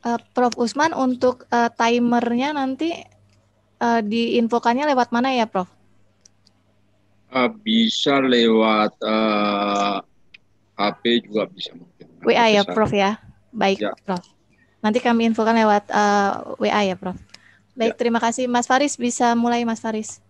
Uh, Prof Usman untuk uh, timernya nanti uh, diinfokannya lewat mana ya, Prof? Uh, bisa lewat uh, HP juga bisa mungkin. WA ya, Prof ya. Baik, ya. Prof. Nanti kami infokan lewat uh, WA ya, Prof. Baik, ya. terima kasih Mas Faris. Bisa mulai Mas Faris.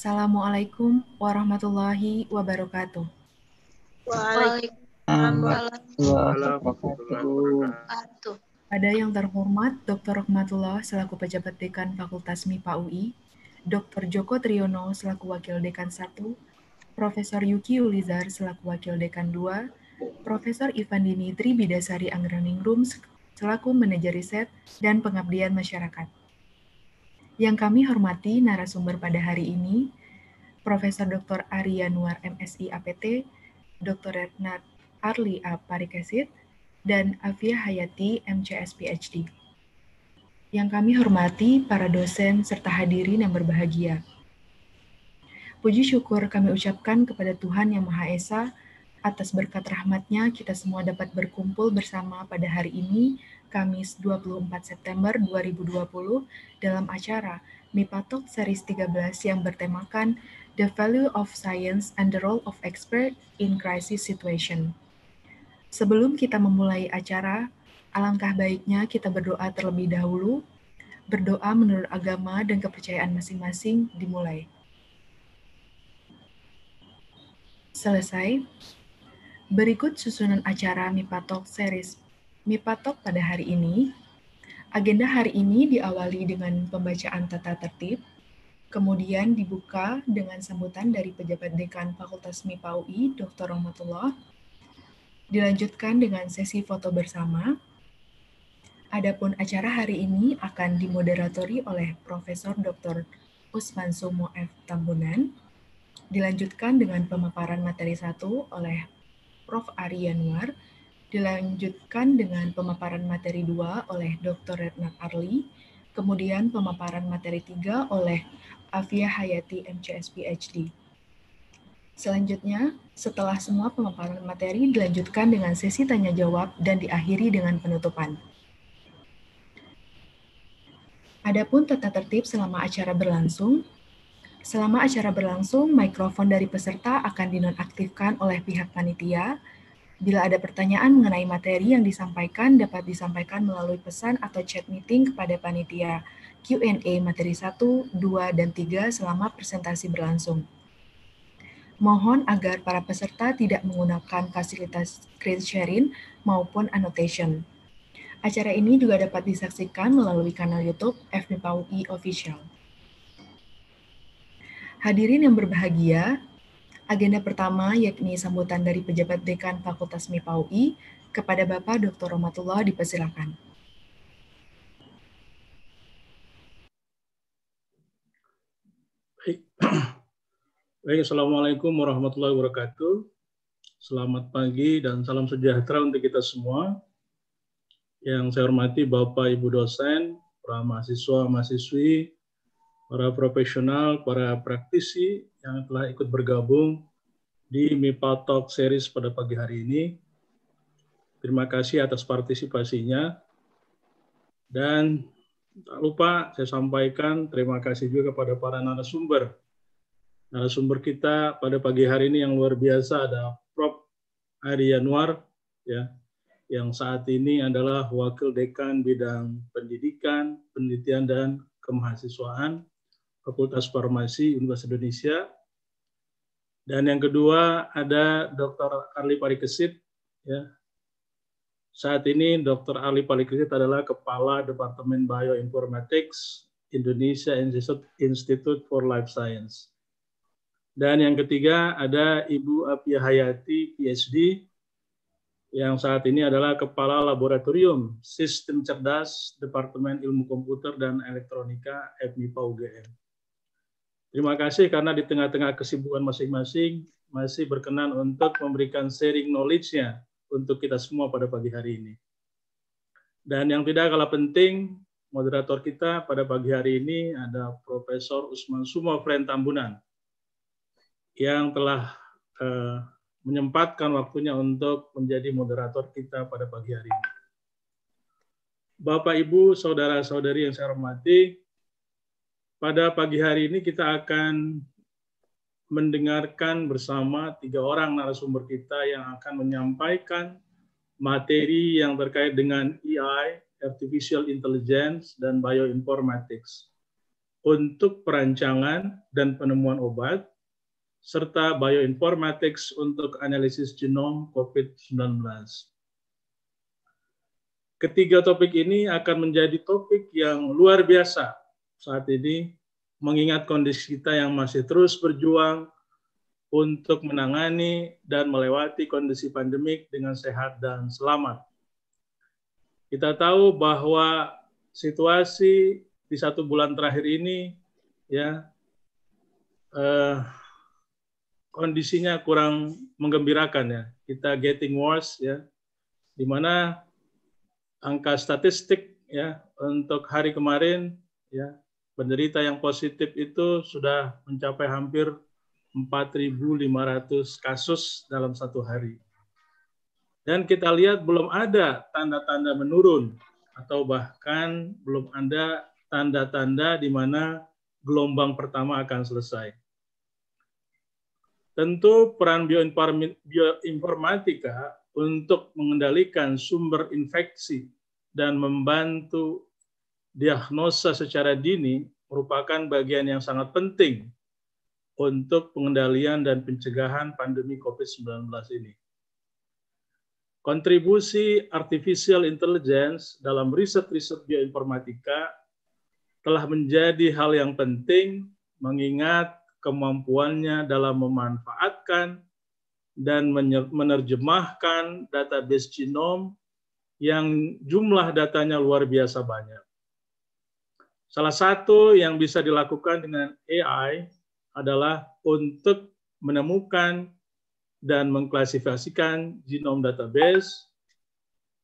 Assalamualaikum warahmatullahi wabarakatuh. Waalaikumsalam warahmatullahi wabarakatuh. Pada yang terhormat Dr. Rahmatullah selaku pejabat dekan Fakultas MIPA UI, Dr. Joko Triyono selaku Wakil Dekan 1, Profesor Yuki Ulizar selaku Wakil Dekan 2, Profesor Dini Tribidasari Anggraningrum selaku Manajer Riset dan Pengabdian Masyarakat. Yang kami hormati narasumber pada hari ini, Profesor Dr. Arya Yanuar MSI APT, Dr. Renat Arli A. Parikesit, dan Afia Hayati MCS PhD. Yang kami hormati para dosen serta hadirin yang berbahagia. Puji syukur kami ucapkan kepada Tuhan Yang Maha Esa atas berkat rahmatnya kita semua dapat berkumpul bersama pada hari ini Kamis 24 September 2020 dalam acara MIPATOK Series 13 yang bertemakan The Value of Science and the Role of Expert in Crisis Situation. Sebelum kita memulai acara, alangkah baiknya kita berdoa terlebih dahulu. Berdoa menurut agama dan kepercayaan masing-masing dimulai. Selesai. Berikut susunan acara MIPATOK Series MIPA Talk pada hari ini. Agenda hari ini diawali dengan pembacaan tata tertib, kemudian dibuka dengan sambutan dari pejabat dekan Fakultas MIPA UI, Dr. Rahmatullah, dilanjutkan dengan sesi foto bersama. Adapun acara hari ini akan dimoderatori oleh Profesor Dr. Usman Sumo F. Tambunan, dilanjutkan dengan pemaparan materi satu oleh Prof. Ari Yanwar, Dilanjutkan dengan pemaparan materi 2 oleh Dr. Retna Arli, kemudian pemaparan materi 3 oleh Afia Hayati MCS PhD. Selanjutnya, setelah semua pemaparan materi dilanjutkan dengan sesi tanya jawab dan diakhiri dengan penutupan. Adapun tata tertib selama acara berlangsung, selama acara berlangsung mikrofon dari peserta akan dinonaktifkan oleh pihak panitia Bila ada pertanyaan mengenai materi yang disampaikan, dapat disampaikan melalui pesan atau chat meeting kepada panitia Q&A materi 1, 2, dan 3 selama presentasi berlangsung. Mohon agar para peserta tidak menggunakan fasilitas screen sharing maupun annotation. Acara ini juga dapat disaksikan melalui kanal YouTube FBPAUI Official. Hadirin yang berbahagia, Agenda pertama yakni sambutan dari pejabat dekan Fakultas MIPA UI kepada Bapak Dr. Romatullah dipersilakan. Baik. Baik, Assalamualaikum warahmatullahi wabarakatuh. Selamat pagi dan salam sejahtera untuk kita semua. Yang saya hormati Bapak Ibu dosen, para mahasiswa, mahasiswi, para profesional, para praktisi yang telah ikut bergabung di MIPA Talk Series pada pagi hari ini. Terima kasih atas partisipasinya. Dan tak lupa saya sampaikan terima kasih juga kepada para narasumber. Narasumber kita pada pagi hari ini yang luar biasa ada Prof. Ari Yanuar, ya, yang saat ini adalah Wakil Dekan Bidang Pendidikan, Penelitian, dan Kemahasiswaan. Fakultas Farmasi Universitas Indonesia. Dan yang kedua ada Dr. Arli Parikesit. Ya. Saat ini Dr. Arli Parikesit adalah Kepala Departemen Bioinformatics Indonesia Institute for Life Science. Dan yang ketiga ada Ibu Apia Hayati, PhD, yang saat ini adalah Kepala Laboratorium Sistem Cerdas Departemen Ilmu Komputer dan Elektronika FMIPA UGM. Terima kasih karena di tengah-tengah kesibukan masing-masing masih berkenan untuk memberikan sharing knowledge-nya untuk kita semua pada pagi hari ini. Dan yang tidak kalah penting, moderator kita pada pagi hari ini ada Profesor Usman Sumo Friend Tambunan yang telah eh, menyempatkan waktunya untuk menjadi moderator kita pada pagi hari ini. Bapak, Ibu, Saudara-saudari yang saya hormati, pada pagi hari ini kita akan mendengarkan bersama tiga orang narasumber kita yang akan menyampaikan materi yang terkait dengan AI, Artificial Intelligence, dan Bioinformatics untuk perancangan dan penemuan obat, serta Bioinformatics untuk analisis genom COVID-19. Ketiga topik ini akan menjadi topik yang luar biasa saat ini mengingat kondisi kita yang masih terus berjuang untuk menangani dan melewati kondisi pandemik dengan sehat dan selamat. Kita tahu bahwa situasi di satu bulan terakhir ini ya eh, kondisinya kurang menggembirakan ya. Kita getting worse ya, di mana angka statistik ya untuk hari kemarin ya penderita yang positif itu sudah mencapai hampir 4.500 kasus dalam satu hari. Dan kita lihat belum ada tanda-tanda menurun atau bahkan belum ada tanda-tanda di mana gelombang pertama akan selesai. Tentu peran bioinformatika untuk mengendalikan sumber infeksi dan membantu diagnosa secara dini merupakan bagian yang sangat penting untuk pengendalian dan pencegahan pandemi COVID-19 ini. Kontribusi artificial intelligence dalam riset-riset bioinformatika telah menjadi hal yang penting mengingat kemampuannya dalam memanfaatkan dan menerjemahkan database genom yang jumlah datanya luar biasa banyak. Salah satu yang bisa dilakukan dengan AI adalah untuk menemukan dan mengklasifikasikan genom database,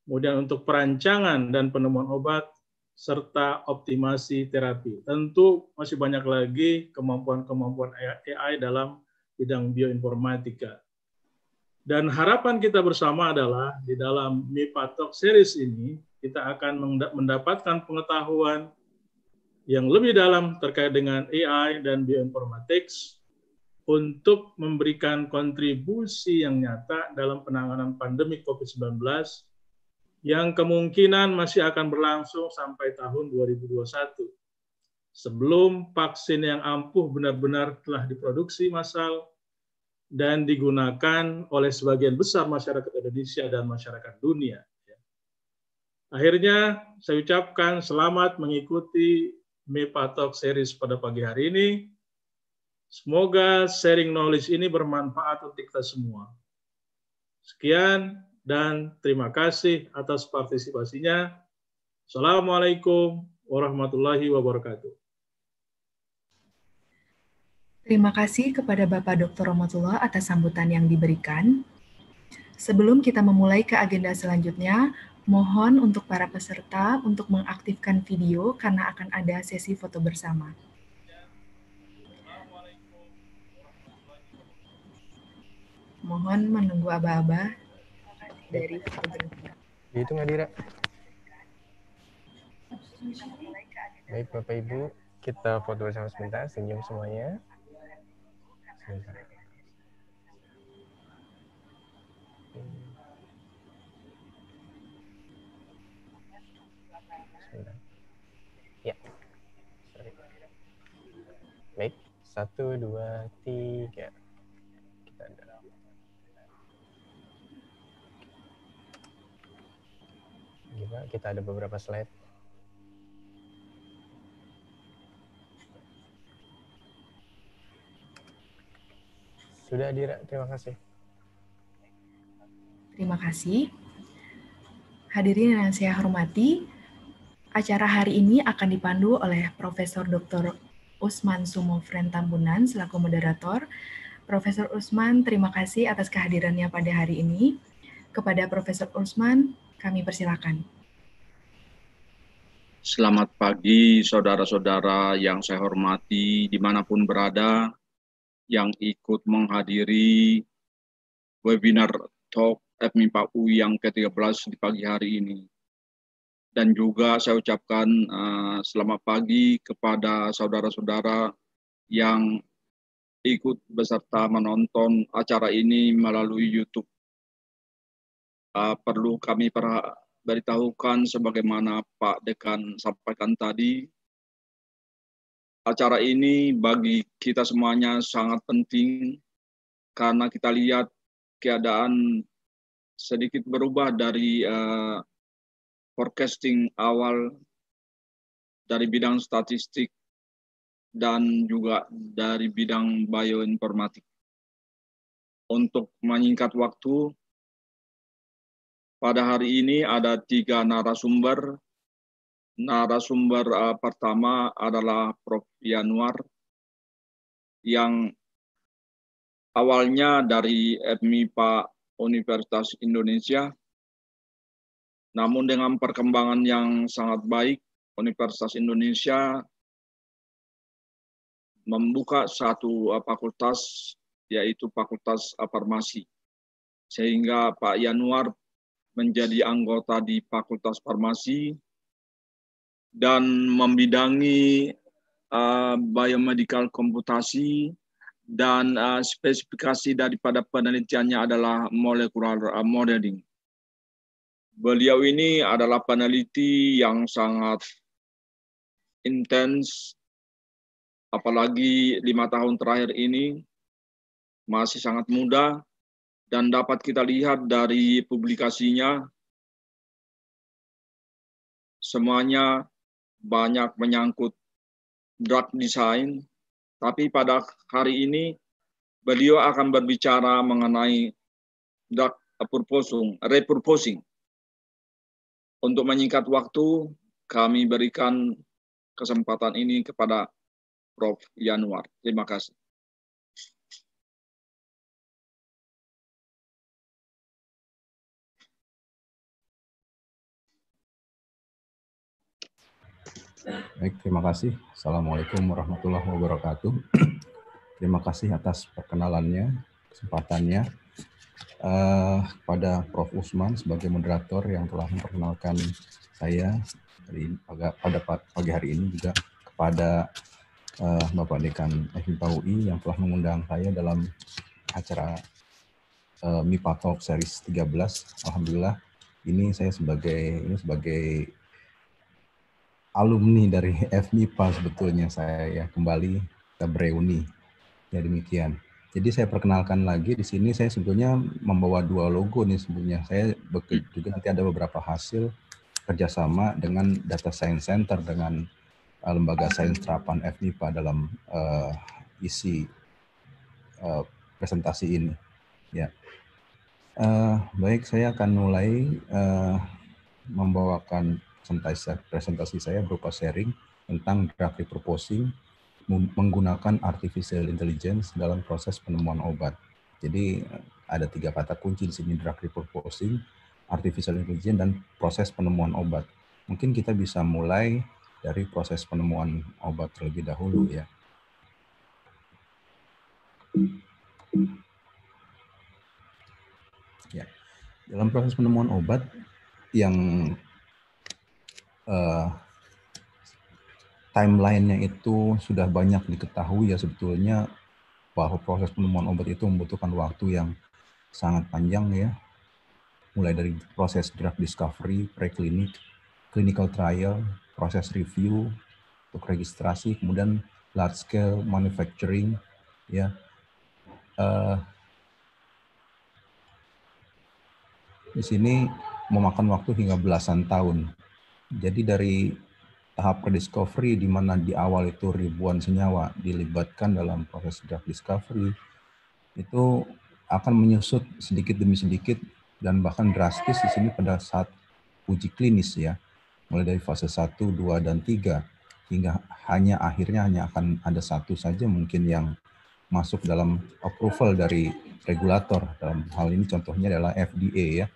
kemudian untuk perancangan dan penemuan obat, serta optimasi terapi. Tentu masih banyak lagi kemampuan-kemampuan AI dalam bidang bioinformatika. Dan harapan kita bersama adalah di dalam MIPA Series ini, kita akan mendapatkan pengetahuan yang lebih dalam terkait dengan AI dan bioinformatics untuk memberikan kontribusi yang nyata dalam penanganan pandemi COVID-19 yang kemungkinan masih akan berlangsung sampai tahun 2021 sebelum vaksin yang ampuh benar-benar telah diproduksi massal dan digunakan oleh sebagian besar masyarakat Indonesia dan masyarakat dunia. Akhirnya, saya ucapkan selamat mengikuti Mepatok Series pada pagi hari ini. Semoga sharing knowledge ini bermanfaat untuk kita semua. Sekian dan terima kasih atas partisipasinya. Assalamualaikum warahmatullahi wabarakatuh. Terima kasih kepada Bapak Dr. Rahmatullah atas sambutan yang diberikan. Sebelum kita memulai ke agenda selanjutnya, Mohon untuk para peserta untuk mengaktifkan video karena akan ada sesi foto bersama. Mohon menunggu aba-aba dari fotografer. itu nggak Baik Bapak Ibu, kita foto bersama sebentar, senyum semuanya. Sebentar. Satu, dua, tiga. Kita dorong. Gimana? Kita ada beberapa slide. Sudah Dira, terima kasih. Terima kasih. Hadirin yang saya hormati, acara hari ini akan dipandu oleh Profesor Dr. Usman Sumofren Tambunan selaku moderator. Profesor Usman, terima kasih atas kehadirannya pada hari ini. Kepada Profesor Usman, kami persilakan. Selamat pagi saudara-saudara yang saya hormati dimanapun berada yang ikut menghadiri webinar talk UI yang ke-13 di pagi hari ini dan juga saya ucapkan uh, selamat pagi kepada saudara-saudara yang ikut beserta menonton acara ini melalui YouTube. Uh, perlu kami beritahukan sebagaimana Pak Dekan sampaikan tadi, acara ini bagi kita semuanya sangat penting karena kita lihat keadaan sedikit berubah dari uh, forecasting awal dari bidang statistik dan juga dari bidang bioinformatik. Untuk menyingkat waktu, pada hari ini ada tiga narasumber. Narasumber eh, pertama adalah Prof. Yanuar yang awalnya dari FMIPA Universitas Indonesia namun dengan perkembangan yang sangat baik, Universitas Indonesia membuka satu eh, fakultas yaitu Fakultas Farmasi. Sehingga Pak Yanuar menjadi anggota di Fakultas Farmasi dan membidangi uh, biomedical komputasi dan eh, spesifikasi daripada penelitiannya adalah molecular modeling. Beliau ini adalah peneliti yang sangat intens, apalagi lima tahun terakhir ini masih sangat muda dan dapat kita lihat dari publikasinya semuanya banyak menyangkut drug design, tapi pada hari ini beliau akan berbicara mengenai drug repurposing, untuk menyingkat waktu, kami berikan kesempatan ini kepada Prof. Yanuar. Terima kasih. Baik, terima kasih. Assalamualaikum warahmatullahi wabarakatuh. Terima kasih atas perkenalannya, kesempatannya uh, kepada Prof. Usman sebagai moderator yang telah memperkenalkan saya hari, pada pagi hari ini juga kepada uh, Bapak Dekan FIPA UI yang telah mengundang saya dalam acara uh, MIPA Talk Series 13. Alhamdulillah ini saya sebagai ini sebagai alumni dari FMIPA sebetulnya saya ya, kembali kita bereuni. Ya demikian. Jadi saya perkenalkan lagi di sini saya sebetulnya membawa dua logo nih sebetulnya Saya hmm. juga nanti ada beberapa hasil kerjasama dengan Data Science Center dengan uh, lembaga sains terapan FNIPA dalam uh, isi uh, presentasi ini. Ya, uh, baik saya akan mulai uh, membawakan presentasi, saya berupa sharing tentang draft proposing menggunakan artificial intelligence dalam proses penemuan obat. Jadi ada tiga kata kunci di sini drug repurposing, artificial intelligence dan proses penemuan obat. Mungkin kita bisa mulai dari proses penemuan obat terlebih dahulu ya. Ya. Dalam proses penemuan obat yang uh, timelinenya itu sudah banyak diketahui ya sebetulnya bahwa proses penemuan obat itu membutuhkan waktu yang sangat panjang ya. Mulai dari proses drug discovery, preklinik, clinical trial, proses review, untuk registrasi, kemudian large scale manufacturing ya. Uh, di sini memakan waktu hingga belasan tahun. Jadi dari tahap ke discovery di mana di awal itu ribuan senyawa dilibatkan dalam proses drug discovery itu akan menyusut sedikit demi sedikit dan bahkan drastis di sini pada saat uji klinis ya mulai dari fase 1, 2 dan 3 hingga hanya akhirnya hanya akan ada satu saja mungkin yang masuk dalam approval dari regulator dalam hal ini contohnya adalah FDA ya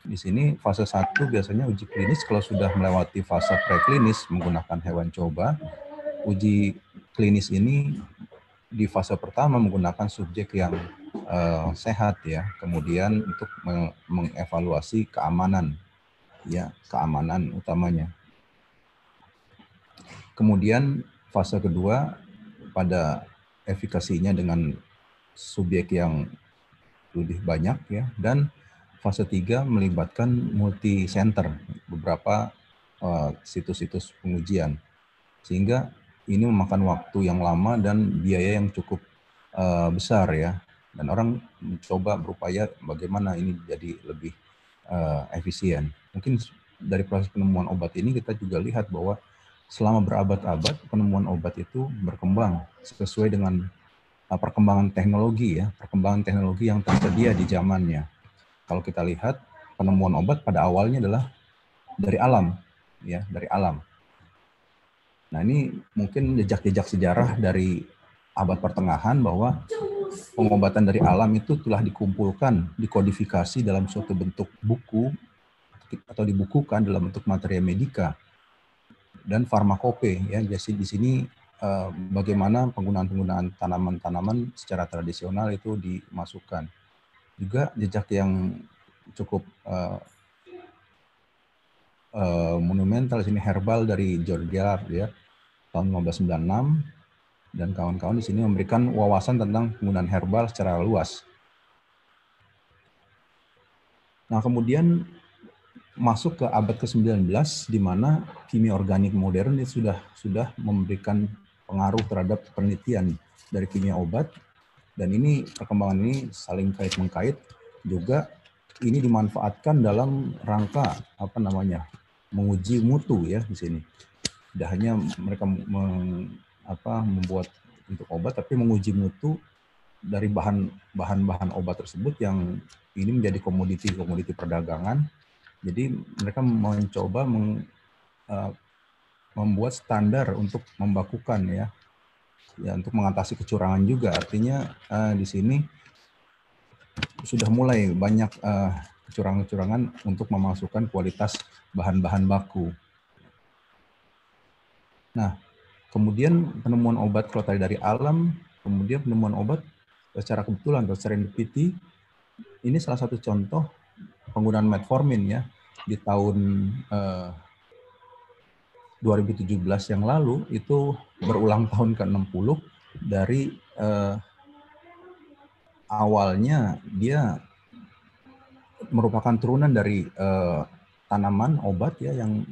di sini fase 1 biasanya uji klinis kalau sudah melewati fase preklinis menggunakan hewan coba. Uji klinis ini di fase pertama menggunakan subjek yang uh, sehat ya. Kemudian untuk mengevaluasi keamanan ya, keamanan utamanya. Kemudian fase kedua pada efikasinya dengan subjek yang lebih banyak ya dan fase 3 melibatkan multi center beberapa eh, situs-situs uh, pengujian sehingga ini memakan waktu yang lama dan biaya yang cukup uh, besar ya dan orang mencoba berupaya bagaimana ini jadi lebih uh, efisien mungkin dari proses penemuan obat ini kita juga lihat bahwa selama berabad-abad penemuan obat itu berkembang sesuai dengan perkembangan teknologi ya perkembangan teknologi yang tersedia di zamannya kalau kita lihat penemuan obat pada awalnya adalah dari alam, ya dari alam. Nah ini mungkin jejak-jejak sejarah dari abad pertengahan bahwa pengobatan dari alam itu telah dikumpulkan, dikodifikasi dalam suatu bentuk buku atau dibukukan dalam bentuk materi medika dan farmakope ya jadi di sini eh, bagaimana penggunaan-penggunaan tanaman-tanaman secara tradisional itu dimasukkan juga jejak yang cukup uh, uh, monumental di sini herbal dari George ya tahun 1996 dan kawan-kawan di sini memberikan wawasan tentang penggunaan herbal secara luas. Nah, kemudian masuk ke abad ke-19 di mana kimia organik modern ini sudah sudah memberikan pengaruh terhadap penelitian dari kimia obat dan ini perkembangan ini saling kait mengkait juga ini dimanfaatkan dalam rangka apa namanya menguji mutu ya di sini. Tidak hanya mereka meng, apa, membuat untuk obat, tapi menguji mutu dari bahan bahan bahan obat tersebut yang ini menjadi komoditi komoditi perdagangan. Jadi mereka mencoba meng, uh, membuat standar untuk membakukan ya ya untuk mengatasi kecurangan juga artinya uh, di sini sudah mulai banyak uh, kecurangan-kecurangan untuk memasukkan kualitas bahan-bahan baku. Nah, kemudian penemuan obat kalau tadi dari alam, kemudian penemuan obat secara kebetulan atau serendipity ini salah satu contoh penggunaan metformin ya di tahun uh, 2017 yang lalu itu berulang tahun ke-60 dari eh, awalnya dia merupakan turunan dari eh, tanaman obat ya yang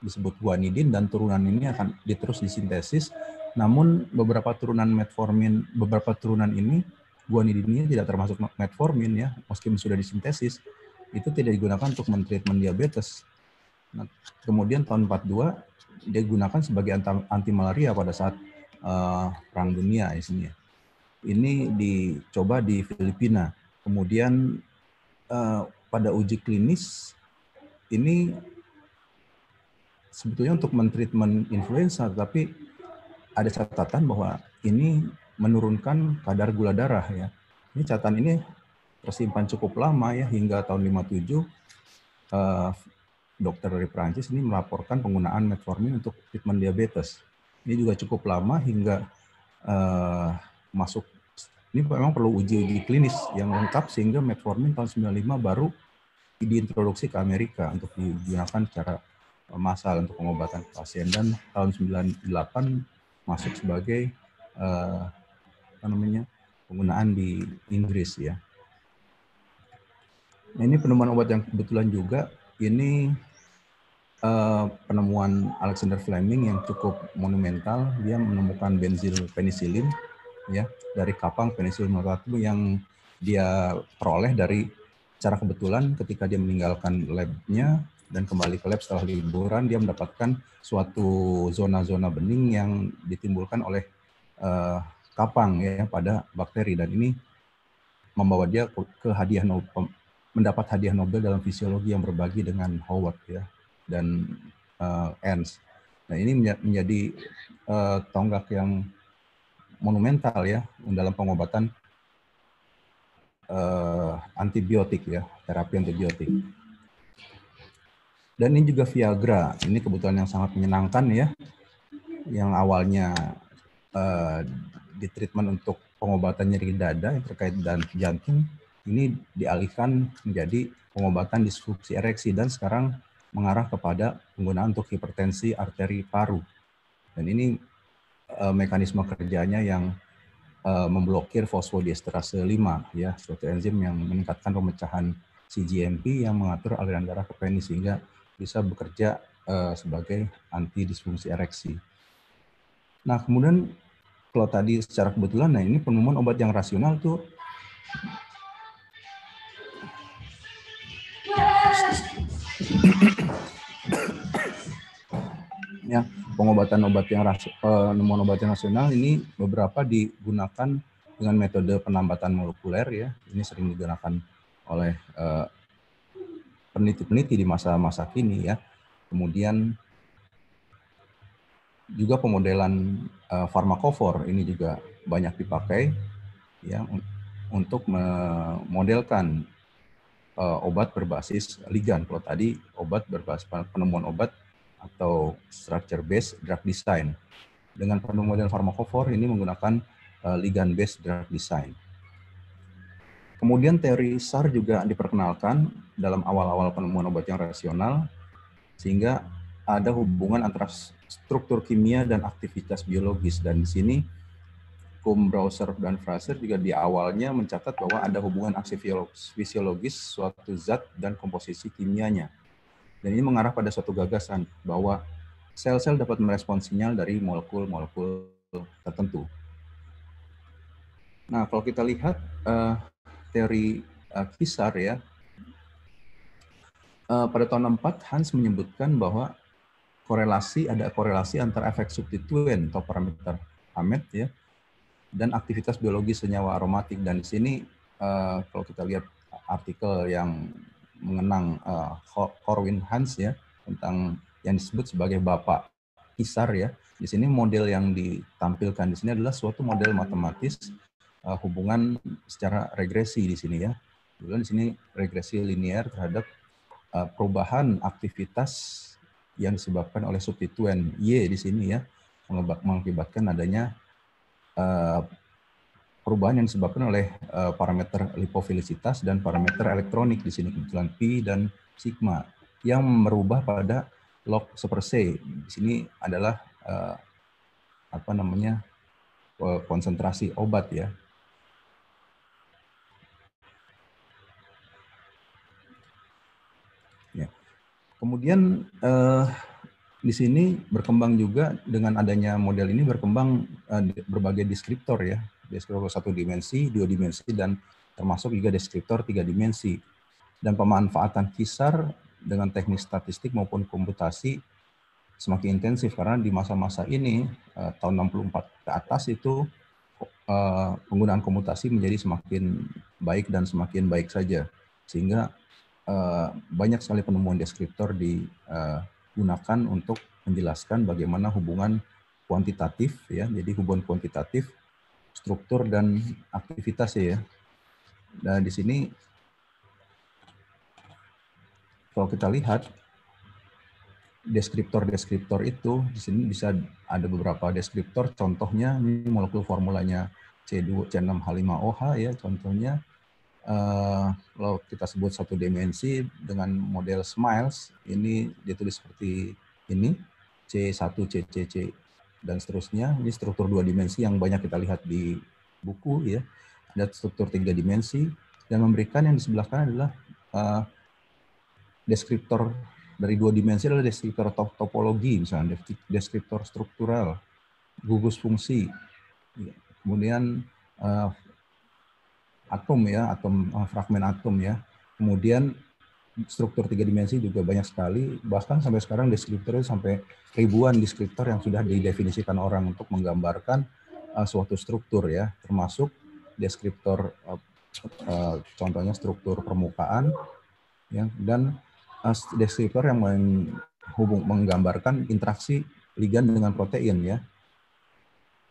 disebut guanidin dan turunan ini akan diterus disintesis namun beberapa turunan metformin beberapa turunan ini guanidinnya tidak termasuk metformin ya meskipun sudah disintesis itu tidak digunakan untuk mentreatment diabetes Nah, kemudian tahun 42 dia gunakan sebagai anti malaria pada saat uh, perang dunia isinya. Ini dicoba di Filipina. Kemudian uh, pada uji klinis ini sebetulnya untuk mentreatment influenza, tapi ada catatan bahwa ini menurunkan kadar gula darah ya. Ini catatan ini tersimpan cukup lama ya hingga tahun 57 uh, dokter dari Perancis ini melaporkan penggunaan metformin untuk treatment diabetes. Ini juga cukup lama hingga uh, masuk ini memang perlu uji-uji klinis yang lengkap sehingga metformin tahun 95 baru diintroduksi ke Amerika untuk digunakan secara massal untuk pengobatan pasien dan tahun 98 masuk sebagai uh, apa namanya penggunaan di Inggris ya. Nah, ini penemuan obat yang kebetulan juga ini uh, penemuan Alexander Fleming yang cukup monumental. Dia menemukan benzil penisilin ya dari kapang penisilin mertatu yang dia peroleh dari cara kebetulan ketika dia meninggalkan labnya dan kembali ke lab setelah liburan dia mendapatkan suatu zona-zona bening yang ditimbulkan oleh uh, kapang ya pada bakteri dan ini membawa dia ke hadiah mendapat hadiah Nobel dalam fisiologi yang berbagi dengan Howard ya dan uh, Ernst. Nah ini menjadi uh, tonggak yang monumental ya dalam pengobatan uh, antibiotik ya terapi antibiotik. Dan ini juga Viagra. Ini kebetulan yang sangat menyenangkan ya yang awalnya uh, di treatment untuk pengobatan nyeri dada yang terkait dengan jantung ini dialihkan menjadi pengobatan disfungsi ereksi dan sekarang mengarah kepada penggunaan untuk hipertensi arteri paru. Dan ini e, mekanisme kerjanya yang e, memblokir fosfodiesterase 5 ya, suatu enzim yang meningkatkan pemecahan CGMP yang mengatur aliran darah ke penis sehingga bisa bekerja e, sebagai anti disfungsi ereksi. Nah, kemudian kalau tadi secara kebetulan nah ini penemuan obat yang rasional tuh ya pengobatan eh, obat yang ras, eh, obat nasional ini beberapa digunakan dengan metode penambatan molekuler ya ini sering digunakan oleh uh, peneliti-peneliti di masa-masa kini ya kemudian juga pemodelan uh, farmakofor ini juga banyak dipakai ya untuk memodelkan uh, obat berbasis ligan. Kalau tadi obat berbasis penemuan obat atau structure based drug design. Dengan penemuan farmakofor ini menggunakan uh, eh, ligan based drug design. Kemudian teori SAR juga diperkenalkan dalam awal-awal penemuan obat yang rasional sehingga ada hubungan antara struktur kimia dan aktivitas biologis dan di sini hukum browser dan Fraser juga di awalnya mencatat bahwa ada hubungan aksi fisiologis suatu zat dan komposisi kimianya. Dan ini mengarah pada suatu gagasan bahwa sel-sel dapat merespon sinyal dari molekul-molekul tertentu. Nah, kalau kita lihat uh, teori uh, Kisar ya, uh, pada tahun 4 Hans menyebutkan bahwa korelasi ada korelasi antara efek substituen atau parameter amet ya dan aktivitas biologi senyawa aromatik dan di sini uh, kalau kita lihat artikel yang mengenang uh, Corwin Hans ya tentang yang disebut sebagai bapak Kisar ya. Di sini model yang ditampilkan di sini adalah suatu model matematis uh, hubungan secara regresi di sini ya. Kemudian di sini regresi linear terhadap uh, perubahan aktivitas yang disebabkan oleh substituen Y di sini ya mengakibatkan adanya Eh, perubahan yang disebabkan oleh eh, parameter lipofilisitas dan parameter elektronik di sini kebetulan pi dan sigma yang merubah pada log c. Di sini adalah eh, apa namanya konsentrasi obat ya. ya. Kemudian di sini berkembang juga dengan adanya model ini berkembang eh, berbagai deskriptor ya, deskriptor satu dimensi, dua dimensi, dan termasuk juga deskriptor tiga dimensi. Dan pemanfaatan kisar dengan teknik statistik maupun komputasi semakin intensif karena di masa-masa ini eh, tahun 64 ke atas itu eh, penggunaan komputasi menjadi semakin baik dan semakin baik saja sehingga banyak sekali penemuan deskriptor di uh, gunakan untuk menjelaskan bagaimana hubungan kuantitatif ya. Jadi hubungan kuantitatif struktur dan aktivitas ya. dan nah, di sini kalau kita lihat deskriptor-deskriptor itu di sini bisa ada beberapa deskriptor contohnya ini molekul formulanya C2 C6H5OH ya contohnya Eh, kalau kita sebut satu dimensi dengan model SMILES ini ditulis seperti ini C1 C C CCC dan seterusnya ini struktur dua dimensi yang banyak kita lihat di buku ya ada struktur tiga dimensi dan memberikan yang di sebelah kanan adalah uh, deskriptor dari dua dimensi adalah deskriptor top topologi misalnya deskriptor struktural gugus fungsi iya. kemudian uh, atom ya, atom uh, fragmen atom ya. Kemudian struktur tiga dimensi juga banyak sekali. Bahkan sampai sekarang deskriptornya sampai ribuan deskriptor yang sudah didefinisikan orang untuk menggambarkan uh, suatu struktur ya, termasuk deskriptor uh, uh, contohnya struktur permukaan ya dan uh, deskriptor yang menghubung menggambarkan interaksi ligan dengan protein ya.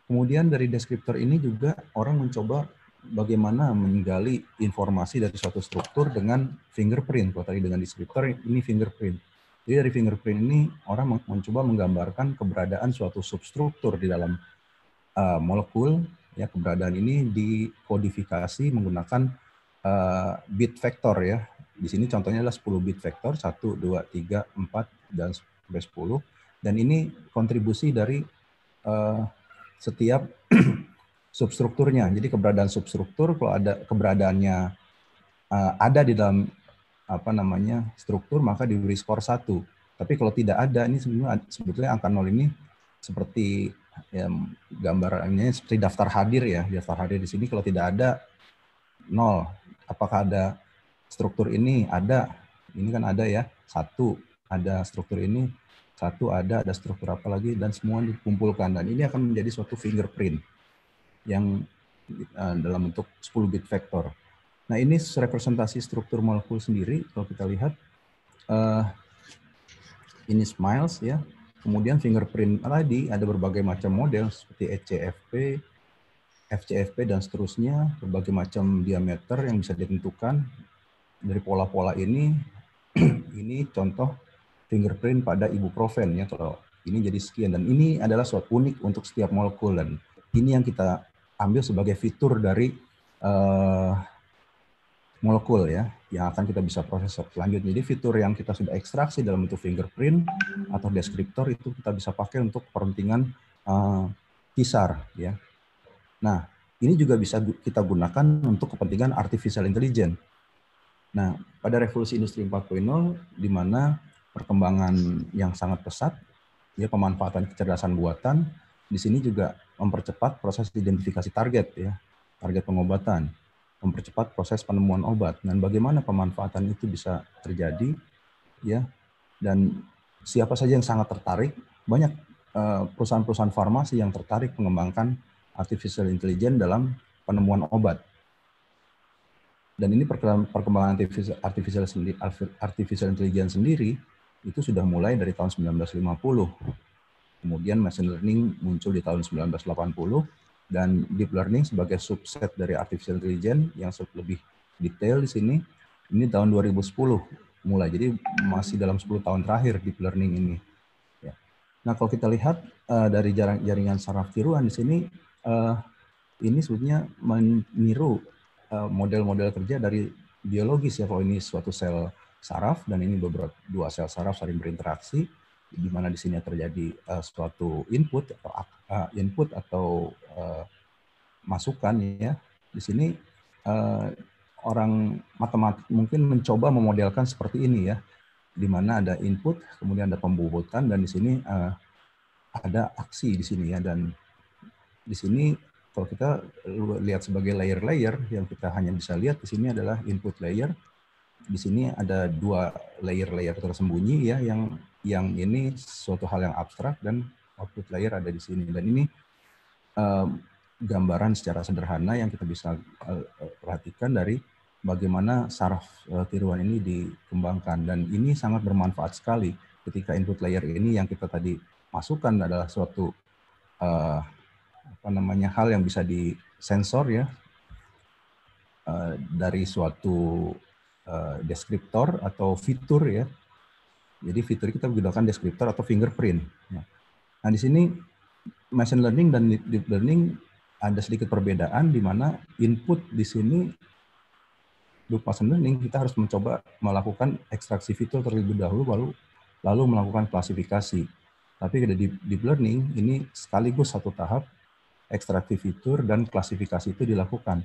Kemudian dari deskriptor ini juga orang mencoba bagaimana menggali informasi dari suatu struktur dengan fingerprint. Kalau tadi dengan descriptor, ini fingerprint. Jadi dari fingerprint ini orang mencoba menggambarkan keberadaan suatu substruktur di dalam uh, molekul. Ya keberadaan ini dikodifikasi menggunakan uh, bit vector ya. Di sini contohnya adalah 10 bit vector 1 2 3 4 dan sampai 10 dan ini kontribusi dari uh, setiap substrukturnya. Jadi keberadaan substruktur kalau ada keberadaannya uh, ada di dalam apa namanya struktur maka diberi skor satu. Tapi kalau tidak ada ini sebenarnya sebetulnya angka nol ini seperti ya, gambarannya seperti daftar hadir ya. Daftar hadir di sini kalau tidak ada nol. Apakah ada struktur ini? Ada. Ini kan ada ya. Satu. Ada struktur ini. Satu ada, ada struktur apa lagi. Dan semua dikumpulkan. Dan ini akan menjadi suatu fingerprint yang eh, dalam bentuk 10 bit vektor. Nah ini representasi struktur molekul sendiri kalau kita lihat uh, ini smiles ya. Kemudian fingerprint tadi ada berbagai macam model seperti ECFP, FCFP dan seterusnya, berbagai macam diameter yang bisa ditentukan dari pola-pola ini. ini contoh fingerprint pada ibuprofen ya kalau ini jadi sekian dan ini adalah suatu unik untuk setiap molekul dan ini yang kita ambil sebagai fitur dari uh, molekul ya yang akan kita bisa proses selanjutnya. Jadi fitur yang kita sudah ekstraksi dalam bentuk fingerprint atau deskriptor itu kita bisa pakai untuk kepentingan uh, kisar ya. Nah, ini juga bisa kita gunakan untuk kepentingan artificial intelligence. Nah, pada revolusi industri 4.0 di mana perkembangan yang sangat pesat, ya pemanfaatan kecerdasan buatan di sini juga mempercepat proses identifikasi target ya, target pengobatan, mempercepat proses penemuan obat dan bagaimana pemanfaatan itu bisa terjadi ya dan siapa saja yang sangat tertarik banyak eh, perusahaan-perusahaan farmasi yang tertarik mengembangkan artificial intelligence dalam penemuan obat. Dan ini perkembangan artificial, artificial, intelligence sendiri itu sudah mulai dari tahun 1950 Kemudian machine learning muncul di tahun 1980 dan deep learning sebagai subset dari artificial intelligence yang lebih detail di sini ini tahun 2010 mulai. Jadi masih dalam 10 tahun terakhir deep learning ini. Ya. Nah, kalau kita lihat uh, dari jaringan saraf tiruan di sini uh, ini sebetulnya meniru eh, model-model uh, kerja dari biologis ya kalau ini suatu sel saraf dan ini beberapa dua sel saraf saling berinteraksi di mana di sini terjadi uh, suatu input atau uh, input atau uh, masukan ya di sini uh, orang matematik mungkin mencoba memodelkan seperti ini ya di mana ada input kemudian ada pembobotan dan di sini uh, ada aksi di sini ya dan di sini kalau kita lihat sebagai layer-layer yang kita hanya bisa lihat di sini adalah input layer di sini ada dua layer-layer tersembunyi ya yang yang ini suatu hal yang abstrak dan output layer ada di sini dan ini eh, gambaran secara sederhana yang kita bisa eh, perhatikan dari bagaimana saraf eh, tiruan ini dikembangkan dan ini sangat bermanfaat sekali ketika input layer ini yang kita tadi masukkan adalah suatu eh, apa namanya hal yang bisa disensor ya dari suatu Eh, deskriptor atau fitur ya. Jadi fitur kita menggunakan deskriptor atau fingerprint. Nah, nah di sini machine learning dan deep learning ada sedikit perbedaan di mana input di sini loop machine learning kita harus mencoba melakukan ekstraksi fitur terlebih dahulu baru lalu melakukan klasifikasi. Tapi di deep, learning ini sekaligus satu tahap ekstraksi fitur dan klasifikasi itu dilakukan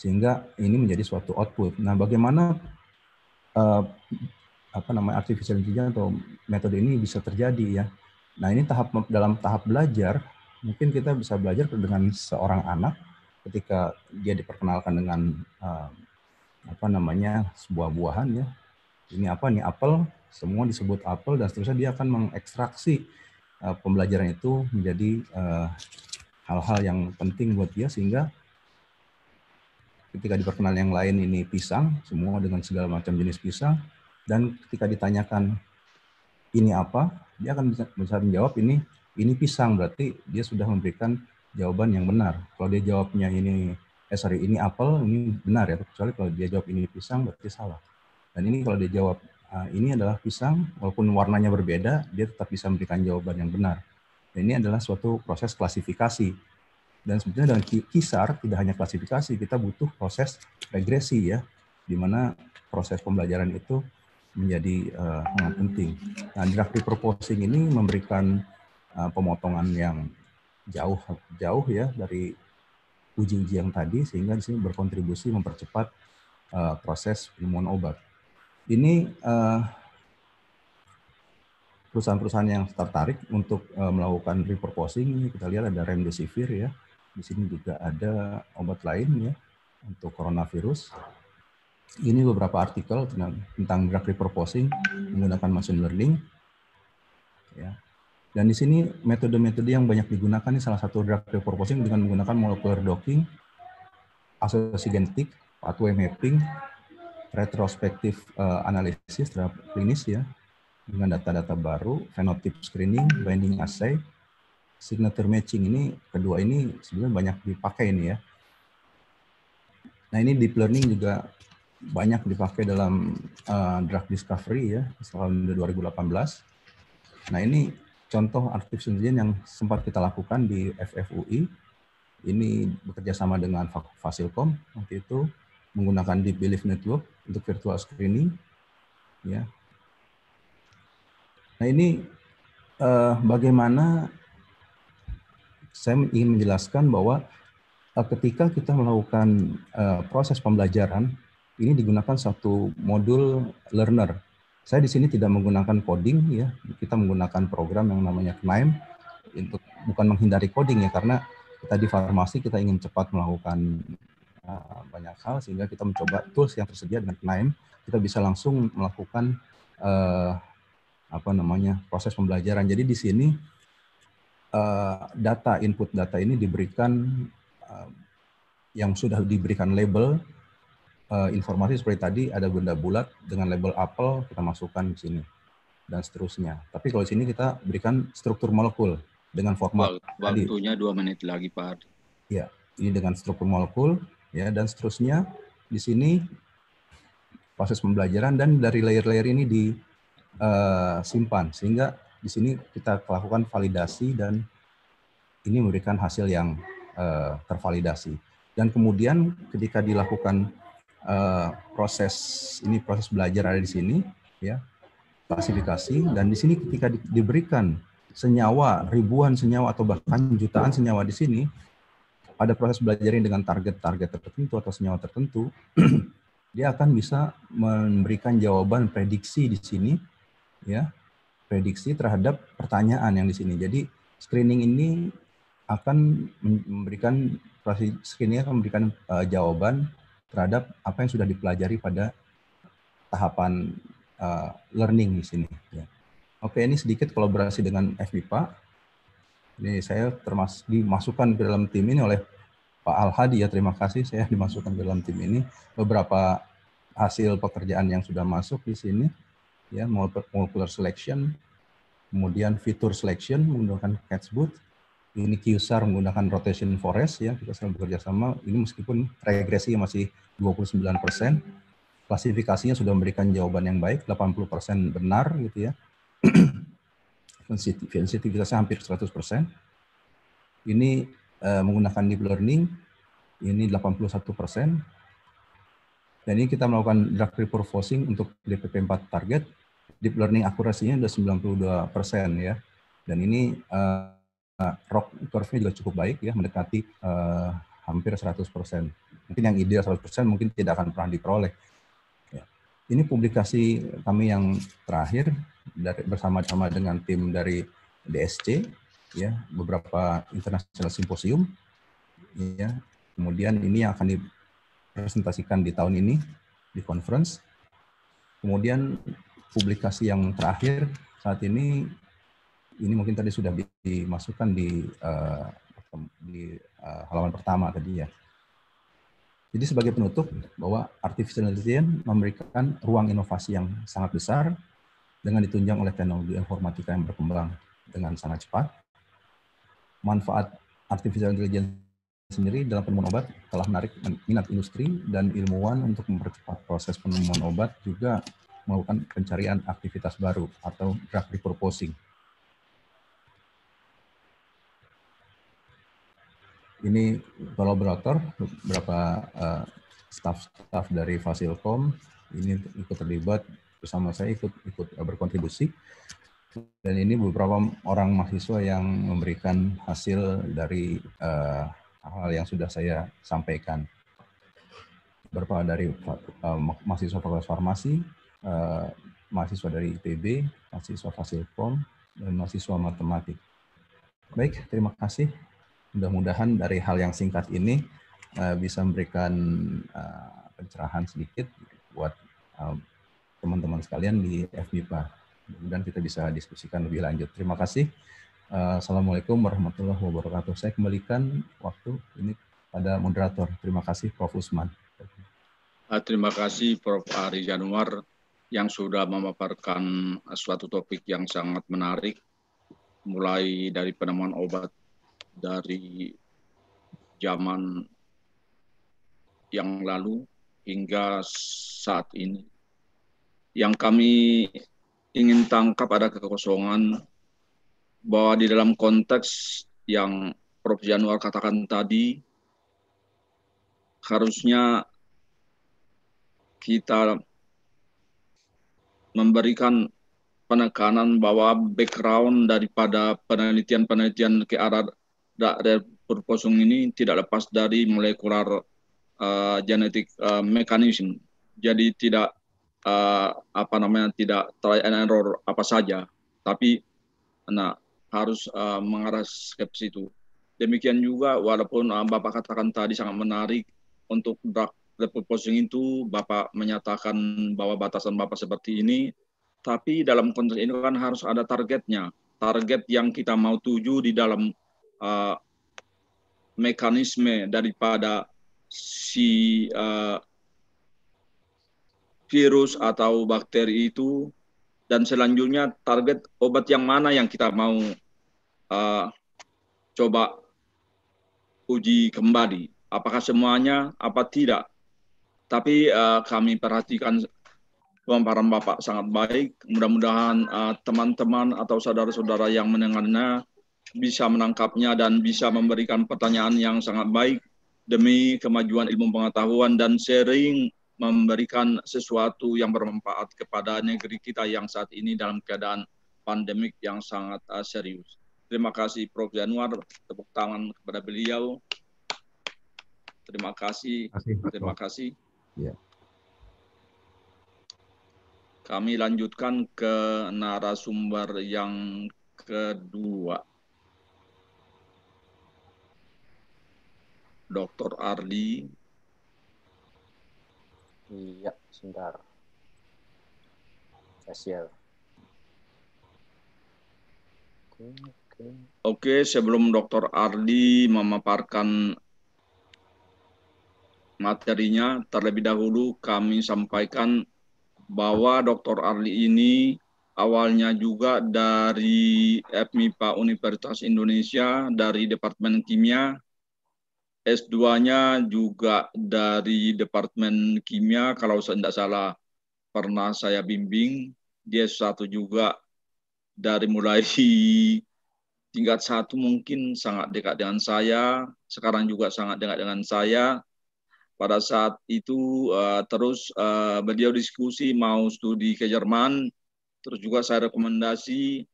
sehingga ini menjadi suatu output. Nah, bagaimana uh, apa namanya artificial intelligence atau metode ini bisa terjadi ya? Nah, ini tahap dalam tahap belajar mungkin kita bisa belajar dengan seorang anak ketika dia diperkenalkan dengan uh, apa namanya sebuah buahan ya. Ini apa nih apel? Semua disebut apel dan seterusnya dia akan mengekstraksi uh, pembelajaran itu menjadi uh, hal -hal yang penting buat dia sehingga ketika diperkenal yang lain ini pisang, semua dengan segala macam jenis pisang, dan ketika ditanyakan ini apa, dia akan bisa, menjawab ini ini pisang, berarti dia sudah memberikan jawaban yang benar. Kalau dia jawabnya ini eh sorry ini apel ini benar ya kecuali kalau dia jawab ini pisang berarti salah dan ini kalau dia jawab ah, ini adalah pisang walaupun warnanya berbeda dia tetap bisa memberikan jawaban yang benar dan ini adalah suatu proses klasifikasi dan sebetulnya dalam kisar tidak hanya klasifikasi, kita butuh proses regresi ya, di mana proses pembelajaran itu menjadi uh, sangat penting. Nah, draft repurposing ini memberikan uh, pemotongan yang jauh jauh ya dari uji-uji yang tadi sehingga di sini berkontribusi mempercepat uh, proses penemuan obat. Ini perusahaan-perusahaan yang tertarik untuk uh, melakukan repurposing kita lihat ada remdesivir ya di sini juga ada obat lain ya untuk coronavirus. Ini beberapa artikel tentang, tentang drug repurposing menggunakan machine learning. Ya. Dan di sini metode-metode yang banyak digunakan ini salah satu drug repurposing dengan menggunakan molecular docking, asosiasi genetik, pathway mapping, retrospective uh, eh, analisis terhadap klinis ya dengan data-data baru, phenotype screening, binding assay, signature matching ini kedua ini sebenarnya banyak dipakai ini ya. Nah ini deep learning juga banyak dipakai dalam uh, drug discovery ya tahun 2018. Nah ini contoh artificial intelligence yang sempat kita lakukan di FFUI. Ini bekerja sama dengan Fasilkom waktu itu menggunakan deep belief network untuk virtual screening. Ya. Nah ini uh, bagaimana saya ingin menjelaskan bahwa eh, ketika kita melakukan eh, proses pembelajaran, ini digunakan satu modul learner. Saya di sini tidak menggunakan coding ya, kita menggunakan program yang namanya KNIME untuk bukan menghindari coding ya karena kita di farmasi kita ingin cepat melakukan eh, banyak hal sehingga kita mencoba tools yang tersedia dengan KNIME kita bisa langsung melakukan uh, apa namanya proses pembelajaran. Jadi di sini Eh, data input data ini diberikan eh, yang sudah diberikan label eh, informasi seperti tadi ada benda bulat dengan label apel kita masukkan di sini dan seterusnya. Tapi kalau di sini kita berikan struktur molekul dengan format waktunya dua menit lagi Pak. Ya, ini dengan struktur molekul ya dan seterusnya di sini proses pembelajaran dan dari layer-layer ini disimpan sehingga di sini kita lakukan validasi dan ini memberikan hasil yang uh, tervalidasi. Dan kemudian ketika dilakukan uh, proses ini proses belajar ada di sini, ya klasifikasi dan di sini ketika di, diberikan senyawa ribuan senyawa atau bahkan jutaan senyawa di sini pada proses belajar ini dengan target-target tertentu atau senyawa tertentu dia akan bisa memberikan jawaban prediksi di sini ya prediksi terhadap pertanyaan yang di sini. Jadi screening ini akan memberikan screening akan memberikan uh, jawaban terhadap apa yang sudah dipelajari pada tahapan uh, learning di sini. Ya. Oke, ini sedikit kolaborasi dengan FBIPA. Ini saya termasuk dimasukkan ke dalam tim ini oleh Pak Al Hadi ya. Terima kasih saya dimasukkan ke dalam tim ini. Beberapa hasil pekerjaan yang sudah masuk di sini ya molecular selection, kemudian fitur selection menggunakan boot, ini QSAR menggunakan rotation forest ya kita sedang bekerja sama ini meskipun regresi masih 29 persen klasifikasinya sudah memberikan jawaban yang baik 80 persen benar gitu ya sensitivitasnya hampir 100 persen ini uh, menggunakan deep learning ini 81 persen dan ini kita melakukan drug repurposing untuk DPP4 target deep learning akurasinya sudah 92 persen ya. Dan ini uh, rock curve-nya juga cukup baik ya, mendekati uh, hampir 100 persen. Mungkin yang ideal 100 persen mungkin tidak akan pernah diperoleh. Ya. Ini publikasi kami yang terakhir dari, bersama-sama dengan tim dari DSC, ya beberapa internasional simposium, ya. Kemudian ini yang akan dipresentasikan di tahun ini di conference. Kemudian publikasi yang terakhir saat ini ini mungkin tadi sudah dimasukkan di uh, di uh, halaman pertama tadi ya. Jadi sebagai penutup bahwa artificial intelligence memberikan ruang inovasi yang sangat besar dengan ditunjang oleh teknologi informatika yang berkembang dengan sangat cepat. Manfaat artificial intelligence sendiri dalam penemuan obat telah menarik minat industri dan ilmuwan untuk mempercepat proses penemuan obat juga melakukan pencarian aktivitas baru atau draft repurposing. Ini kolaborator beberapa uh, staff-staff dari Fasilkom ini ikut terlibat bersama saya ikut ikut berkontribusi dan ini beberapa orang mahasiswa yang memberikan hasil dari uh, hal yang sudah saya sampaikan. Beberapa dari uh, mahasiswa fakultas farmasi, Eh, mahasiswa dari IPB, mahasiswa Fasilkom, dan mahasiswa matematik. Baik, terima kasih. Mudah-mudahan dari hal yang singkat ini eh, bisa memberikan eh, pencerahan sedikit buat teman-teman sekalian di FMIPA. Mudah-mudahan kita bisa diskusikan lebih lanjut. Terima kasih. Assalamualaikum warahmatullahi wabarakatuh. Saya kembalikan waktu ini pada moderator. Terima kasih Prof. Usman. Terima kasih Prof. Ari Januar yang sudah memaparkan suatu topik yang sangat menarik, mulai dari penemuan obat dari zaman yang lalu hingga saat ini. Yang kami ingin tangkap ada kekosongan bahwa di dalam konteks yang Prof. Januar katakan tadi, harusnya kita memberikan penekanan bahwa background daripada penelitian-penelitian ke arah daerah berposong ini tidak lepas dari molekular uh, eh, genetic uh, eh, mechanism. Jadi tidak uh, apa namanya tidak try and error apa saja, tapi nah harus uh, mengarah ke situ. Demikian juga walaupun uh, Bapak katakan tadi sangat menarik untuk drug rapid itu Bapak menyatakan bahwa batasan Bapak seperti ini, tapi dalam konteks ini kan harus ada targetnya. Target yang kita mau tuju di dalam uh, mekanisme daripada si uh, virus atau bakteri itu dan selanjutnya target obat yang mana yang kita mau uh, coba uji kembali apakah semuanya apa tidak tapi uh, kami perhatikan pemaparan Bapak sangat baik. Mudah-mudahan uh, teman-teman atau saudara-saudara yang mendengarnya bisa menangkapnya dan bisa memberikan pertanyaan yang sangat baik demi kemajuan ilmu pengetahuan dan sharing memberikan sesuatu yang bermanfaat kepada negeri kita yang saat ini dalam keadaan pandemik yang sangat uh, serius. Terima kasih Prof. Januar, tepuk tangan kepada beliau. Terima kasih, terima kasih. Ya. Kami lanjutkan ke narasumber yang kedua. Dr. Ardi. Iya, sebentar. Saya Oke, Oke. sebelum Dr. Ardi memaparkan materinya. Terlebih dahulu kami sampaikan bahwa Dr. Arli ini awalnya juga dari FMIPA Universitas Indonesia dari Departemen Kimia. S2-nya juga dari Departemen Kimia kalau saya tidak salah pernah saya bimbing. Dia satu juga dari mulai tingkat satu mungkin sangat dekat dengan saya, sekarang juga sangat dekat dengan saya, pada saat itu uh, terus uh, beliau diskusi mau studi ke Jerman, terus juga saya rekomendasi,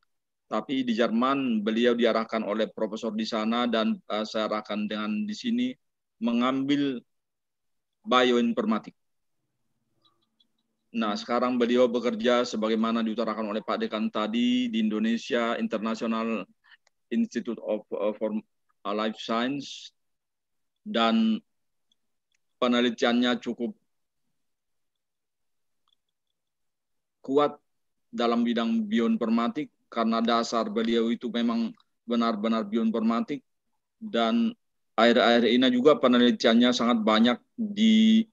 tapi di Jerman beliau diarahkan oleh profesor di sana dan uh, saya arahkan dengan di sini mengambil bioinformatik. Nah, sekarang beliau bekerja sebagaimana diutarakan oleh Pak Dekan tadi di Indonesia International Institute of uh, for Life Science dan penelitiannya cukup kuat dalam bidang bioinformatik karena dasar beliau itu memang benar-benar bioinformatik dan akhir-akhir ini juga penelitiannya sangat banyak diminati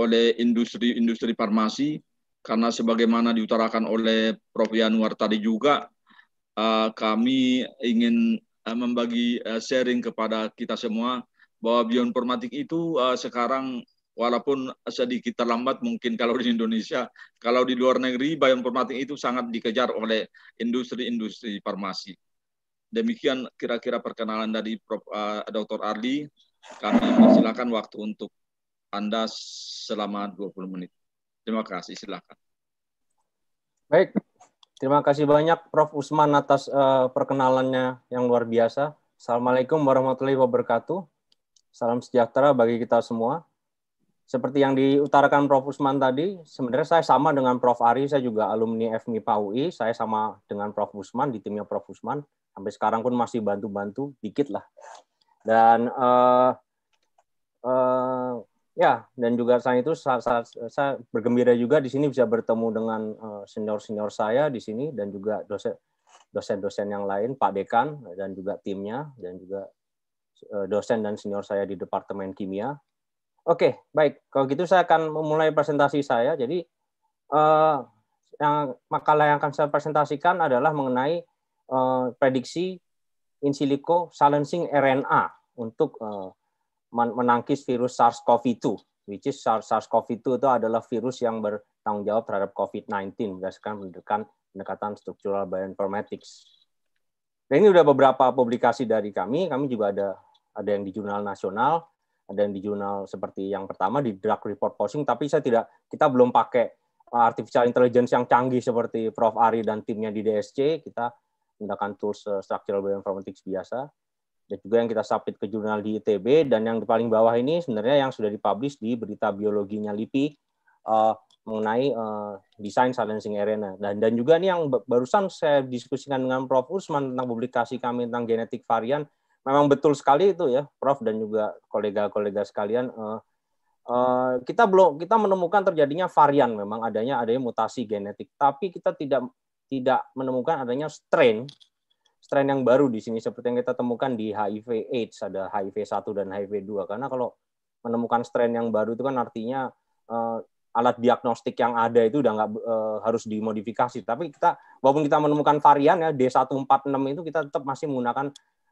oleh industri-industri farmasi karena sebagaimana diutarakan oleh Prof. Yanuar tadi juga eh, kami ingin eh, membagi eh, sharing kepada kita semua bahwa bioinformatik itu uh, sekarang walaupun sedikit terlambat mungkin kalau di Indonesia, kalau di luar negeri bioinformatik itu sangat dikejar oleh industri-industri farmasi. Demikian kira-kira perkenalan dari Prof. Eh, Dr. Ardi. Kami silakan waktu untuk Anda selama 20 menit. Terima kasih, silakan. Baik, terima kasih banyak Prof. Usman atas uh, perkenalannya yang luar biasa. Assalamualaikum warahmatullahi wabarakatuh. Salam sejahtera bagi kita semua. Seperti yang diutarakan Prof. Usman tadi, sebenarnya saya sama dengan Prof. Ari, saya juga alumni FMI UI, saya sama dengan Prof. Usman, di timnya Prof. Usman. Sampai sekarang pun masih bantu-bantu, dikit lah. Dan uh, uh, ya, dan juga saat itu saat, saat, saya bergembira juga di sini bisa bertemu dengan eh, senior-senior saya di sini dan juga dosen-dosen yang lain, Pak Dekan dan juga timnya dan juga Eh, dosen dan senior saya di Departemen Kimia. Oke, baik. Kalau gitu saya akan memulai presentasi saya. Jadi eh, yang makalah yang akan saya presentasikan adalah mengenai eh, prediksi in silico silencing RNA untuk eh, menangkis virus SARS-CoV-2, which is SARS-CoV-2 itu adalah virus yang bertanggung jawab terhadap COVID-19 berdasarkan pendekatan pendekatan struktural bioinformatics. Dan ini sudah beberapa publikasi dari kami, kami juga ada ada yang di jurnal nasional, ada yang di jurnal seperti yang pertama di drug report posting, tapi saya tidak kita belum pakai uh, artificial intelligence yang canggih seperti Prof Ari dan timnya di DSC, kita menggunakan tools uh, structural bioinformatics biasa dan juga yang kita submit ke jurnal di ITB dan yang di paling bawah ini sebenarnya yang sudah dipublish di berita biologinya LIPI uh, mengenai uh, desain silencing arena dan dan juga ini yang barusan saya diskusikan dengan Prof Usman tentang publikasi kami tentang genetik varian memang betul sekali itu ya, Prof dan juga kolega-kolega sekalian. Uh, uh, kita belum kita menemukan terjadinya varian memang adanya adanya mutasi genetik, tapi kita tidak tidak menemukan adanya strain strain yang baru di sini seperti yang kita temukan di HIV AIDS ada HIV 1 dan HIV 2 karena kalau menemukan strain yang baru itu kan artinya uh, alat diagnostik yang ada itu udah nggak uh, harus dimodifikasi. Tapi kita walaupun kita menemukan varian ya D146 itu kita tetap masih menggunakan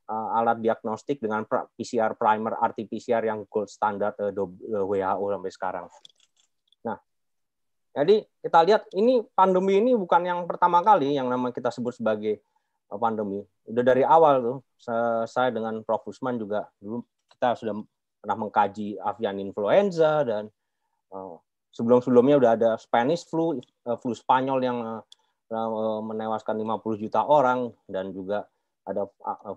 Eh, alat diagnostik dengan PCR primer RT-PCR yang gold standar eh, eh, WHO sampai sekarang. Nah, jadi kita lihat ini pandemi ini bukan yang pertama kali yang nama kita sebut sebagai pandemi. Udah dari awal tuh saya dengan Prof Usman juga dulu kita sudah pernah mengkaji avian influenza dan sebelum-sebelumnya udah ada Spanish flu, flu Spanyol yang menewaskan 50 juta orang dan juga ada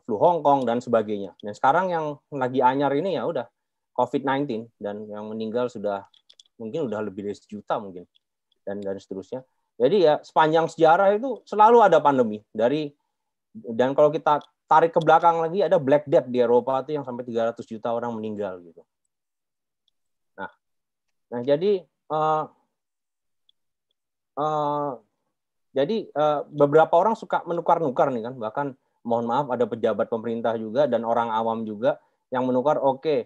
flu Hong Kong dan sebagainya. Dan sekarang yang lagi anyar ini ya udah COVID-19 dan yang meninggal sudah mungkin udah lebih dari sejuta mungkin dan dan seterusnya. Jadi ya sepanjang sejarah itu selalu ada pandemi dari dan kalau kita tarik ke belakang lagi ada Black Death di Eropa itu yang sampai 300 juta orang meninggal gitu. Nah, nah jadi uh, uh, jadi uh, beberapa orang suka menukar-nukar nih kan bahkan mohon maaf ada pejabat pemerintah juga dan orang awam juga yang menukar oke okay,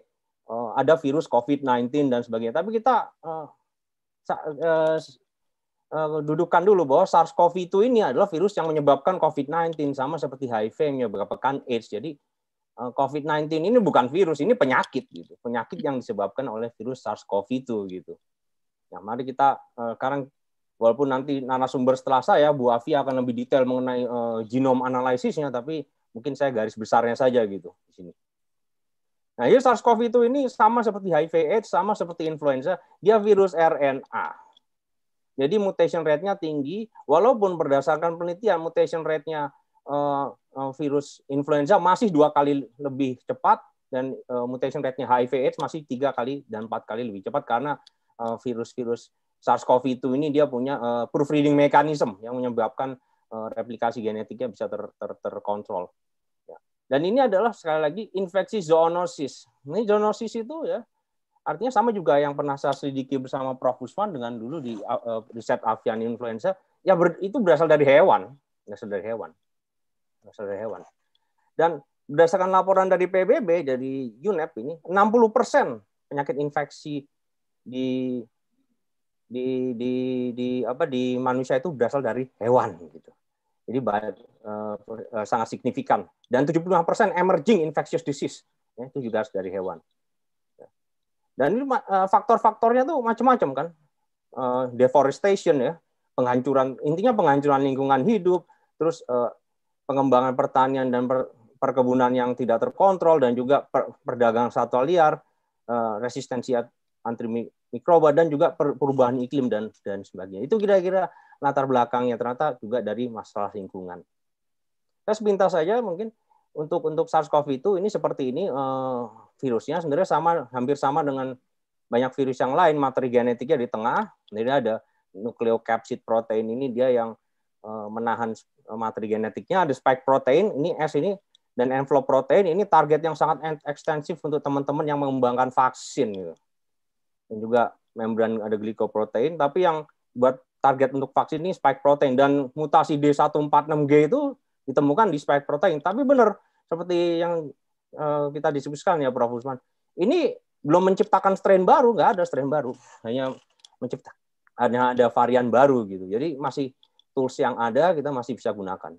eh, ada virus COVID-19 dan sebagainya. Tapi kita uh, eh, uh, eh, uh, dudukan dulu bahwa SARS-CoV-2 ini adalah virus yang menyebabkan COVID-19 sama seperti HIV yang menyebabkan AIDS. Jadi uh, COVID-19 ini bukan virus, ini penyakit gitu. Penyakit yang disebabkan oleh virus SARS-CoV-2 gitu. Nah, mari kita uh, sekarang walaupun nanti narasumber setelah saya Bu Afi akan lebih detail mengenai uh, eh, genom analisisnya tapi mungkin saya garis besarnya saja gitu di sini. Nah, ini SARS-CoV itu ini sama seperti HIV AIDS, sama seperti influenza, dia virus RNA. Jadi mutation rate-nya tinggi, walaupun berdasarkan penelitian mutation rate-nya uh, uh, virus influenza masih dua kali lebih cepat dan uh, mutation rate-nya HIV AIDS masih tiga kali dan empat kali lebih cepat karena virus -virus SARS-CoV-2 ini dia punya uh, proofreading mechanism yang menyebabkan uh, replikasi genetiknya bisa ter, ter, terkontrol. Ya. Dan ini adalah sekali lagi infeksi zoonosis. Ini zoonosis itu ya artinya sama juga yang pernah saya selidiki bersama Prof. Usman dengan dulu di uh, eh, riset avian influenza. Ya ber, itu berasal dari hewan, berasal dari hewan, berasal dari hewan. Dan berdasarkan laporan dari PBB dari UNEP ini 60 penyakit infeksi di di di di apa di manusia itu berasal dari hewan gitu. Jadi uh, uh, sangat signifikan dan 75% emerging infectious disease ya, itu juga harus dari hewan. Dan ini uh, faktor-faktornya tuh macam-macam kan. Uh, deforestation ya, penghancuran intinya penghancuran lingkungan hidup, terus uh, pengembangan pertanian dan per, perkebunan yang tidak terkontrol dan juga per, perdagangan satwa liar, uh, resistensi antri mikroba dan juga perubahan iklim dan dan sebagainya. Itu kira-kira latar belakangnya ternyata juga dari masalah lingkungan. Saya sepintas saja mungkin untuk untuk SARS-CoV itu ini seperti ini eh, virusnya sebenarnya sama hampir sama dengan banyak virus yang lain materi genetiknya di tengah jadi ada nukleokapsid protein ini dia yang eh, menahan eh, materi genetiknya ada spike protein ini S ini dan envelope protein ini target yang sangat ekstensif untuk teman-teman yang mengembangkan vaksin gitu dan juga membran ada glikoprotein tapi yang buat target untuk vaksin ini spike protein dan mutasi D146G itu ditemukan di spike protein tapi benar seperti yang eh, kita diskusikan ya Prof Usman ini belum menciptakan strain baru nggak ada strain baru hanya menciptakan hanya ada varian baru gitu jadi masih tools yang ada kita masih bisa gunakan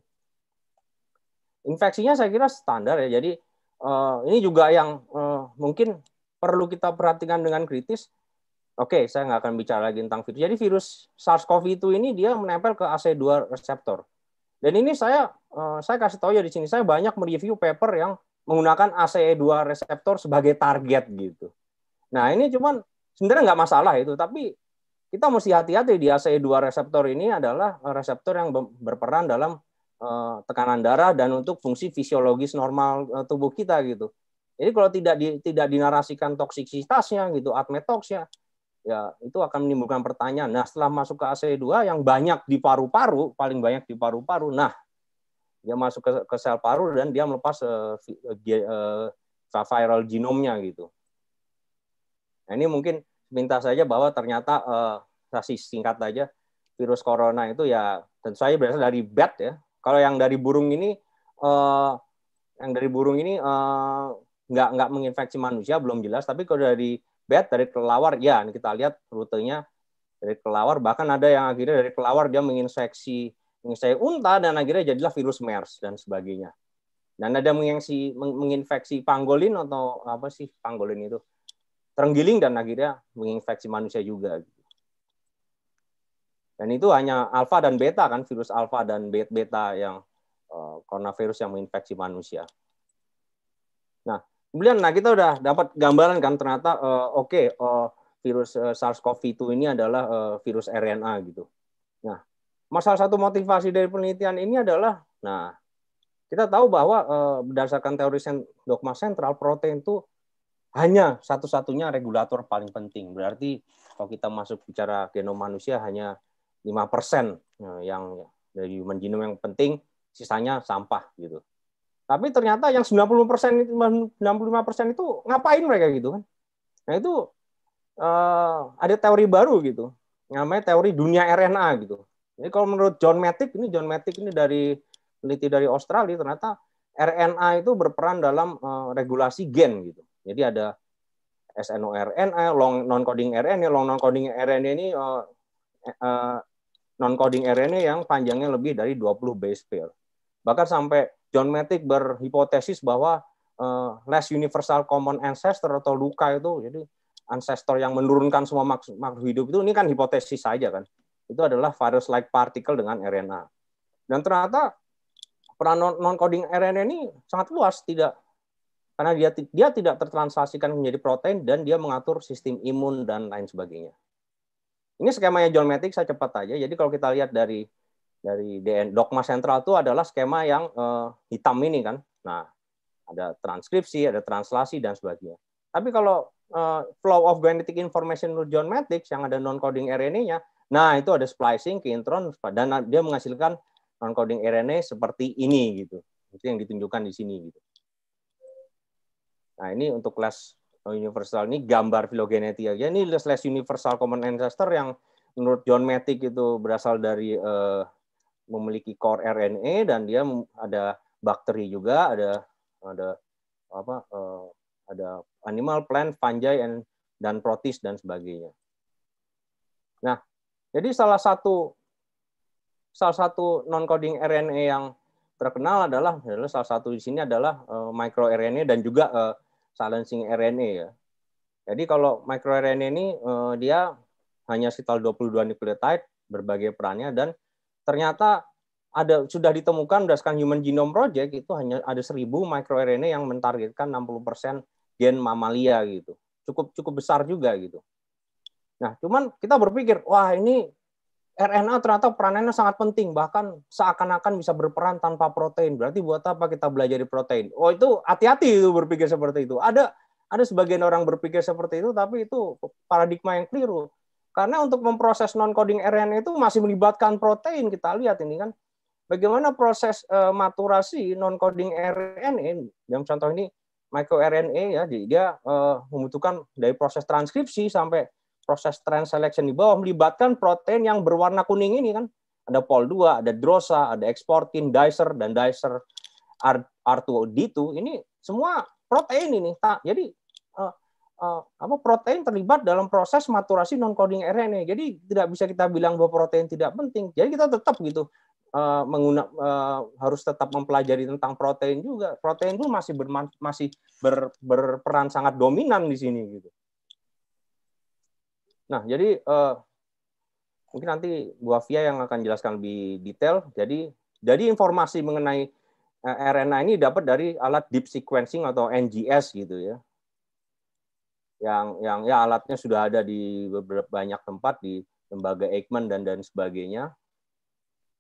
infeksinya saya kira standar ya jadi eh, ini juga yang eh, mungkin perlu kita perhatikan dengan kritis Oke, okay, saya nggak akan bicara lagi tentang virus. Jadi virus SARS-CoV-2 ini dia menempel ke AC2 reseptor. Dan ini saya eh, saya kasih tahu ya di sini saya banyak mereview paper yang menggunakan ACE2 reseptor sebagai target gitu. Nah ini cuman sebenarnya nggak masalah itu, tapi kita mesti hati-hati di ACE2 reseptor ini adalah reseptor yang berperan dalam eh, tekanan darah dan untuk fungsi fisiologis normal eh, tubuh kita gitu. Jadi kalau tidak di, tidak dinarasikan toksisitasnya gitu, admetoksnya, ya itu akan menimbulkan pertanyaan. Nah, setelah masuk ke ac 2 yang banyak di paru-paru, paling banyak di paru-paru. Nah, dia masuk ke, ke sel paru dan dia melepas uh, uh, viral genomnya gitu. Nah, ini mungkin minta saja bahwa ternyata uh, singkat aja virus corona itu ya tentu saja berasal dari bat ya. Kalau yang dari burung ini uh, yang dari burung ini uh, nggak nggak menginfeksi manusia belum jelas, tapi kalau dari bed dari kelawar ya kita lihat rutenya dari kelawar bahkan ada yang akhirnya dari kelawar dia menginfeksi menginfeksi unta dan akhirnya jadilah virus MERS dan sebagainya dan ada menginfeksi menginfeksi pangolin atau apa sih pangolin itu terenggiling dan akhirnya menginfeksi manusia juga dan itu hanya alfa dan beta kan virus alfa dan beta yang uh, coronavirus yang menginfeksi manusia nah kemudian nah kita udah dapat gambaran kan ternyata uh, oke okay, uh, eh, virus uh, eh, SARS-CoV-2 ini adalah uh, virus RNA gitu. Nah, masalah satu motivasi dari penelitian ini adalah nah kita tahu bahwa uh, berdasarkan teori sen dogma sentral protein itu hanya satu-satunya regulator paling penting. Berarti kalau kita masuk bicara genom manusia hanya 5% yang dari human genome yang penting, sisanya sampah gitu. Tapi ternyata yang 90 persen, 65 persen itu ngapain mereka gitu kan? Nah itu uh, ada teori baru gitu, namanya teori dunia RNA gitu. Ini kalau menurut John Matic ini John Matic ini dari peneliti dari Australia ternyata RNA itu berperan dalam uh, regulasi gen gitu. Jadi ada SNORNA, long non coding RNA, long non coding RNA ini uh, eh, uh, non coding RNA yang panjangnya lebih dari 20 base pair. Bahkan sampai John Matic berhipotesis bahwa uh, less universal common ancestor atau luka itu jadi ancestor yang menurunkan semua makhluk, hidup itu ini kan hipotesis saja kan. Itu adalah virus-like particle dengan RNA. Dan ternyata peran non-coding RNA ini sangat luas, tidak karena dia dia tidak tertranslasikan menjadi protein dan dia mengatur sistem imun dan lain sebagainya. Ini skemanya John Matic saya cepat aja. Jadi kalau kita lihat dari dari DN dogma sentral itu adalah skema yang uh, hitam ini kan. Nah, ada transkripsi, ada translasi dan sebagainya. Tapi kalau uh, flow of genetic information menurut John Matrix yang ada non-coding RNA-nya, nah itu ada splicing ke intron dan dia menghasilkan non-coding RNA seperti ini gitu. Itu yang ditunjukkan di sini gitu. Nah, ini untuk kelas universal ini gambar filogeneti aja. Ini slash universal common ancestor yang menurut John Matic itu berasal dari uh, memiliki core RNA dan dia ada bakteri juga, ada ada apa uh, ada animal, plant, fungi and dan protis dan sebagainya. Nah, jadi salah satu salah satu non coding RNA yang terkenal adalah salah satu di sini adalah uh, micro RNA dan juga uh, silencing RNA ya. Jadi kalau microRNA ini dia hanya sekitar 22 nukleotide berbagai perannya dan ternyata ada sudah ditemukan berdasarkan Human Genome Project itu hanya ada 1000 microRNA yang mentargetkan 60% gen mamalia gitu. Cukup cukup besar juga gitu. Nah, cuman kita berpikir, wah ini RNA ternyata perannya sangat penting, bahkan seakan-akan bisa berperan tanpa protein. Berarti buat apa kita belajar di protein? Oh, itu hati-hati itu berpikir seperti itu. Ada ada sebagian orang berpikir seperti itu, tapi itu paradigma yang keliru. Karena untuk memproses non-coding RNA itu masih melibatkan protein. Kita lihat ini kan. Bagaimana proses uh, maturasi non-coding RNA, yang contoh ini microRNA ya, dia uh, membutuhkan dari proses transkripsi sampai proses transselection di bawah melibatkan protein yang berwarna kuning ini kan. Ada Pol2, ada Drosa, ada Exportin, Dicer, dan Dicer R2D2. Ini semua protein ini. Jadi uh, eh, apa protein terlibat dalam proses maturasi non coding RNA. Jadi tidak bisa kita bilang bahwa protein tidak penting. Jadi kita tetap gitu uh, eh, mengguna, uh, eh, harus tetap mempelajari tentang protein juga. Protein itu masih berman, masih ber, berperan sangat dominan di sini gitu. Nah, jadi uh, mungkin nanti Bu Afia yang akan jelaskan lebih detail. Jadi jadi informasi mengenai RNA ini dapat dari alat deep sequencing atau NGS gitu ya yang yang ya alatnya sudah ada di beberapa banyak tempat di lembaga Eijkman dan dan sebagainya.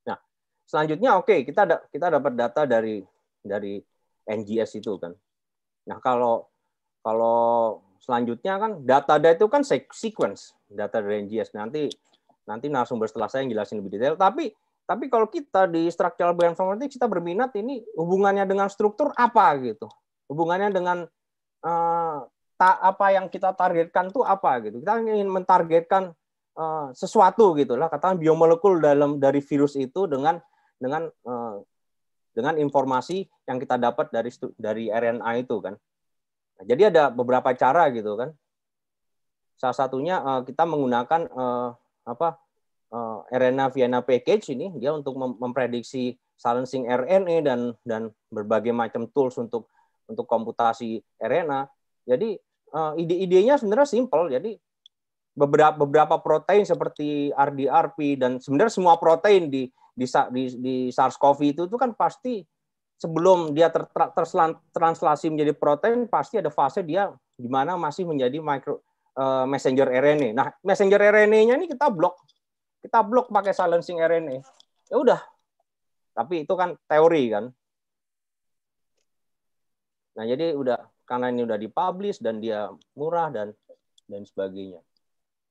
Nah, selanjutnya oke okay, kita ada kita dapat data dari dari NGS itu kan. Nah, kalau kalau selanjutnya kan data data itu kan sequence data dari NGS nanti nanti narasumber setelah saya yang jelasin lebih detail tapi tapi kalau kita di structural bioinformatics kita berminat ini hubungannya dengan struktur apa gitu. Hubungannya dengan uh, ta, apa yang kita targetkan tuh apa gitu. Kita ingin mentargetkan uh, sesuatu gitulah katakan biomolekul dalam dari virus itu dengan dengan uh, dengan informasi yang kita dapat dari dari RNA itu kan. Nah, jadi ada beberapa cara gitu kan. Salah satunya uh, kita menggunakan uh, apa uh, RNA Vienna package ini dia untuk mem memprediksi silencing RNA dan dan berbagai macam tools untuk untuk komputasi RNA. Jadi uh, ide-idenya sebenarnya simpel. Jadi beberapa beberapa protein seperti RDRP dan sebenarnya semua protein di di di, di SARS-CoV itu itu kan pasti sebelum dia ter, ter, tertranslasi menjadi protein pasti ada fase dia di mana masih menjadi micro uh, messenger RNA. Nah, messenger RNA-nya ini kita blok. Kita blok pakai silencing RNA. Ya udah. Tapi itu kan teori kan. Nah, jadi udah karena ini udah dipublish dan dia murah dan dan sebagainya.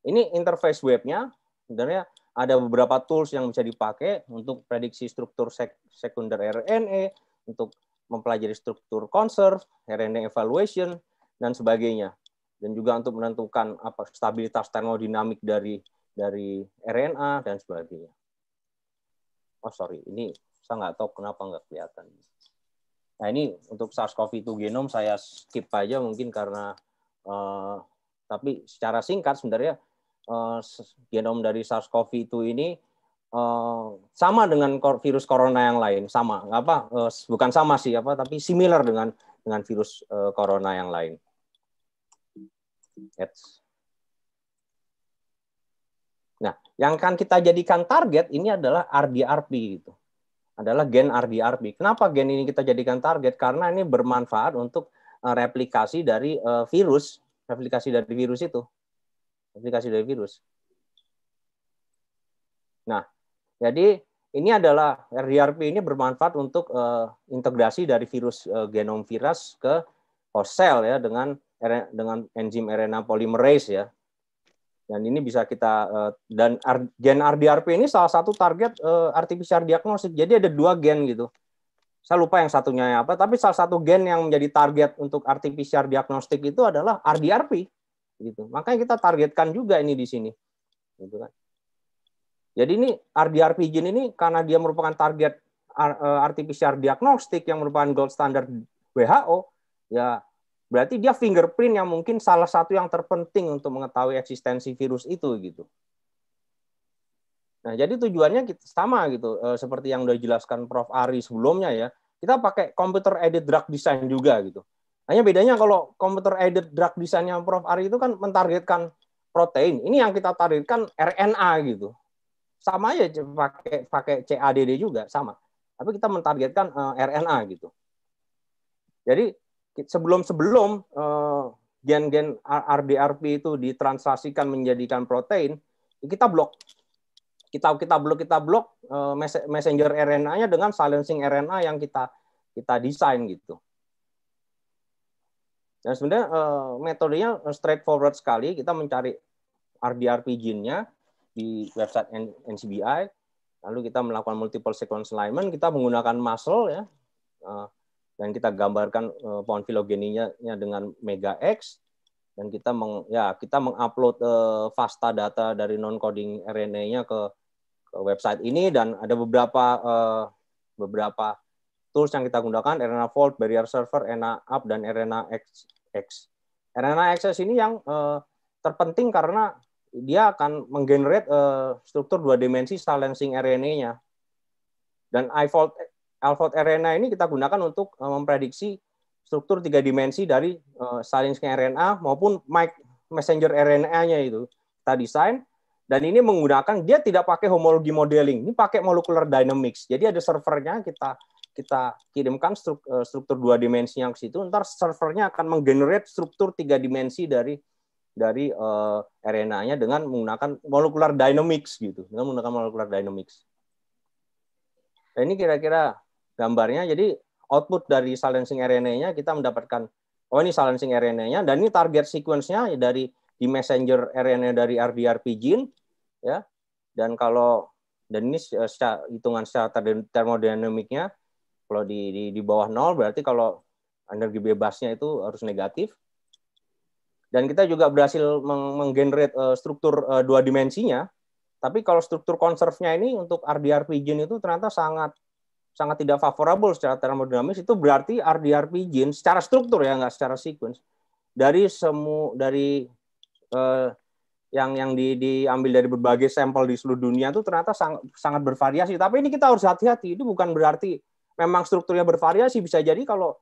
Ini interface webnya. Sebenarnya ada beberapa tools yang bisa dipakai untuk prediksi struktur sek sekunder RNA, untuk mempelajari struktur conserve, RNA evaluation, dan sebagainya. Dan juga untuk menentukan apa stabilitas termodinamik dari dari RNA dan sebagainya. Oh sorry, ini saya nggak tahu kenapa nggak kelihatan. Nah ini untuk SARS-CoV-2 genom saya skip aja mungkin karena uh, tapi secara singkat sebenarnya uh, eh, genom dari SARS-CoV-2 ini uh, sama dengan virus corona yang lain, sama apa uh, bukan sama sih apa tapi similar dengan dengan virus uh, corona yang lain. Nah, yang akan kita jadikan target ini adalah RDRP gitu adalah gen RDRB. Kenapa gen ini kita jadikan target? Karena ini bermanfaat untuk eh, replikasi dari eh, virus, replikasi dari virus itu. Replikasi dari virus. Nah, jadi ini adalah RDRP ini bermanfaat untuk eh, integrasi dari virus uh, genom virus ke host cell ya dengan dengan enzim RNA polymerase ya. Dan ini bisa kita eh, dan gen RDRP ini salah satu target eh, artificial diagnosis. Jadi ada dua gen gitu. Saya lupa yang satunya apa, tapi salah satu gen yang menjadi target untuk artificial diagnostik itu adalah RDRP gitu. Makanya kita targetkan juga ini di sini. Gitu kan. Jadi ini RDRP gen ini karena dia merupakan target eh, rt diagnostik yang merupakan gold standard WHO, ya berarti dia fingerprint yang mungkin salah satu yang terpenting untuk mengetahui eksistensi virus itu gitu. Nah, jadi tujuannya kita, sama gitu e, seperti yang udah jelaskan Prof Ari sebelumnya ya. Kita pakai computer aided drug design juga gitu. Hanya bedanya kalau computer aided drug design yang Prof Ari itu kan mentargetkan protein. Ini yang kita targetkan RNA gitu. Sama ya pakai pakai CADD juga sama. Tapi kita mentargetkan e, eh, RNA gitu. Jadi sebelum sebelum eh, gen-gen RDRP itu ditranslasikan menjadikan protein, kita blok kita kita blok kita blok eh, messenger RNA-nya dengan silencing RNA yang kita kita desain gitu. Dan sebenarnya uh, metodenya straightforward sekali. Kita mencari RDRP gene-nya di website NCBI, lalu kita melakukan multiple sequence alignment. Kita menggunakan muscle ya. Uh, dan kita gambarkan uh, pohon filogeninya dengan mega X dan kita meng, ya kita mengupload uh, eh, FASTA data dari non coding RNA-nya ke, ke website ini dan ada beberapa uh, beberapa tools yang kita gunakan RNA Vault, Barrier Server, RNA Up dan RNA XX. RNA Access ini yang uh, terpenting karena dia akan menggenerate uh, struktur dua dimensi silencing RNA-nya. Dan iVault Alford RNA ini kita gunakan untuk eh, memprediksi struktur tiga dimensi dari eh, silencing RNA maupun mic messenger RNA-nya itu. Kita desain dan ini menggunakan dia tidak pakai homologi modeling, ini pakai molecular dynamics. Jadi ada servernya kita kita kirimkan eh, struktur dua dimensi yang ke situ, ntar servernya akan menggenerate struktur tiga dimensi dari dari uh, RNA-nya dengan menggunakan molecular dynamics gitu, dengan menggunakan molecular dynamics. Nah, ini kira-kira gambarnya. Jadi output dari silencing RNA-nya kita mendapatkan oh ini silencing RNA-nya dan ini target sequence-nya dari di messenger RNA dari RDRP gene ya. Dan kalau dan ini eh, secara, hitungan secara termodinamiknya kalau di, di di bawah nol berarti kalau energi bebasnya itu harus negatif dan kita juga berhasil menggenerate uh, struktur eh, dua dimensinya tapi kalau struktur konservnya ini untuk RDRP gene itu ternyata sangat sangat tidak favorable secara termodinamis itu berarti RDRP gene secara struktur ya nggak secara sequence dari semua dari eh, yang yang di, diambil dari berbagai sampel di seluruh dunia itu ternyata sang, sangat bervariasi. Tapi ini kita harus hati-hati. Itu bukan berarti memang strukturnya bervariasi. Bisa jadi kalau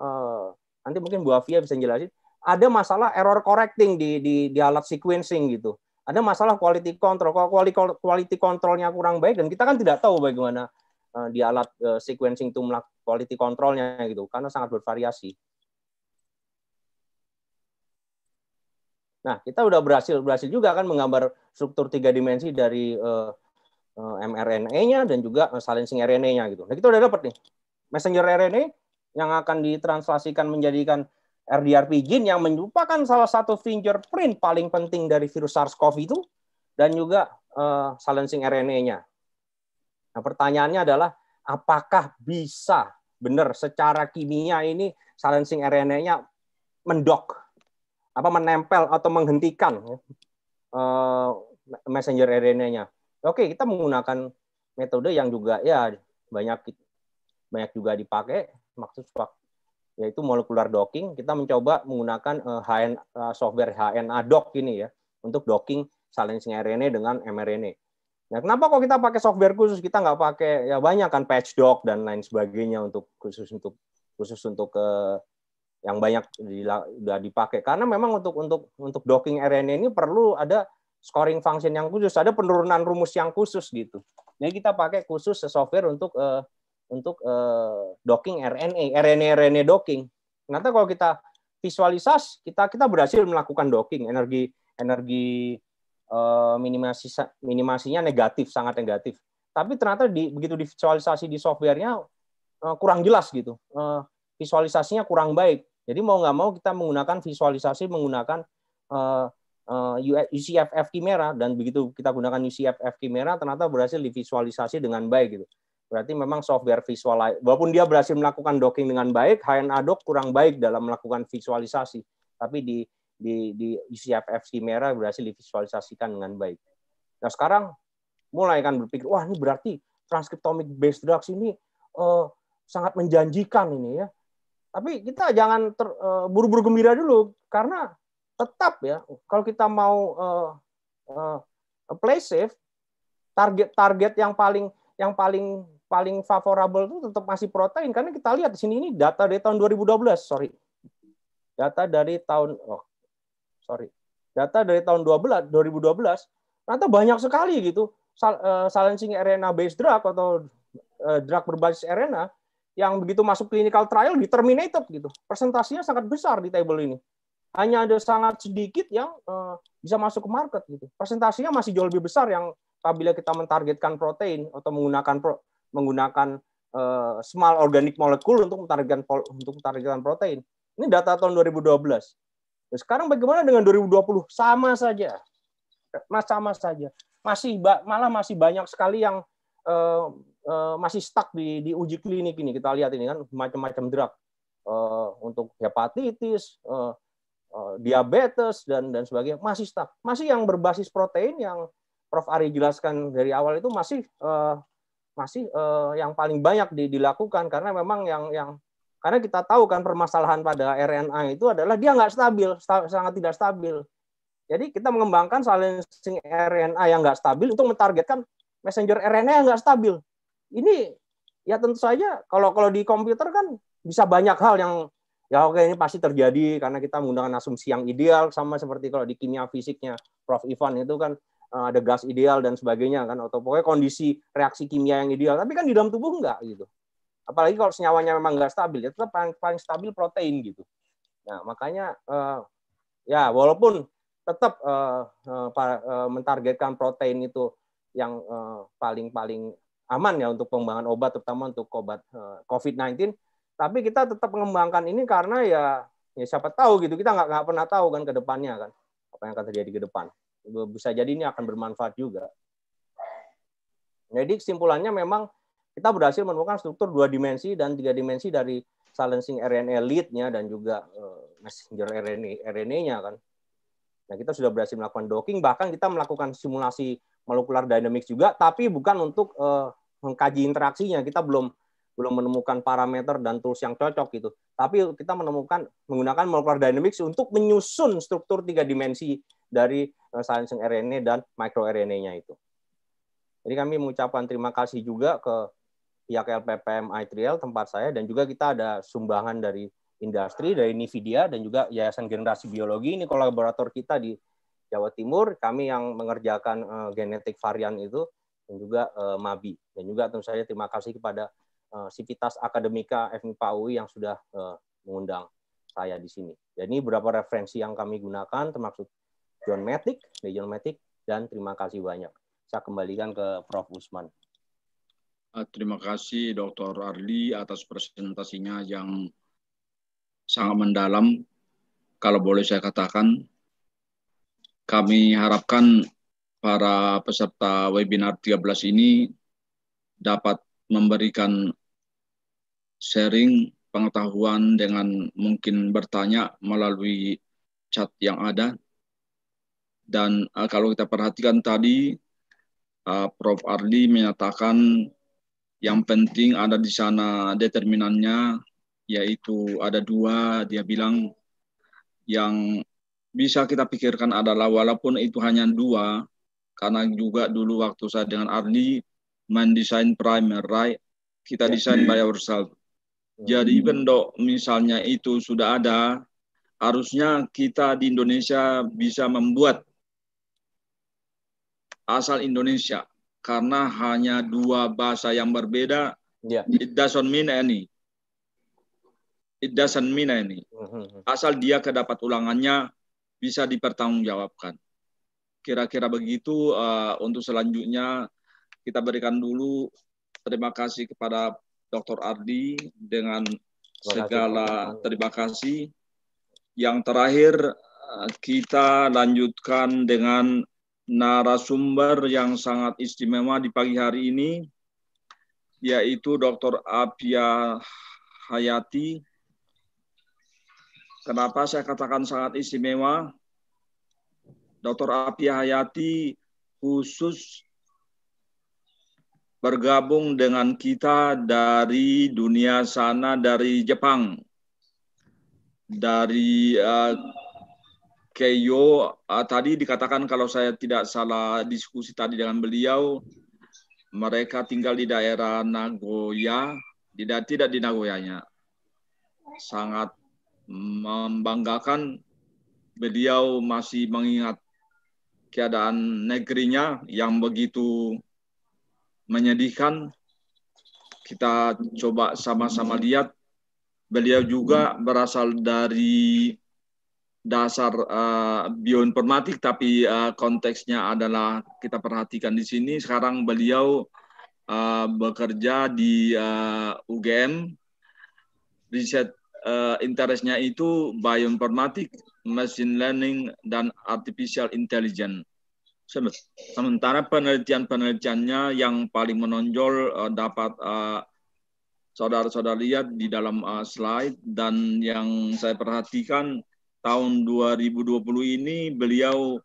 eh, nanti mungkin Bu Afia bisa jelasin ada masalah error correcting di, di di alat sequencing gitu. Ada masalah quality control. Kalau quality controlnya kurang baik dan kita kan tidak tahu bagaimana Eh, di alat eh, sequencing itu quality controlnya gitu karena sangat bervariasi. Nah kita sudah berhasil berhasil juga kan menggambar struktur tiga dimensi dari uh, mRNA-nya dan juga silencing RNA-nya gitu. Nah kita udah dapat nih messenger RNA yang akan ditranslasikan menjadikan RDRP gene yang merupakan salah satu fingerprint paling penting dari virus SARS-CoV itu dan juga uh, silencing RNA-nya. Nah, pertanyaannya adalah apakah bisa benar secara kimia ini silencing RNA-nya mendok apa menempel atau menghentikan uh, messenger RNA-nya. Oke, kita menggunakan metode yang juga ya banyak banyak juga dipakai maksud yaitu molecular docking. Kita mencoba menggunakan uh, eh, HN, uh, software HNA dock ini ya untuk docking silencing RNA dengan mRNA. Nah, kenapa kok kita pakai software khusus? Kita nggak pakai ya banyak kan patch doc dan lain sebagainya untuk khusus untuk khusus untuk ke eh, yang banyak sudah dipakai. Karena memang untuk untuk untuk docking RNA ini perlu ada scoring function yang khusus, ada penurunan rumus yang khusus gitu. Jadi kita pakai khusus software untuk uh, untuk uh, docking RNA, RNA RNA docking. Nanti kalau kita visualisasi, kita kita berhasil melakukan docking energi energi Eh, minimasi minimasinya negatif sangat negatif tapi ternyata di, begitu divisualisasi di softwarenya eh, kurang jelas gitu eh, visualisasinya kurang baik jadi mau nggak mau kita menggunakan visualisasi menggunakan UCFF Chimera dan begitu kita gunakan UCFF Chimera ternyata berhasil divisualisasi dengan baik gitu berarti memang software visual walaupun dia berhasil melakukan docking dengan baik HNA doc kurang baik dalam melakukan visualisasi tapi di di di UCFFC merah berhasil divisualisasikan dengan baik. Nah sekarang mulai kan berpikir wah ini berarti transcriptomic based drugs ini uh, sangat menjanjikan ini ya. Tapi kita jangan buru buru uh, gembira dulu karena tetap ya kalau kita mau uh, uh, play safe target-target yang paling yang paling paling favorable itu tetap masih protein karena kita lihat di sini ini data dari tahun 2012 sorry data dari tahun oh, sorry data dari tahun 12 2012 ternyata banyak sekali gitu eh, silencing RNA based drug atau eh, drug berbasis RNA yang begitu masuk clinical trial di terminated gitu. Persentasinya sangat besar di table ini. Hanya ada sangat sedikit yang eh, bisa masuk ke market gitu. Persentasinya masih jauh lebih besar yang apabila kita mentargetkan protein atau menggunakan pro, menggunakan small organic molecule untuk menargetkan untuk menargetkan protein. Ini data tahun 2012. Nah, sekarang bagaimana dengan 2020? Sama saja. Mas sama saja. Masih malah masih banyak sekali yang uh, uh, masih stuck di, di uji klinik ini. Kita lihat ini kan macam-macam drug uh, untuk hepatitis, uh, uh, diabetes dan dan sebagainya masih stuck. Masih yang berbasis protein yang Prof Ari jelaskan dari awal itu masih uh, masih uh, yang paling banyak di, dilakukan karena memang yang yang karena kita tahu kan permasalahan pada RNA itu adalah dia nggak stabil, sta sangat tidak stabil. Jadi kita mengembangkan silencing RNA yang nggak stabil untuk menargetkan messenger RNA yang nggak stabil. Ini ya tentu saja kalau kalau di komputer kan bisa banyak hal yang ya oke ini pasti terjadi karena kita menggunakan asumsi yang ideal sama seperti kalau di kimia fisiknya Prof Ivan itu kan eh, ada gas ideal dan sebagainya kan atau pokoknya kondisi reaksi kimia yang ideal tapi kan di dalam tubuh enggak gitu apalagi kalau senyawanya memang nggak stabil ya tetap paling, paling stabil protein gitu nah makanya uh, ya walaupun tetap uh, uh, mentargetkan protein itu yang paling-paling uh, aman ya untuk pengembangan obat terutama untuk obat uh, COVID-19 tapi kita tetap mengembangkan ini karena ya ya siapa tahu gitu kita nggak nggak pernah tahu kan ke depannya kan apa yang akan terjadi ke depan bisa jadi ini akan bermanfaat juga jadi kesimpulannya memang kita berhasil menemukan struktur dua dimensi dan tiga dimensi dari silencing RNA lead-nya dan juga eh, messenger RNA RNA-nya kan. Nah, kita sudah berhasil melakukan docking bahkan kita melakukan simulasi molecular dynamics juga tapi bukan untuk uh, mengkaji interaksinya. Kita belum belum menemukan parameter dan tools yang cocok gitu. Tapi kita menemukan menggunakan molecular dynamics untuk menyusun struktur tiga dimensi dari uh, silencing RNA dan microRNA-nya itu. Jadi kami mengucapkan terima kasih juga ke pihak LPPM i tempat saya dan juga kita ada sumbangan dari industri dari Nvidia dan juga Yayasan Generasi Biologi ini kolaborator kita di Jawa Timur kami yang mengerjakan uh, genetik varian itu dan juga uh, Mabi dan juga tentu saja terima kasih kepada uh, Akademika FMIPA UI yang sudah uh, mengundang saya di sini. Jadi ini beberapa referensi yang kami gunakan termasuk John Matic, John Matic dan terima kasih banyak. Saya kembalikan ke Prof Usman. Eh, terima kasih Dr. Arli atas presentasinya yang sangat mendalam. Kalau boleh saya katakan, kami harapkan para peserta webinar 13 ini dapat memberikan sharing pengetahuan dengan mungkin bertanya melalui chat yang ada. Dan eh, kalau kita perhatikan tadi, eh, Prof. Arli menyatakan yang penting ada di sana determinannya, yaitu ada dua, dia bilang yang bisa kita pikirkan adalah walaupun itu hanya dua, karena juga dulu waktu saya dengan Ardi mendesain primer, right? Kita ya. desain by ourselves. Ya. Jadi bentuk misalnya itu sudah ada, harusnya kita di Indonesia bisa membuat asal Indonesia karena hanya dua bahasa yang berbeda, yeah. it doesn't mean any. It doesn't mean any. Mm-hmm. Asal dia kedapat ulangannya bisa dipertanggungjawabkan. Kira-kira begitu uh, untuk selanjutnya kita berikan dulu terima kasih kepada Dr. Ardi dengan segala terima kasih. Yang terakhir uh, kita lanjutkan dengan narasumber yang sangat istimewa di pagi hari ini, yaitu Dr. Apia Hayati. Kenapa saya katakan sangat istimewa? Dr. Apia Hayati khusus bergabung dengan kita dari dunia sana, dari Jepang, dari uh, Keio uh, tadi dikatakan kalau saya tidak salah diskusi tadi dengan beliau mereka tinggal di daerah Nagoya tidak tidak di Nagoyanya sangat membanggakan beliau masih mengingat keadaan negerinya yang begitu menyedihkan kita coba sama-sama lihat beliau juga berasal dari dasar uh, bioinformatik tapi uh, konteksnya adalah kita perhatikan di sini sekarang beliau uh, bekerja di uh, UGM riset uh, interestnya itu bioinformatik, machine learning dan artificial intelligence. Sementara penelitian-penelitiannya yang paling menonjol dapat uh, saudara-saudara lihat di dalam uh, slide dan yang saya perhatikan tahun 2020 ini beliau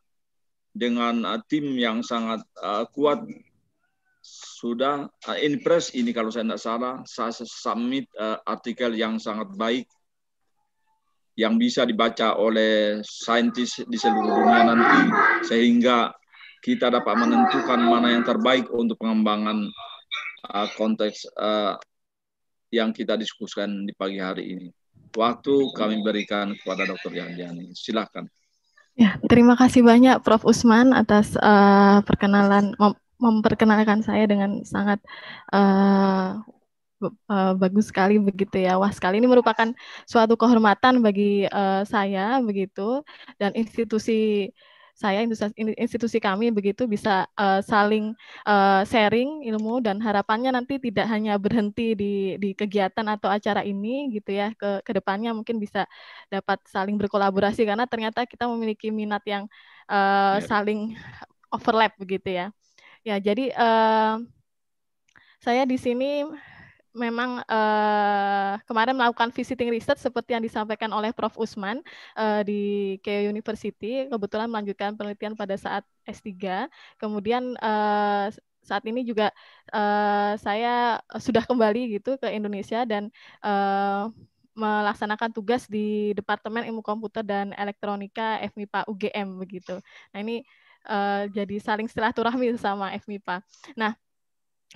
dengan uh, tim yang sangat uh, kuat sudah uh, impress ini kalau saya tidak salah saya submit uh, artikel yang sangat baik yang bisa dibaca oleh saintis di seluruh dunia nanti sehingga kita dapat menentukan mana yang terbaik untuk pengembangan uh, konteks uh, yang kita diskusikan di pagi hari ini. Waktu kami berikan kepada Dr. yang, Silakan. Ya, terima kasih banyak Prof Usman atas uh, perkenalan mem memperkenalkan saya dengan sangat uh, uh, bagus sekali begitu ya. Wah, sekali ini merupakan suatu kehormatan bagi uh, saya begitu dan institusi saya institusi, kami begitu bisa uh, saling uh, sharing ilmu dan harapannya nanti tidak hanya berhenti di di kegiatan atau acara ini gitu ya ke kedepannya mungkin bisa dapat saling berkolaborasi karena ternyata kita memiliki minat yang uh, eh, yeah. saling overlap begitu ya ya jadi uh, saya di sini memang uh, kemarin melakukan visiting research seperti yang disampaikan oleh Prof. Usman uh, di Keio University, kebetulan melanjutkan penelitian pada saat S3. Kemudian uh, saat ini juga uh, saya sudah kembali gitu ke Indonesia dan uh, melaksanakan tugas di Departemen Ilmu Komputer dan Elektronika FMIPA UGM begitu. Nah ini uh, jadi saling silaturahmi sama FMIPA. Nah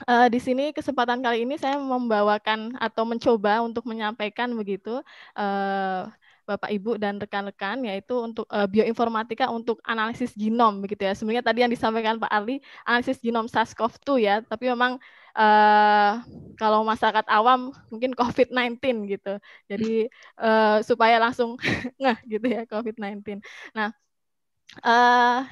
uh, di sini kesempatan kali ini saya membawakan atau mencoba untuk menyampaikan begitu uh, Bapak Ibu dan rekan-rekan yaitu untuk uh, bioinformatika untuk analisis genom begitu ya. Sebenarnya tadi yang disampaikan Pak Ali analisis genom SARS-CoV-2 ya, tapi memang uh, kalau masyarakat awam mungkin COVID-19 gitu. Jadi uh, supaya langsung ngeh gitu ya COVID-19. Nah, uh,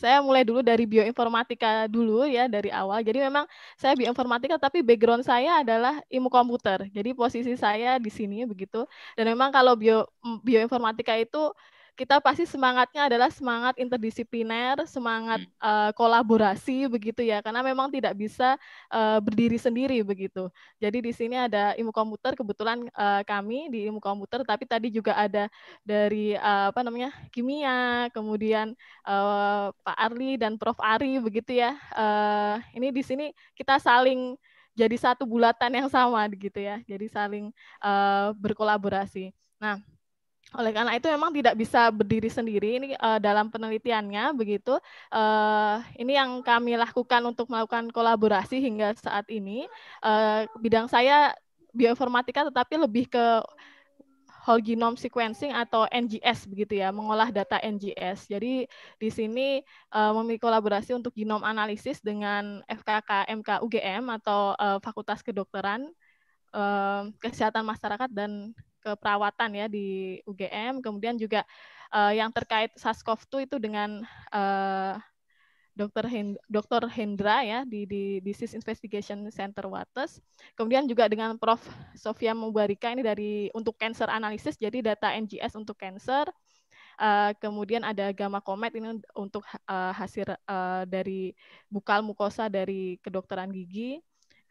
saya mulai dulu dari bioinformatika dulu ya dari awal. Jadi memang saya bioinformatika tapi background saya adalah ilmu komputer. Jadi posisi saya di sini begitu. Dan memang kalau bio bioinformatika itu kita pasti semangatnya adalah semangat interdisipliner, semangat hmm. uh, kolaborasi begitu ya, karena memang tidak bisa uh, berdiri sendiri begitu. Jadi di sini ada ilmu komputer kebetulan uh, kami di ilmu komputer, tapi tadi juga ada dari uh, apa namanya kimia, kemudian uh, Pak Arli dan Prof Ari begitu ya. Uh, ini di sini kita saling jadi satu bulatan yang sama gitu ya, jadi saling uh, berkolaborasi. Nah oleh karena itu memang tidak bisa berdiri sendiri ini uh, dalam penelitiannya begitu uh, ini yang kami lakukan untuk melakukan kolaborasi hingga saat ini uh, bidang saya bioinformatika tetapi lebih ke whole genome sequencing atau NGS begitu ya, mengolah data NGS. Jadi di sini uh, memiliki kolaborasi untuk genom analisis dengan FKK MK UGM atau uh, Fakultas Kedokteran, uh, Kesehatan Masyarakat dan keperawatan ya di UGM, kemudian juga uh, yang terkait SARS-CoV-2 itu dengan uh, eh, Dr. Hendra ya di, di Disease Investigation Center Wates. Kemudian juga dengan Prof. Sofia Mubarika ini dari untuk cancer analisis, jadi data NGS untuk cancer. Uh, kemudian ada gamma Comet ini untuk uh, hasil uh, dari bukal mukosa dari kedokteran gigi.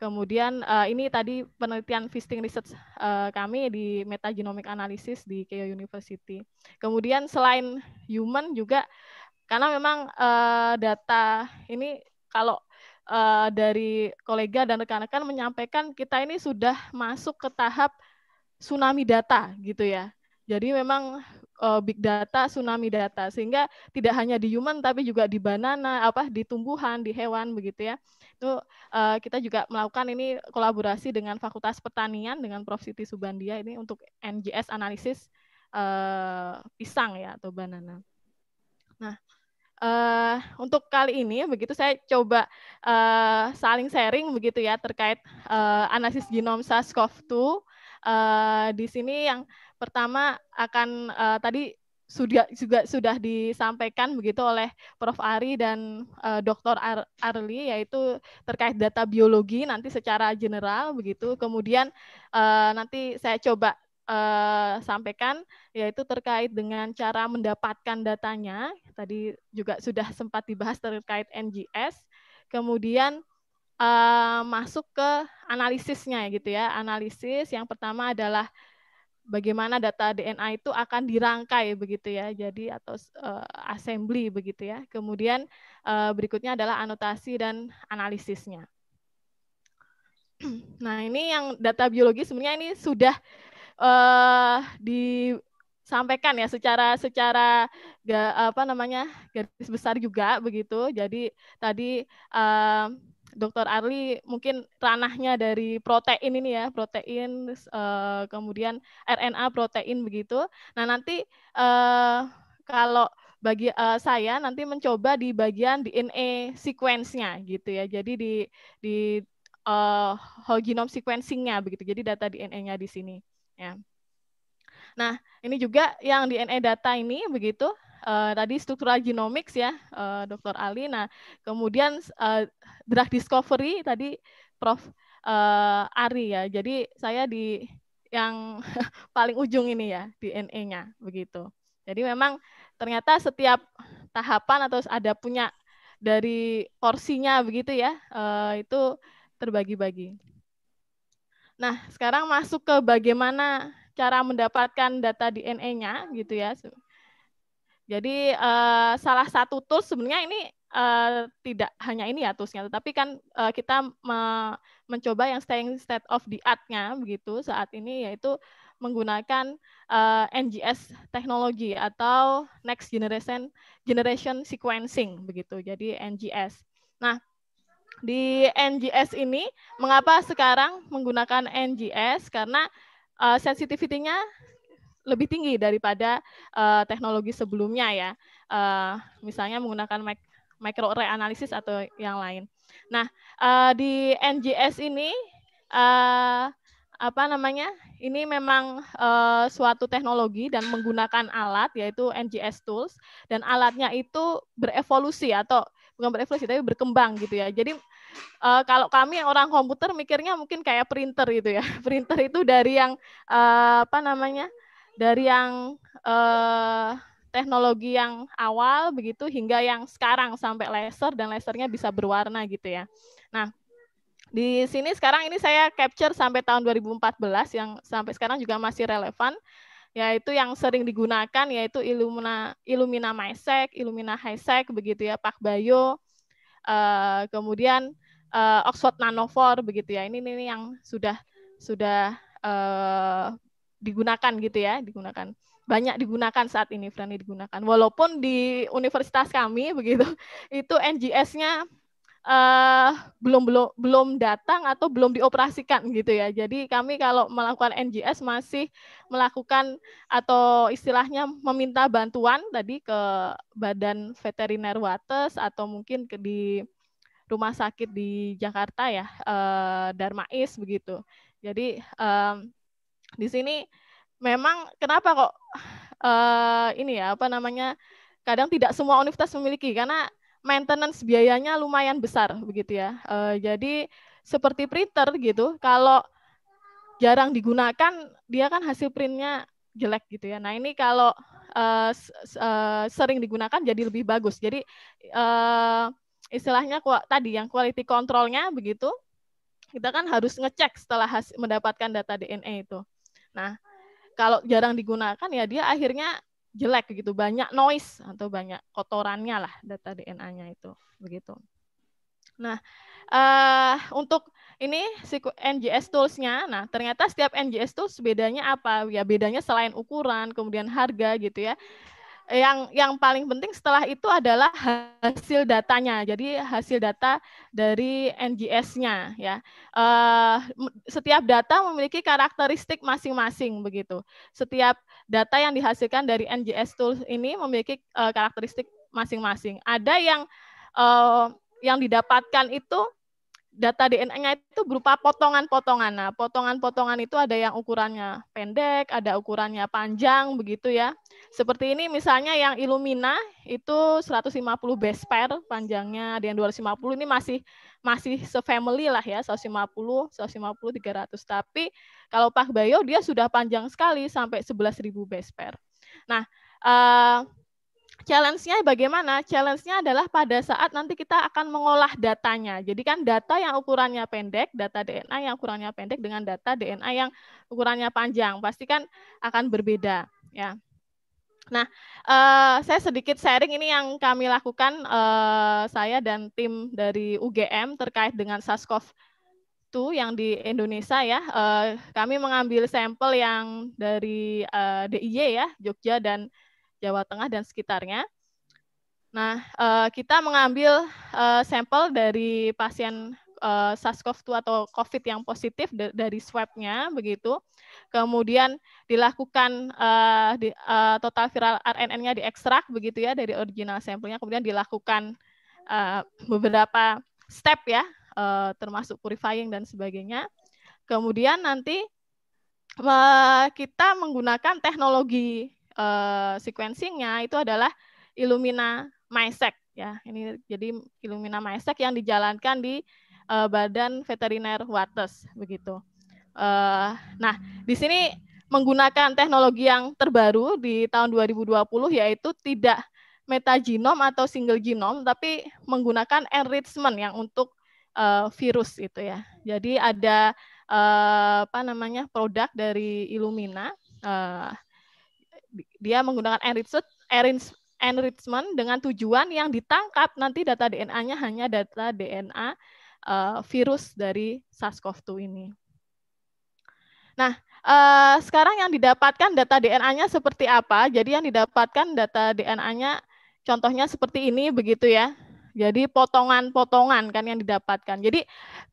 Kemudian uh, ini tadi penelitian visiting research uh, kami di metagenomic analysis di Keio University. Kemudian selain human juga karena memang uh, data ini kalau uh, dari kolega dan rekan-rekan menyampaikan kita ini sudah masuk ke tahap tsunami data gitu ya. Jadi memang uh, big data, tsunami data sehingga tidak hanya di human tapi juga di banana, apa di tumbuhan, di hewan begitu ya. Itu uh, kita juga melakukan ini kolaborasi dengan Fakultas Pertanian dengan Prof Siti Subandia ini untuk NGS analisis uh, pisang ya atau banana. Nah, uh, untuk kali ini begitu saya coba uh, saling sharing begitu ya terkait uh, analisis genom SARS-CoV-2 uh, di sini yang Pertama akan uh, tadi sudah juga sudah disampaikan begitu oleh Prof Ari dan uh, eh, Dr Ar Arli yaitu terkait data biologi nanti secara general begitu. Kemudian uh, nanti saya coba uh, sampaikan yaitu terkait dengan cara mendapatkan datanya. Tadi juga sudah sempat dibahas terkait NGS. Kemudian uh, masuk ke analisisnya gitu ya. Analisis yang pertama adalah bagaimana data DNA itu akan dirangkai begitu ya, jadi atau uh, assembly begitu ya. Kemudian uh, berikutnya adalah anotasi dan analisisnya. Nah ini yang data biologi sebenarnya ini sudah uh, disampaikan ya secara secara apa namanya garis besar juga begitu. Jadi tadi uh, Dokter Arli mungkin ranahnya dari protein ini ya, protein eh, kemudian RNA protein begitu. Nah, nanti eh, kalau bagi eh, saya nanti mencoba di bagian DNA sequence-nya gitu ya. Jadi di di whole genome sequencing-nya begitu. Jadi data DNA-nya di sini ya. Nah, ini juga yang DNA data ini begitu Eh, tadi struktural genomics ya, uh, eh, Dr. Ali. Nah, kemudian uh, drug discovery tadi Prof. Uh, Ari ya. Jadi saya di yang paling ujung ini ya DNA-nya begitu. Jadi memang ternyata setiap tahapan atau ada punya dari porsinya begitu ya, uh, itu terbagi-bagi. Nah, sekarang masuk ke bagaimana cara mendapatkan data DNA-nya gitu ya. Jadi uh, salah satu tools sebenarnya ini uh, tidak hanya ini ya toolsnya, tetapi kan uh, kita me mencoba yang staying state of the art-nya begitu saat ini yaitu menggunakan uh, NGS teknologi atau next generation generation sequencing begitu. Jadi NGS. Nah, di NGS ini mengapa sekarang menggunakan NGS karena uh, sensitivity lebih tinggi daripada uh, teknologi sebelumnya ya, uh, misalnya menggunakan mic micro array analysis atau yang lain. Nah uh, di NGS ini uh, apa namanya? Ini memang uh, suatu teknologi dan menggunakan alat yaitu NGS tools dan alatnya itu berevolusi atau bukan berevolusi tapi berkembang gitu ya. Jadi uh, kalau kami yang orang komputer mikirnya mungkin kayak printer gitu ya. Printer itu dari yang uh, apa namanya? dari yang eh, teknologi yang awal begitu hingga yang sekarang sampai laser dan lasernya bisa berwarna gitu ya. Nah, di sini sekarang ini saya capture sampai tahun 2014 yang sampai sekarang juga masih relevan yaitu yang sering digunakan yaitu Illumina Illumina MySec, Illumina HiSec begitu ya, Pak Bayo. eh, kemudian eh, Oxford Nanofor begitu ya. Ini ini yang sudah sudah eh, digunakan gitu ya, digunakan. Banyak digunakan saat ini Friendly digunakan. Walaupun di universitas kami begitu itu NGS-nya uh, eh, belum belum belum datang atau belum dioperasikan gitu ya. Jadi kami kalau melakukan NGS masih melakukan atau istilahnya meminta bantuan tadi ke Badan Veteriner Wates atau mungkin ke di rumah sakit di Jakarta ya uh, Darmais begitu. Jadi um, di sini memang kenapa kok uh, ini ya apa namanya kadang tidak semua universitas memiliki karena maintenance biayanya lumayan besar begitu ya. Uh, jadi seperti printer gitu, kalau jarang digunakan dia kan hasil printnya jelek gitu ya. Nah ini kalau uh, uh, sering digunakan jadi lebih bagus. Jadi uh, istilahnya tadi yang quality controlnya begitu kita kan harus ngecek setelah mendapatkan data DNA itu. Nah, kalau jarang digunakan ya dia akhirnya jelek gitu, banyak noise atau banyak kotorannya lah data DNA-nya itu, begitu. Nah, uh, untuk ini NGS tools-nya, nah ternyata setiap NGS tools bedanya apa? Ya bedanya selain ukuran, kemudian harga gitu ya yang yang paling penting setelah itu adalah hasil datanya. Jadi hasil data dari NGS-nya ya. Uh, setiap data memiliki karakteristik masing-masing begitu. Setiap data yang dihasilkan dari NGS tools ini memiliki eh, karakteristik masing-masing. Ada yang eh, yang didapatkan itu data DNA-nya itu berupa potongan-potongan. Nah, potongan-potongan itu ada yang ukurannya pendek, ada ukurannya panjang, begitu ya. Seperti ini misalnya yang Illumina itu 150 base pair panjangnya, ada yang 250 ini masih masih sefamily lah ya, 150, 150, 300. Tapi kalau Pak Bayo dia sudah panjang sekali sampai 11.000 base pair. Nah, eh, uh, challenge-nya bagaimana? Challenge-nya adalah pada saat nanti kita akan mengolah datanya. Jadi kan data yang ukurannya pendek, data DNA yang ukurannya pendek dengan data DNA yang ukurannya panjang, pasti kan akan berbeda, ya. Nah, eh, saya sedikit sharing ini yang kami lakukan eh, saya dan tim dari UGM terkait dengan SARS-CoV-2 yang di Indonesia ya. Eh, kami mengambil sampel yang dari eh, DIY ya, Jogja dan Jawa Tengah dan sekitarnya. Nah, eh, kita mengambil eh, sampel dari pasien eh, SARS-CoV-2 atau COVID yang positif dari swabnya, begitu. Kemudian dilakukan total viral rna nya diekstrak, begitu ya, dari original sampelnya. Kemudian dilakukan beberapa step ya, termasuk purifying dan sebagainya. Kemudian nanti kita menggunakan teknologi uh, sequencingnya itu adalah Illumina MySec ya. Ini jadi Illumina MySec yang dijalankan di uh, Badan Veteriner Wates begitu. Uh, nah, di sini menggunakan teknologi yang terbaru di tahun 2020 yaitu tidak metagenom atau single genom, tapi menggunakan enrichment yang untuk uh, virus itu ya. Jadi ada uh, apa namanya produk dari Illumina uh, dia menggunakan enrichment enrichment dengan tujuan yang ditangkap nanti data DNA-nya hanya data DNA eh, virus dari SARS-CoV-2 ini. Nah, eh, sekarang yang didapatkan data DNA-nya seperti apa? Jadi yang didapatkan data DNA-nya contohnya seperti ini begitu ya. Jadi potongan-potongan kan yang didapatkan. Jadi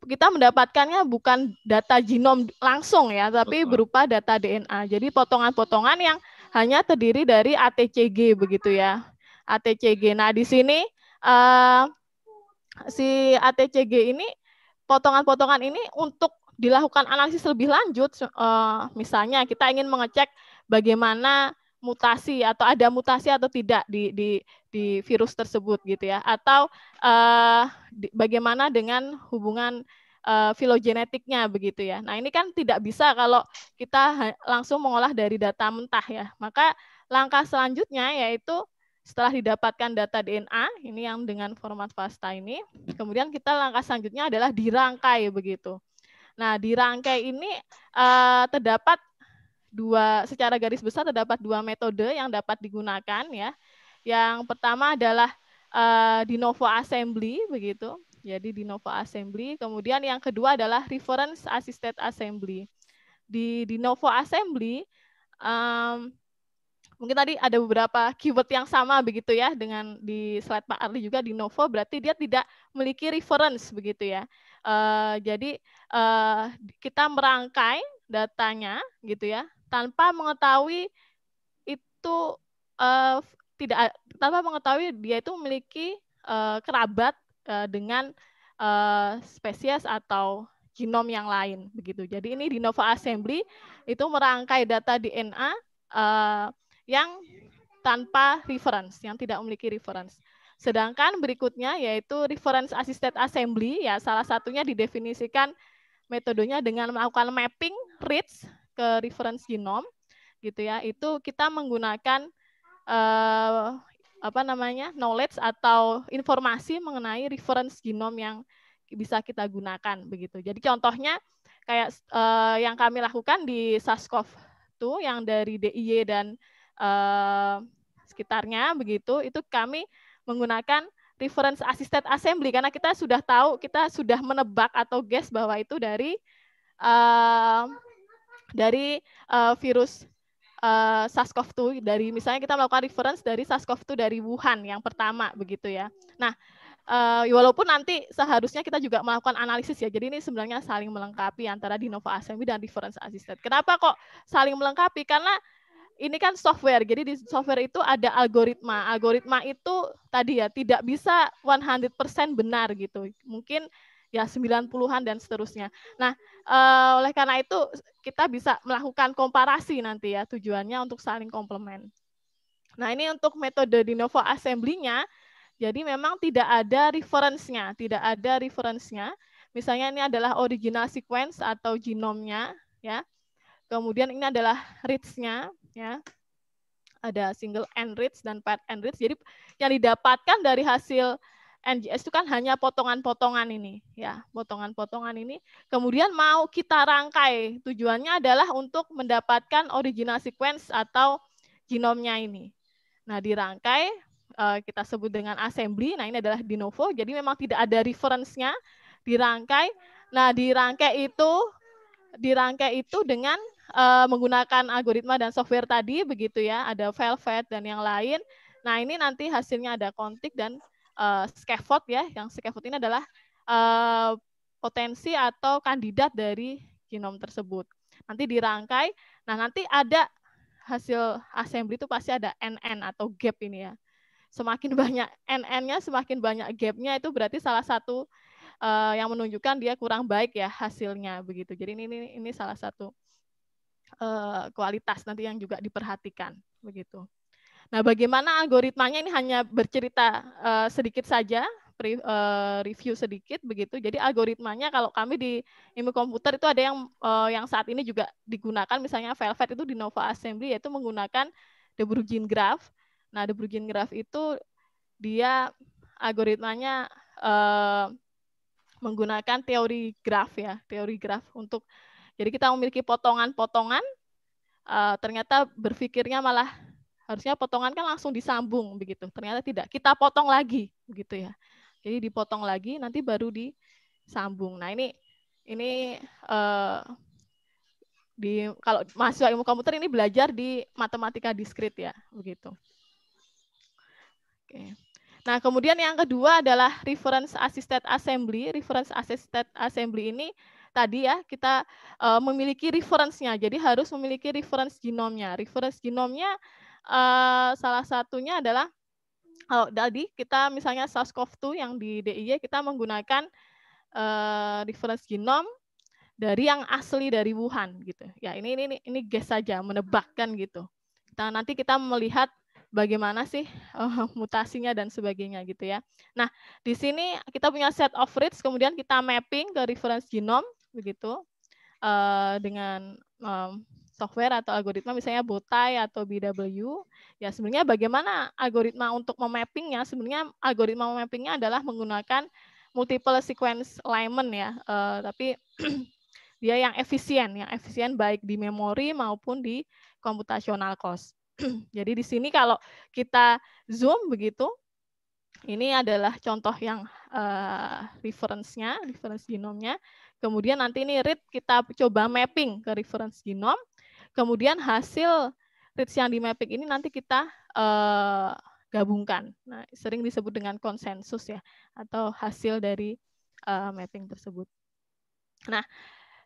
kita mendapatkannya bukan data genom langsung ya, tapi berupa data DNA. Jadi potongan-potongan yang hanya terdiri dari ATCG begitu ya. ATCG. Nah, di sini uh, si ATCG ini potongan-potongan ini untuk dilakukan analisis lebih lanjut uh, misalnya kita ingin mengecek bagaimana mutasi atau ada mutasi atau tidak di di di virus tersebut gitu ya atau uh, di, bagaimana dengan hubungan Eh, filogenetiknya begitu ya. Nah, ini kan tidak bisa kalau kita langsung mengolah dari data mentah ya. Maka langkah selanjutnya yaitu setelah didapatkan data DNA ini yang dengan format FASTA ini, kemudian kita langkah selanjutnya adalah dirangkai begitu. Nah, dirangkai ini uh, terdapat dua secara garis besar terdapat dua metode yang dapat digunakan ya. Yang pertama adalah uh, de novo assembly begitu. Jadi di Nova Assembly. Kemudian yang kedua adalah Reference Assisted Assembly. Di di Nova Assembly um, mungkin tadi ada beberapa keyword yang sama begitu ya dengan di slide Pak Arli juga di Nova, berarti dia tidak memiliki reference begitu ya. Uh, jadi uh, kita merangkai datanya gitu ya tanpa mengetahui itu uh, tidak tanpa mengetahui dia itu memiliki uh, kerabat Eh, dengan uh, spesies atau genom yang lain begitu. Jadi ini di Nova Assembly itu merangkai data DNA uh, eh, yang tanpa reference, yang tidak memiliki reference. Sedangkan berikutnya yaitu reference assisted assembly ya salah satunya didefinisikan metodenya dengan melakukan mapping reads ke reference genom, gitu ya. Itu kita menggunakan uh, apa namanya knowledge atau informasi mengenai reference genom yang bisa kita gunakan begitu. Jadi contohnya kayak uh, yang kami lakukan di SARS-CoV-2 yang dari DIY dan uh, sekitarnya begitu, itu kami menggunakan reference assisted assembly karena kita sudah tahu kita sudah menebak atau guess bahwa itu dari uh, dari uh, virus uh, eh, SARS-CoV-2 dari misalnya kita melakukan reference dari SARS-CoV-2 dari Wuhan yang pertama begitu ya. Nah, uh, walaupun nanti seharusnya kita juga melakukan analisis ya. Jadi ini sebenarnya saling melengkapi antara Dinova Assembly dan reference assisted. Kenapa kok saling melengkapi? Karena ini kan software. Jadi di software itu ada algoritma. Algoritma itu tadi ya tidak bisa 100% benar gitu. Mungkin ya 90-an dan seterusnya. Nah, uh, oleh karena itu kita bisa melakukan komparasi nanti ya tujuannya untuk saling komplement. Nah, ini untuk metode de Novo Assembly-nya, jadi memang tidak ada referensinya, tidak ada referensinya. Misalnya ini adalah original sequence atau genomnya, ya. Kemudian ini adalah reads nya ya. Ada single end reads dan paired reads. Jadi yang didapatkan dari hasil NGS itu kan hanya potongan-potongan ini, ya, potongan-potongan ini. Kemudian mau kita rangkai, tujuannya adalah untuk mendapatkan original sequence atau genomnya ini. Nah, dirangkai eh, kita sebut dengan assembly. Nah, ini adalah de novo, jadi memang tidak ada referensinya dirangkai. Nah, dirangkai itu dirangkai itu dengan uh, menggunakan algoritma dan software tadi begitu ya, ada Velvet dan yang lain. Nah, ini nanti hasilnya ada kontik dan uh, scaffold ya, yang scaffold ini adalah uh, potensi atau kandidat dari genom tersebut. Nanti dirangkai, nah nanti ada hasil assembly itu pasti ada NN atau gap ini ya. Semakin banyak NN-nya, semakin banyak gap-nya itu berarti salah satu uh, yang menunjukkan dia kurang baik ya hasilnya begitu. Jadi ini ini, ini salah satu uh, kualitas nanti yang juga diperhatikan begitu. Nah, bagaimana algoritmanya ini hanya bercerita uh, sedikit saja, pre, uh, review sedikit begitu. Jadi algoritmanya kalau kami di ilmu komputer itu ada yang uh, yang saat ini juga digunakan misalnya Velvet itu di Nova Assembly yaitu menggunakan De Bruijn graph. Nah, De Bruijn graph itu dia algoritmanya uh, menggunakan teori graf ya, teori graf untuk jadi kita memiliki potongan-potongan uh, ternyata berpikirnya malah harusnya potongan kan langsung disambung begitu. Ternyata tidak. Kita potong lagi begitu ya. Jadi dipotong lagi nanti baru disambung. Nah, ini ini uh, di kalau mahasiswa ilmu komputer ini belajar di matematika diskrit ya, begitu. Oke. Nah, kemudian yang kedua adalah reference assisted assembly. Reference assisted assembly ini tadi ya kita uh, memiliki reference-nya. Jadi harus memiliki reference genomnya. Reference genomnya Eh, salah satunya adalah kalau oh, tadi kita misalnya SARS-CoV-2 yang di DIY kita menggunakan uh, reference genome dari yang asli dari Wuhan gitu. Ya ini ini ini guess saja menebakkan gitu. Kita nah, nanti kita melihat bagaimana sih uh, mutasinya dan sebagainya gitu ya. Nah di sini kita punya set of reads kemudian kita mapping ke reference genome begitu uh, dengan um, software atau algoritma misalnya Botai atau BW, ya sebenarnya bagaimana algoritma untuk memappingnya? Sebenarnya algoritma memappingnya adalah menggunakan multiple sequence alignment ya, uh, tapi dia yang efisien, yang efisien baik di memori maupun di computational cost. Jadi di sini kalau kita zoom begitu, ini adalah contoh yang uh, reference-nya, reference genomnya. Kemudian nanti ini read kita coba mapping ke reference genom. Kemudian hasil reads yang di mapping ini nanti kita uh, gabungkan. Nah, sering disebut dengan konsensus ya atau hasil dari uh, mapping tersebut. Nah,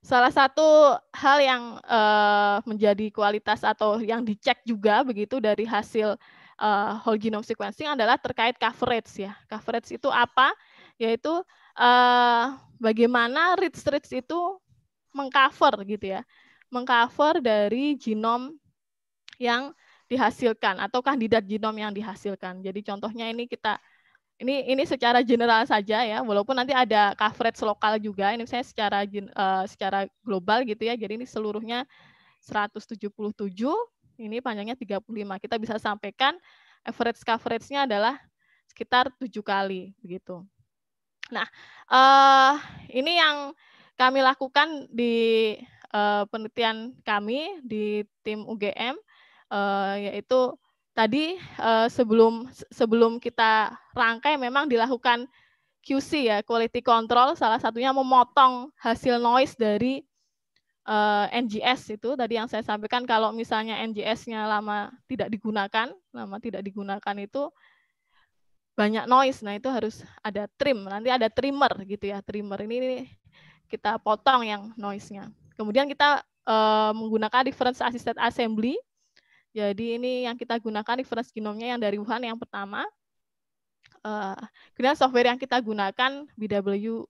salah satu hal yang uh, menjadi kualitas atau yang dicek juga begitu dari hasil uh, whole genome sequencing adalah terkait coverage ya. Coverage itu apa? Yaitu uh, bagaimana reads reads itu mengcover gitu ya mengcover dari genom yang dihasilkan atau kandidat genom yang dihasilkan. Jadi contohnya ini kita ini ini secara general saja ya, walaupun nanti ada coverage lokal juga. Ini saya secara uh, secara global gitu ya. Jadi ini seluruhnya 177, ini panjangnya 35. Kita bisa sampaikan average coverage-nya adalah sekitar tujuh kali begitu. Nah, uh, ini yang kami lakukan di uh, penelitian kami di tim UGM uh, eh, yaitu tadi uh, sebelum sebelum kita rangkai memang dilakukan QC ya quality control salah satunya memotong hasil noise dari uh, NGS itu tadi yang saya sampaikan kalau misalnya NGS-nya lama tidak digunakan lama tidak digunakan itu banyak noise nah itu harus ada trim nanti ada trimmer gitu ya trimmer ini, ini kita potong yang noise-nya. Kemudian kita uh, menggunakan reference assisted assembly. Jadi ini yang kita gunakan reference genomnya yang dari Wuhan yang pertama. Uh, kemudian software yang kita gunakan BW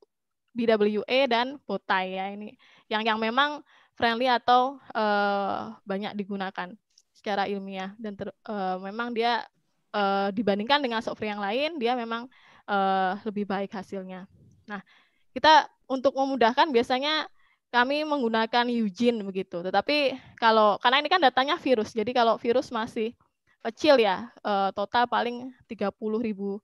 BWA e dan Botai ya ini yang yang memang friendly atau uh, banyak digunakan secara ilmiah dan ter, uh, memang dia uh, dibandingkan dengan software yang lain dia memang uh, lebih baik hasilnya. Nah, kita untuk memudahkan biasanya kami menggunakan Eugene begitu. Tetapi kalau karena ini kan datanya virus, jadi kalau virus masih kecil ya, eh, total paling 30 ribu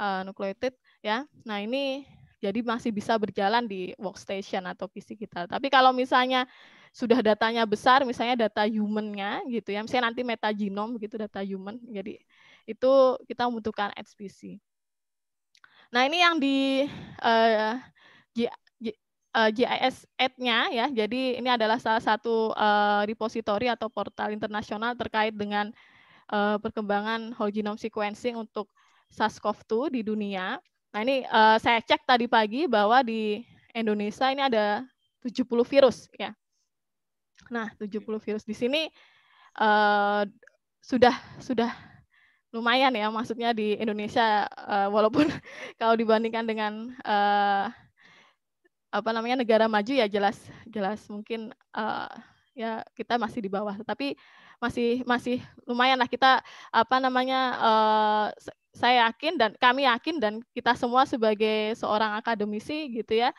eh, nukleotid ya. Nah ini jadi masih bisa berjalan di workstation atau PC kita. Tapi kalau misalnya sudah datanya besar, misalnya data humannya gitu ya, misalnya nanti metagenom begitu data human, jadi itu kita membutuhkan HPC. Nah ini yang di uh, uh, eh, GIS ad-nya ya. Jadi ini adalah salah satu uh, repository atau portal internasional terkait dengan uh, perkembangan whole genome sequencing untuk SARS-CoV-2 di dunia. Nah, ini uh, saya cek tadi pagi bahwa di Indonesia ini ada 70 virus ya. Nah, 70 virus di sini uh, sudah sudah lumayan ya maksudnya di Indonesia uh, walaupun kalau dibandingkan dengan uh, apa namanya negara maju ya jelas jelas mungkin uh, ya kita masih di bawah tapi masih masih lumayan lah kita apa namanya uh, saya yakin dan kami yakin dan kita semua sebagai seorang akademisi gitu ya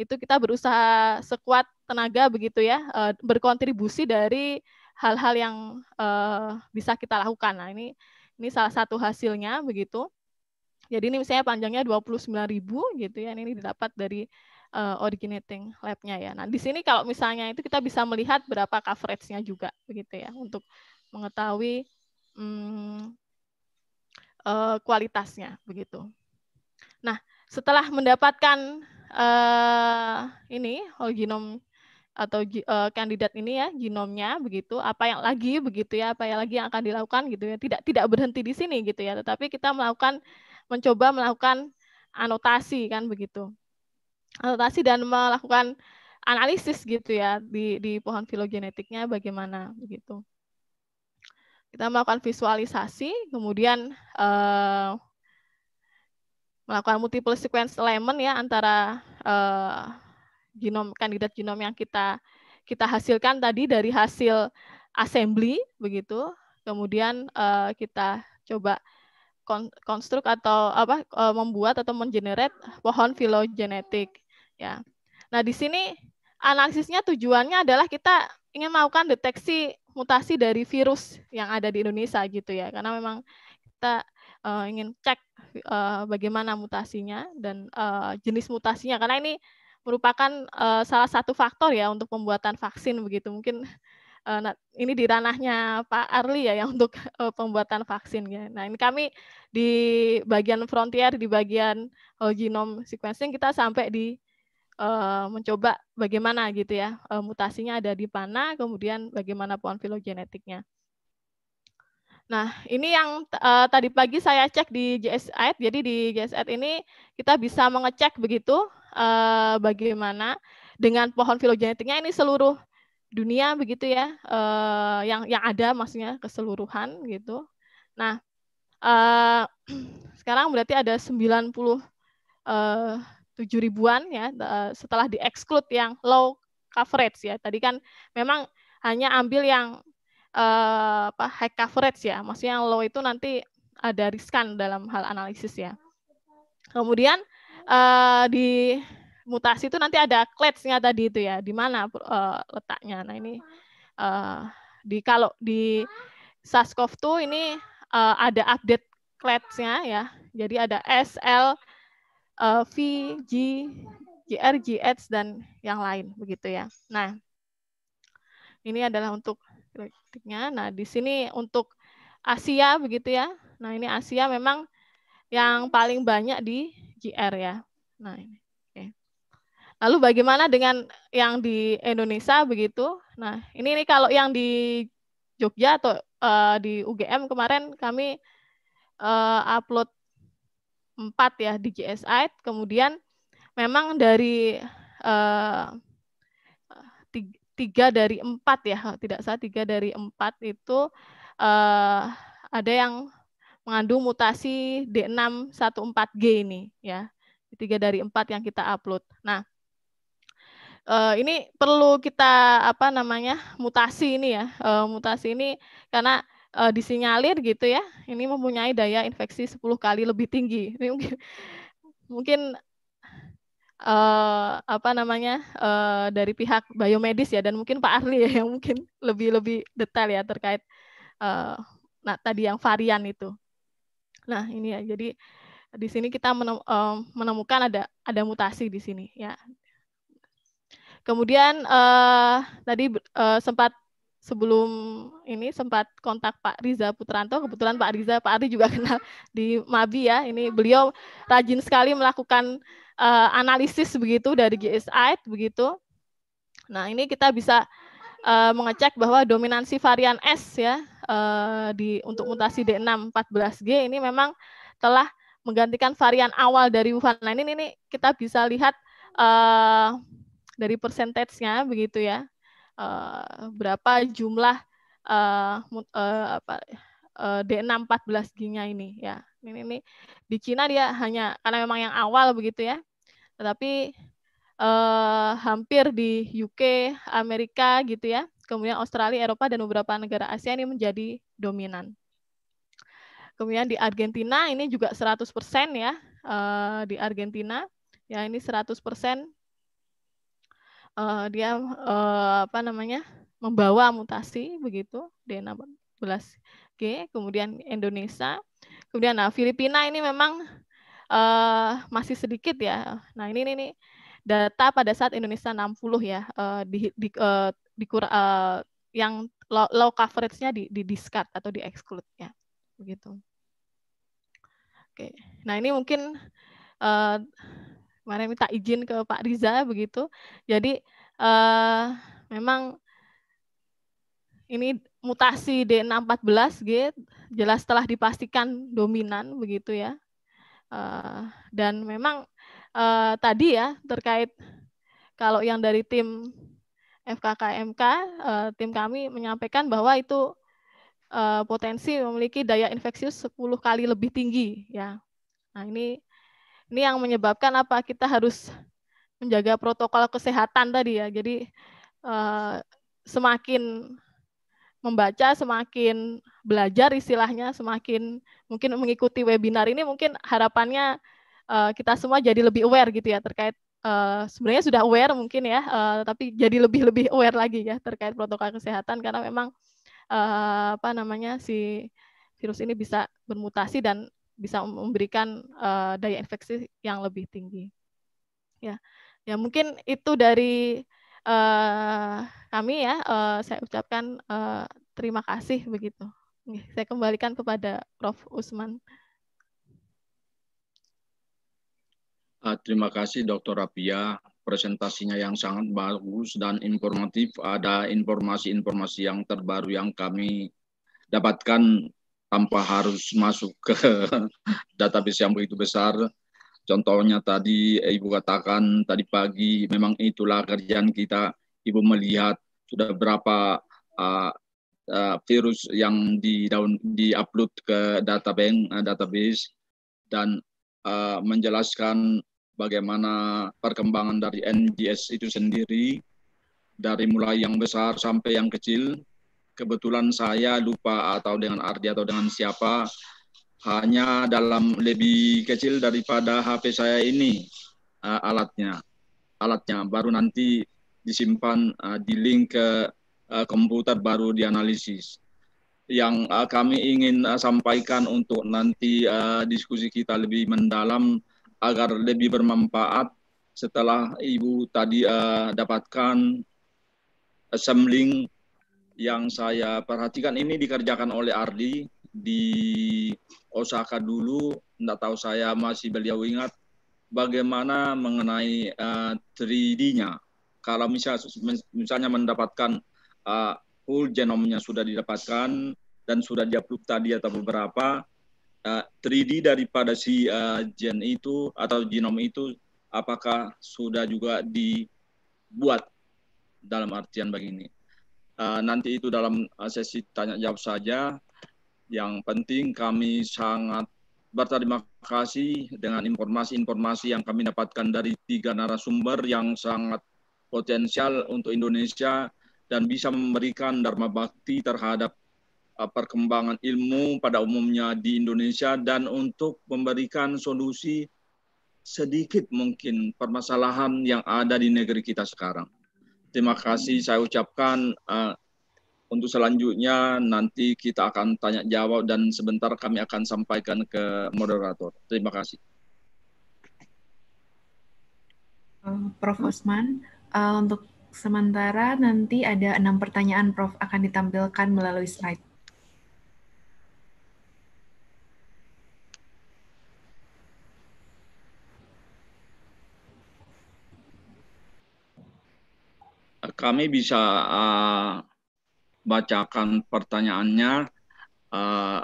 itu kita berusaha sekuat tenaga begitu ya uh, berkontribusi dari hal-hal yang uh, bisa kita lakukan nah ini ini salah satu hasilnya begitu jadi ini misalnya panjangnya 29.000 gitu ya ini didapat dari uh, originating labnya ya. Nah di sini kalau misalnya itu kita bisa melihat berapa coveragenya juga begitu ya untuk mengetahui hmm, uh, kualitasnya begitu. Nah setelah mendapatkan uh, ini whole genome atau uh, kandidat ini ya genomnya begitu apa yang lagi begitu ya apa yang lagi yang akan dilakukan gitu ya tidak tidak berhenti di sini gitu ya tetapi kita melakukan mencoba melakukan anotasi kan begitu adaptasi dan melakukan analisis gitu ya di di pohon filogenetiknya bagaimana begitu. Kita melakukan visualisasi, kemudian eh, melakukan multiple sequence alignment ya antara eh, genom kandidat genom yang kita kita hasilkan tadi dari hasil assembly begitu. Kemudian eh, kita coba konstruk atau apa eh, membuat atau mengenerate pohon filogenetik ya. Nah, di sini analisisnya tujuannya adalah kita ingin melakukan deteksi mutasi dari virus yang ada di Indonesia gitu ya. Karena memang kita uh, ingin cek uh, bagaimana mutasinya dan uh, jenis mutasinya karena ini merupakan uh, salah satu faktor ya untuk pembuatan vaksin begitu. Mungkin nah, ini di ranahnya Pak Arli ya yang untuk uh, pembuatan vaksin ya. Nah, ini kami di bagian frontier di bagian uh, genome sequencing kita sampai di Eh, mencoba bagaimana gitu ya eh, mutasinya ada di mana, kemudian bagaimana pohon filogenetiknya. Nah, ini yang uh, tadi pagi saya cek di JSAID. Jadi di JSAID ini kita bisa mengecek begitu uh, bagaimana dengan pohon filogenetiknya ini seluruh dunia begitu ya uh, yang yang ada maksudnya keseluruhan gitu. Nah, uh, sekarang berarti ada 90 uh, tujuh ribuan ya setelah dieksklud yang low coverage ya. Tadi kan memang hanya ambil yang uh, apa high coverage ya. Maksudnya yang low itu nanti ada riskan dalam hal analisis ya. Kemudian uh, di mutasi itu nanti ada clades tadi itu ya, di mana uh, letaknya. Nah, ini uh, di kalau di SARS-CoV-2 ini uh, ada update clades ya. Jadi ada SL uh, V, G, GR, GH, dan yang lain begitu ya. Nah, ini adalah untuk kritiknya. Nah, di sini untuk Asia begitu ya. Nah, ini Asia memang yang paling banyak di GR ya. Nah, ini. Lalu bagaimana dengan yang di Indonesia begitu? Nah, ini, ini kalau yang di Jogja atau uh, di UGM kemarin kami uh, upload empat ya di GSI. Kemudian memang dari uh, tiga dari empat ya, tidak salah tiga dari empat itu uh, ada yang mengandung mutasi D614G ini ya. Tiga dari empat yang kita upload. Nah, uh, ini perlu kita apa namanya mutasi ini ya uh, mutasi ini karena uh, disinyalir gitu ya, ini mempunyai daya infeksi 10 kali lebih tinggi. Ini mungkin mungkin uh, apa namanya uh, dari pihak biomedis ya dan mungkin Pak Arli ya yang mungkin lebih lebih detail ya terkait uh, nah tadi yang varian itu. Nah ini ya jadi di sini kita menemukan ada ada mutasi di sini ya. Kemudian uh, tadi uh, sempat sebelum ini sempat kontak Pak Riza Putranto. Kebetulan Pak Riza, Pak Ari juga kenal di Mabi ya. Ini beliau rajin sekali melakukan uh, analisis begitu dari GSI begitu. Nah, ini kita bisa uh, mengecek bahwa dominansi varian S ya uh, di untuk mutasi D6 14G ini memang telah menggantikan varian awal dari Wuhan. Nah, ini ini kita bisa lihat uh, dari persentasenya begitu ya uh, berapa jumlah uh, uh, apa D6 giginya ini ya. Ini, ini di Cina dia hanya karena memang yang awal begitu ya. Tetapi eh, hampir di UK, Amerika gitu ya. Kemudian Australia, Eropa dan beberapa negara Asia ini menjadi dominan. Kemudian di Argentina ini juga 100% ya eh, di Argentina. Ya ini 100% uh, dia uh, apa namanya membawa mutasi begitu DNA 16 g kemudian Indonesia, kemudian nah Filipina ini memang uh, masih sedikit ya. Nah ini ini, data pada saat Indonesia 60 ya uh, di, di, uh, di uh, yang low, low coveragenya di, di discard atau di exclude ya begitu. Oke, nah ini mungkin uh, kemarin minta izin ke Pak Riza begitu. Jadi uh, memang ini mutasi D614G jelas telah dipastikan dominan begitu ya. Uh, dan memang uh, tadi ya terkait kalau yang dari tim FKKMK, uh, tim kami menyampaikan bahwa itu uh, potensi memiliki daya infeksius 10 kali lebih tinggi ya. Nah, ini ini yang menyebabkan apa? Kita harus menjaga protokol kesehatan tadi ya. Jadi eh, semakin membaca, semakin belajar istilahnya, semakin mungkin mengikuti webinar ini mungkin harapannya eh, kita semua jadi lebih aware gitu ya terkait eh, sebenarnya sudah aware mungkin ya, tapi jadi lebih lebih aware lagi ya terkait protokol kesehatan karena memang apa namanya si virus ini bisa bermutasi dan bisa memberikan uh, daya infeksi yang lebih tinggi. Ya, ya mungkin itu dari uh, kami ya. Uh, saya ucapkan uh, terima kasih begitu. Saya kembalikan kepada Prof. Usman. terima kasih Dr. Rapia. Presentasinya yang sangat bagus dan informatif. Ada informasi-informasi yang terbaru yang kami dapatkan tanpa harus masuk ke database yang begitu besar. Contohnya tadi eh, Ibu katakan tadi pagi memang itulah kerjaan kita. Ibu melihat sudah berapa uh, uh, virus yang di down di upload ke databank uh, eh, database dan uh, menjelaskan bagaimana perkembangan dari NGS itu sendiri dari mulai yang besar sampai yang kecil kebetulan saya lupa atau dengan Ardi atau dengan siapa hanya dalam lebih kecil daripada HP saya ini uh, alatnya alatnya baru nanti disimpan uh, di link ke uh, komputer baru dianalisis yang uh, kami ingin uh, sampaikan untuk nanti uh, diskusi kita lebih mendalam agar lebih bermanfaat setelah ibu tadi uh, dapatkan assembling yang saya perhatikan ini dikerjakan oleh Ardi di Osaka dulu. Tidak tahu saya masih beliau ingat bagaimana mengenai uh, eh, 3D-nya. Kalau misalnya, misalnya mendapatkan uh, full genomnya sudah didapatkan dan sudah diupload tadi atau beberapa, uh, eh, 3D daripada si uh, gen itu atau genom itu apakah sudah juga dibuat dalam artian begini? Eh, nanti itu dalam eh, sesi tanya jawab saja. Yang penting kami sangat berterima kasih dengan informasi-informasi yang kami dapatkan dari tiga narasumber yang sangat potensial untuk Indonesia dan bisa memberikan dharma bakti terhadap eh, perkembangan ilmu pada umumnya di Indonesia dan untuk memberikan solusi sedikit mungkin permasalahan yang ada di negeri kita sekarang terima kasih saya ucapkan uh, untuk selanjutnya nanti kita akan tanya jawab dan sebentar kami akan sampaikan ke moderator. Terima kasih. Eh, Prof. Osman, uh, eh, untuk sementara nanti ada enam pertanyaan Prof akan ditampilkan melalui slide. kami bisa uh, bacakan pertanyaannya uh,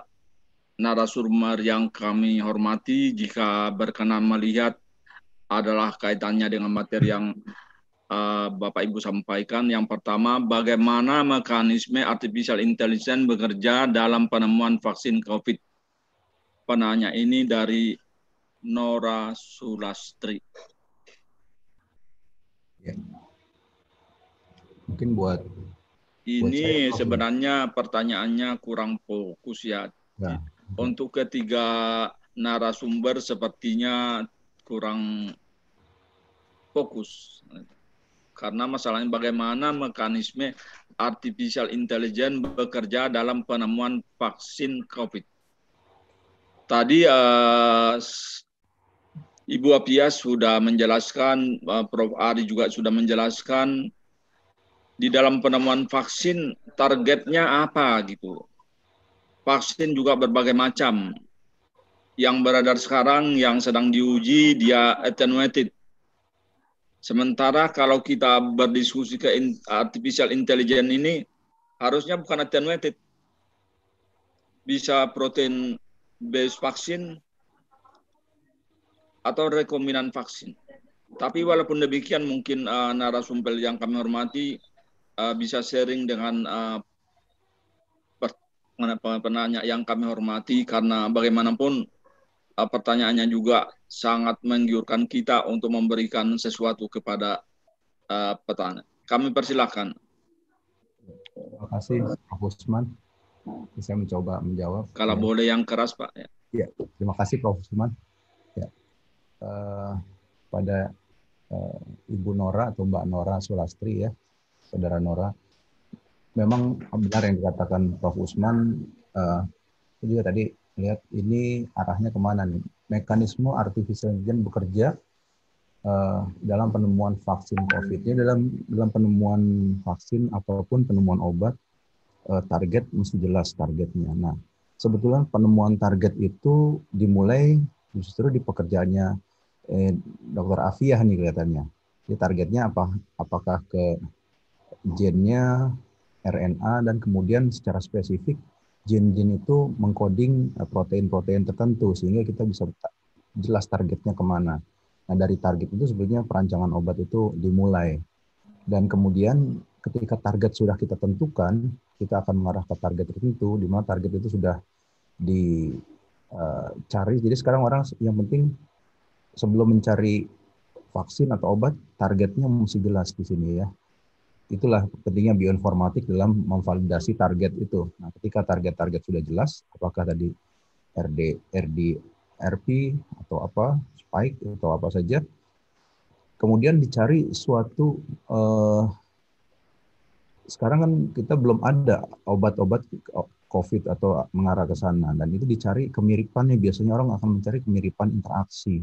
narasumber yang kami hormati jika berkenan melihat adalah kaitannya dengan materi yang uh, Bapak Ibu sampaikan. Yang pertama, bagaimana mekanisme artificial intelligence bekerja dalam penemuan vaksin COVID? Penanya ini dari Nora Sulastri. Ya. Mungkin buat ini buat sebenarnya ini. pertanyaannya kurang fokus ya. Nah. Untuk ketiga narasumber sepertinya kurang fokus karena masalahnya bagaimana mekanisme artificial intelligence bekerja dalam penemuan vaksin COVID. Tadi uh, Ibu apias sudah menjelaskan, eh, Prof Ari juga sudah menjelaskan di dalam penemuan vaksin targetnya apa gitu. Vaksin juga berbagai macam. Yang beredar sekarang yang sedang diuji dia attenuated. Sementara kalau kita berdiskusi ke artificial intelligence ini harusnya bukan attenuated. Bisa protein base vaksin atau rekombinan vaksin. Tapi walaupun demikian mungkin uh, narasumber yang kami hormati uh, bisa sharing dengan uh, eh, penanya yang kami hormati karena bagaimanapun uh, pertanyaannya juga sangat menggiurkan kita untuk memberikan sesuatu kepada uh, petani. Kami persilahkan. Terima kasih Pak Usman. Saya mencoba menjawab. Kalau ya. boleh yang keras Pak. Ya. ya terima kasih Prof. Usman. Ya. Uh, pada uh, Ibu Nora atau Mbak Nora Sulastri ya saudara Nora, memang benar yang dikatakan Prof Usman. Uh, eh, itu juga tadi lihat ini arahnya kemana nih? Mekanisme artificial intelligence bekerja uh, dalam penemuan vaksin COVID. Jadi dalam dalam penemuan vaksin ataupun penemuan obat uh, target mesti jelas targetnya. Nah, sebetulnya penemuan target itu dimulai justru di pekerjaannya eh, Dr. Afiah nih kelihatannya. Jadi targetnya apa? Apakah ke gennya, RNA, dan kemudian secara spesifik gen-gen itu mengkoding eh, protein-protein tertentu sehingga kita bisa jelas targetnya kemana. Nah dari target itu sebenarnya perancangan obat itu dimulai. Dan kemudian ketika target sudah kita tentukan, kita akan mengarah ke target tertentu, di mana target itu sudah dicari. Eh, Jadi sekarang orang yang penting sebelum mencari vaksin atau obat, targetnya mesti jelas di sini ya itulah pentingnya bioinformatik dalam memvalidasi target itu. Nah, ketika target-target sudah jelas, apakah tadi RD, RD, RP atau apa, spike atau apa saja, kemudian dicari suatu eh, sekarang kan kita belum ada obat-obat COVID atau mengarah ke sana dan itu dicari kemiripannya biasanya orang akan mencari kemiripan interaksi,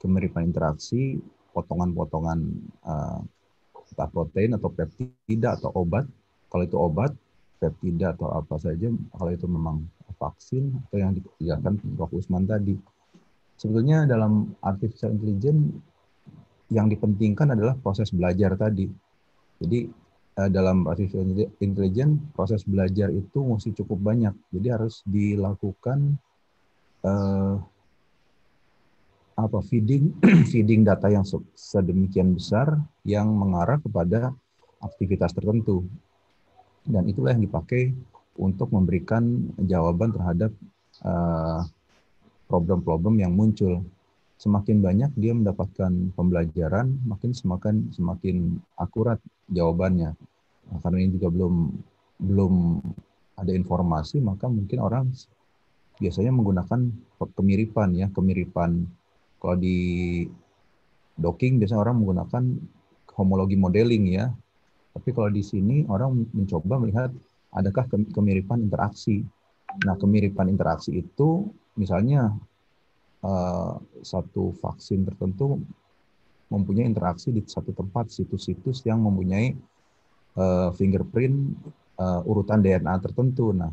kemiripan interaksi, potongan-potongan eh, entah protein atau peptida atau obat. Kalau itu obat, peptida atau apa saja, kalau itu memang vaksin atau yang dikerjakan Prof. Usman tadi. Sebetulnya dalam artificial intelligence yang dipentingkan adalah proses belajar tadi. Jadi eh, dalam artificial intelligence proses belajar itu mesti cukup banyak. Jadi harus dilakukan eh, apa feeding feeding data yang sedemikian besar yang mengarah kepada aktivitas tertentu dan itulah yang dipakai untuk memberikan jawaban terhadap eh, problem-problem uh, yang muncul semakin banyak dia mendapatkan pembelajaran makin semakin semakin akurat jawabannya nah, karena ini juga belum belum ada informasi maka mungkin orang biasanya menggunakan kemiripan ya kemiripan kalau di docking biasanya orang menggunakan homologi modeling ya. Tapi kalau di sini orang mencoba melihat adakah kemiripan interaksi. Nah, kemiripan interaksi itu misalnya uh, satu vaksin tertentu mempunyai interaksi di satu tempat situs-situs yang mempunyai uh, fingerprint uh, urutan DNA tertentu. Nah,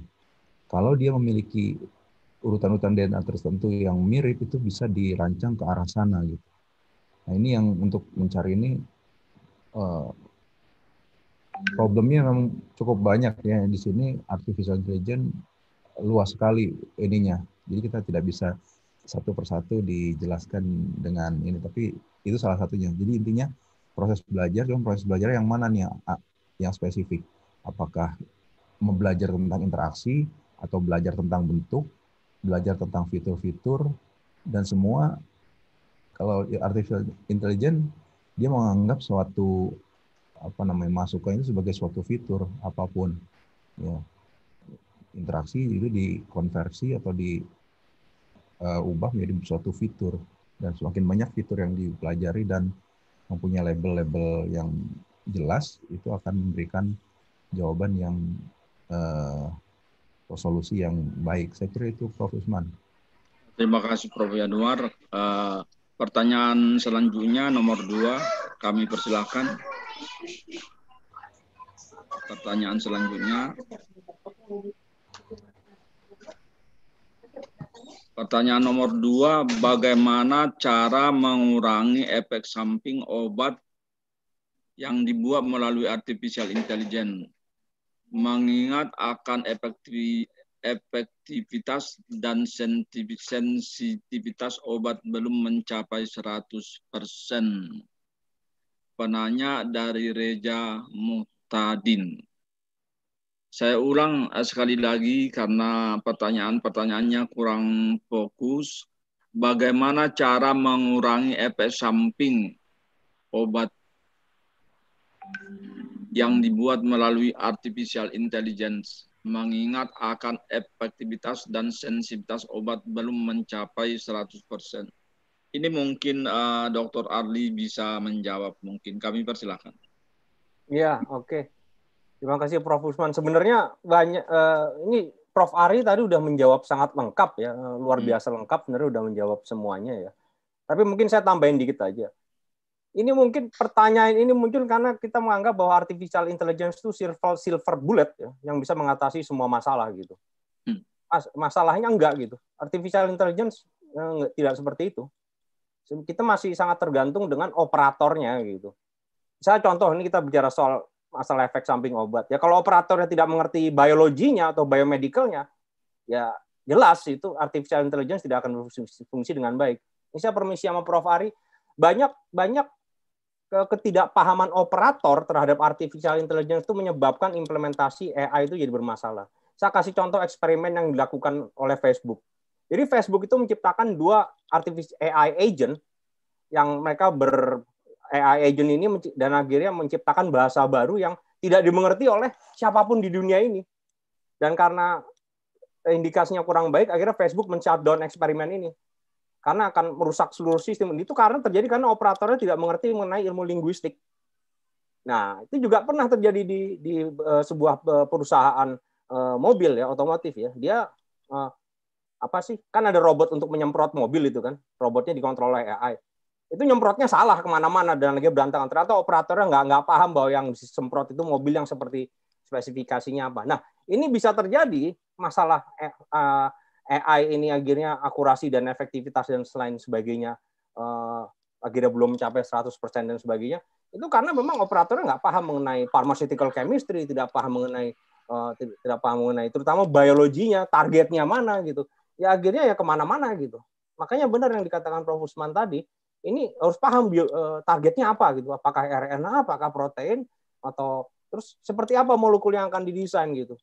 kalau dia memiliki urutan-urutan DNA tertentu yang mirip itu bisa dirancang ke arah sana gitu. Nah ini yang untuk mencari ini uh, problemnya memang cukup banyak ya di sini artificial intelligence luas sekali ininya. Jadi kita tidak bisa satu persatu dijelaskan dengan ini tapi itu salah satunya. Jadi intinya proses belajar cuma proses belajar yang mana nih yang, spesifik. Apakah membelajar tentang interaksi atau belajar tentang bentuk belajar tentang fitur-fitur dan semua kalau artificial intelligence dia menganggap suatu apa namanya masukan itu sebagai suatu fitur apapun ya interaksi itu dikonversi atau diubah eh, uh, menjadi suatu fitur dan semakin banyak fitur yang dipelajari dan mempunyai label-label yang jelas itu akan memberikan jawaban yang uh, solusi yang baik. Saya kira itu Prof. Usman. Terima kasih Prof. Yanuar. Uh, pertanyaan selanjutnya nomor dua, kami persilahkan. Pertanyaan selanjutnya. Pertanyaan nomor dua, bagaimana cara mengurangi efek samping obat yang dibuat melalui artificial intelligence? mengingat akan efektivitas dan sensitivitas obat belum mencapai 100 Penanya dari Reja Mutadin. Saya ulang eh, sekali lagi karena pertanyaan-pertanyaannya kurang fokus. Bagaimana cara mengurangi efek samping obat yang dibuat melalui artificial intelligence mengingat akan efektivitas dan sensitivitas obat belum mencapai 100%. Ini mungkin uh, eh, Dr. Arli bisa menjawab mungkin. Kami persilahkan. Ya, oke. Okay. Terima kasih Prof. Usman. Sebenarnya banyak uh, ini Prof. Ari tadi sudah menjawab sangat lengkap ya, eh, luar hmm. biasa lengkap sebenarnya sudah menjawab semuanya ya. Tapi mungkin saya tambahin dikit aja ini mungkin pertanyaan ini muncul karena kita menganggap bahwa artificial intelligence itu silver silver bullet ya, yang bisa mengatasi semua masalah gitu. Hmm. Mas, masalahnya enggak gitu. Artificial intelligence enggak, eh, tidak seperti itu. Kita masih sangat tergantung dengan operatornya gitu. Saya contoh ini kita bicara soal masalah efek samping obat. Ya kalau operatornya tidak mengerti biologinya atau biomedicalnya, ya jelas itu artificial intelligence tidak akan berfungsi dengan baik. Ini saya permisi sama Prof Ari, banyak banyak ketidakpahaman operator terhadap artificial intelligence itu menyebabkan implementasi AI itu jadi bermasalah. Saya kasih contoh eksperimen yang dilakukan oleh Facebook. Jadi Facebook itu menciptakan dua artificial AI agent yang mereka ber AI agent ini dan akhirnya menciptakan bahasa baru yang tidak dimengerti oleh siapapun di dunia ini. Dan karena indikasinya kurang baik, akhirnya Facebook men-shutdown eksperimen ini karena akan merusak seluruh sistem. Itu karena terjadi karena operatornya tidak mengerti mengenai ilmu linguistik. Nah, itu juga pernah terjadi di di uh, sebuah eh, perusahaan uh, mobil ya, otomotif ya. Dia uh, apa sih? Kan ada robot untuk menyemprot mobil itu kan. Robotnya dikontrol oleh AI. Itu nyemprotnya salah kemana-mana dan lagi berantakan. Ternyata operatornya nggak nggak paham bahwa yang disemprot itu mobil yang seperti spesifikasinya apa. Nah, ini bisa terjadi masalah uh, AI ini akhirnya akurasi dan efektivitas dan selain sebagainya uh, akhirnya belum mencapai 100% dan sebagainya itu karena memang operatornya nggak paham mengenai pharmaceutical chemistry tidak paham mengenai uh, tidak paham mengenai terutama biologinya targetnya mana gitu ya akhirnya ya kemana-mana gitu makanya benar yang dikatakan Prof Usman tadi ini harus paham bio, uh, targetnya apa gitu apakah RNA apakah protein atau terus seperti apa molekul yang akan didesain gitu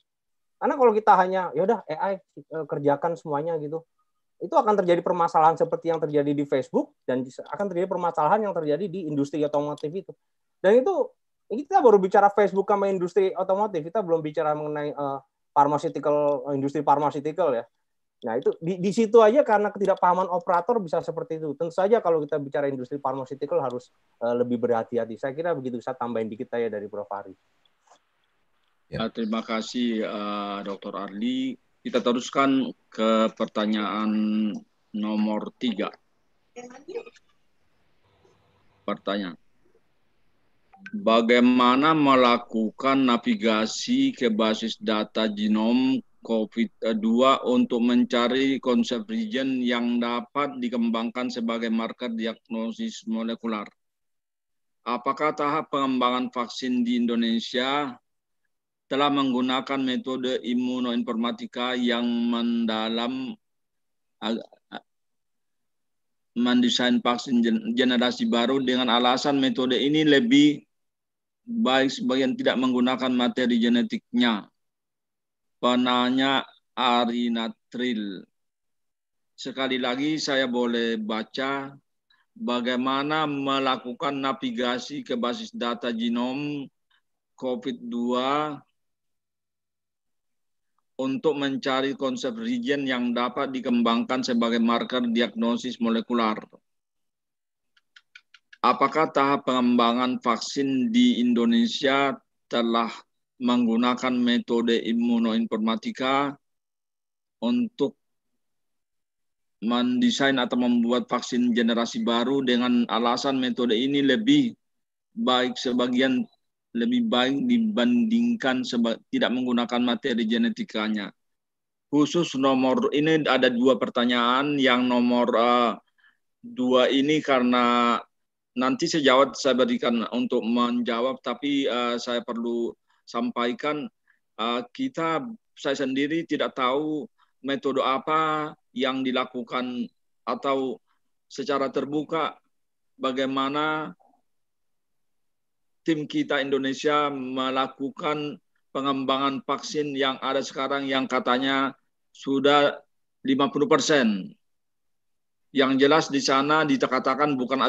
karena kalau kita hanya ya udah AI eh, kerjakan semuanya gitu, itu akan terjadi permasalahan seperti yang terjadi di Facebook dan akan terjadi permasalahan yang terjadi di industri otomotif itu. Dan itu kita baru bicara Facebook sama industri otomotif, kita belum bicara mengenai uh, pharmaceutical eh, industri pharmaceutical ya. Nah, itu di, di situ aja karena ketidakpahaman operator bisa seperti itu. Tentu saja kalau kita bicara industri pharmaceutical harus uh, lebih berhati-hati. Saya kira begitu saya tambahin dikit aja dari Prof Ari. Ya. Eh, terima kasih uh, eh, Dr. Arli. Kita teruskan ke pertanyaan nomor tiga. Pertanyaan. Bagaimana melakukan navigasi ke basis data genom COVID-2 untuk mencari konsep region yang dapat dikembangkan sebagai marker diagnosis molekular? Apakah tahap pengembangan vaksin di Indonesia telah menggunakan metode imunoinformatika yang mendalam mendesain vaksin generasi baru dengan alasan metode ini lebih baik sebagian tidak menggunakan materi genetiknya. Penanya Arinatril. Sekali lagi saya boleh baca bagaimana melakukan navigasi ke basis data genom COVID-2 untuk mencari konsep region yang dapat dikembangkan sebagai marker diagnosis molekular. Apakah tahap pengembangan vaksin di Indonesia telah menggunakan metode imunoinformatika untuk mendesain atau membuat vaksin generasi baru dengan alasan metode ini lebih baik sebagian lebih baik dibandingkan tidak menggunakan materi genetikanya. Khusus nomor ini ada dua pertanyaan yang nomor uh, dua ini karena nanti saya saya berikan untuk menjawab tapi uh, saya perlu sampaikan uh, kita saya sendiri tidak tahu metode apa yang dilakukan atau secara terbuka bagaimana tim kita Indonesia melakukan pengembangan vaksin yang ada sekarang yang katanya sudah 50 persen. Yang jelas di sana dikatakan bukan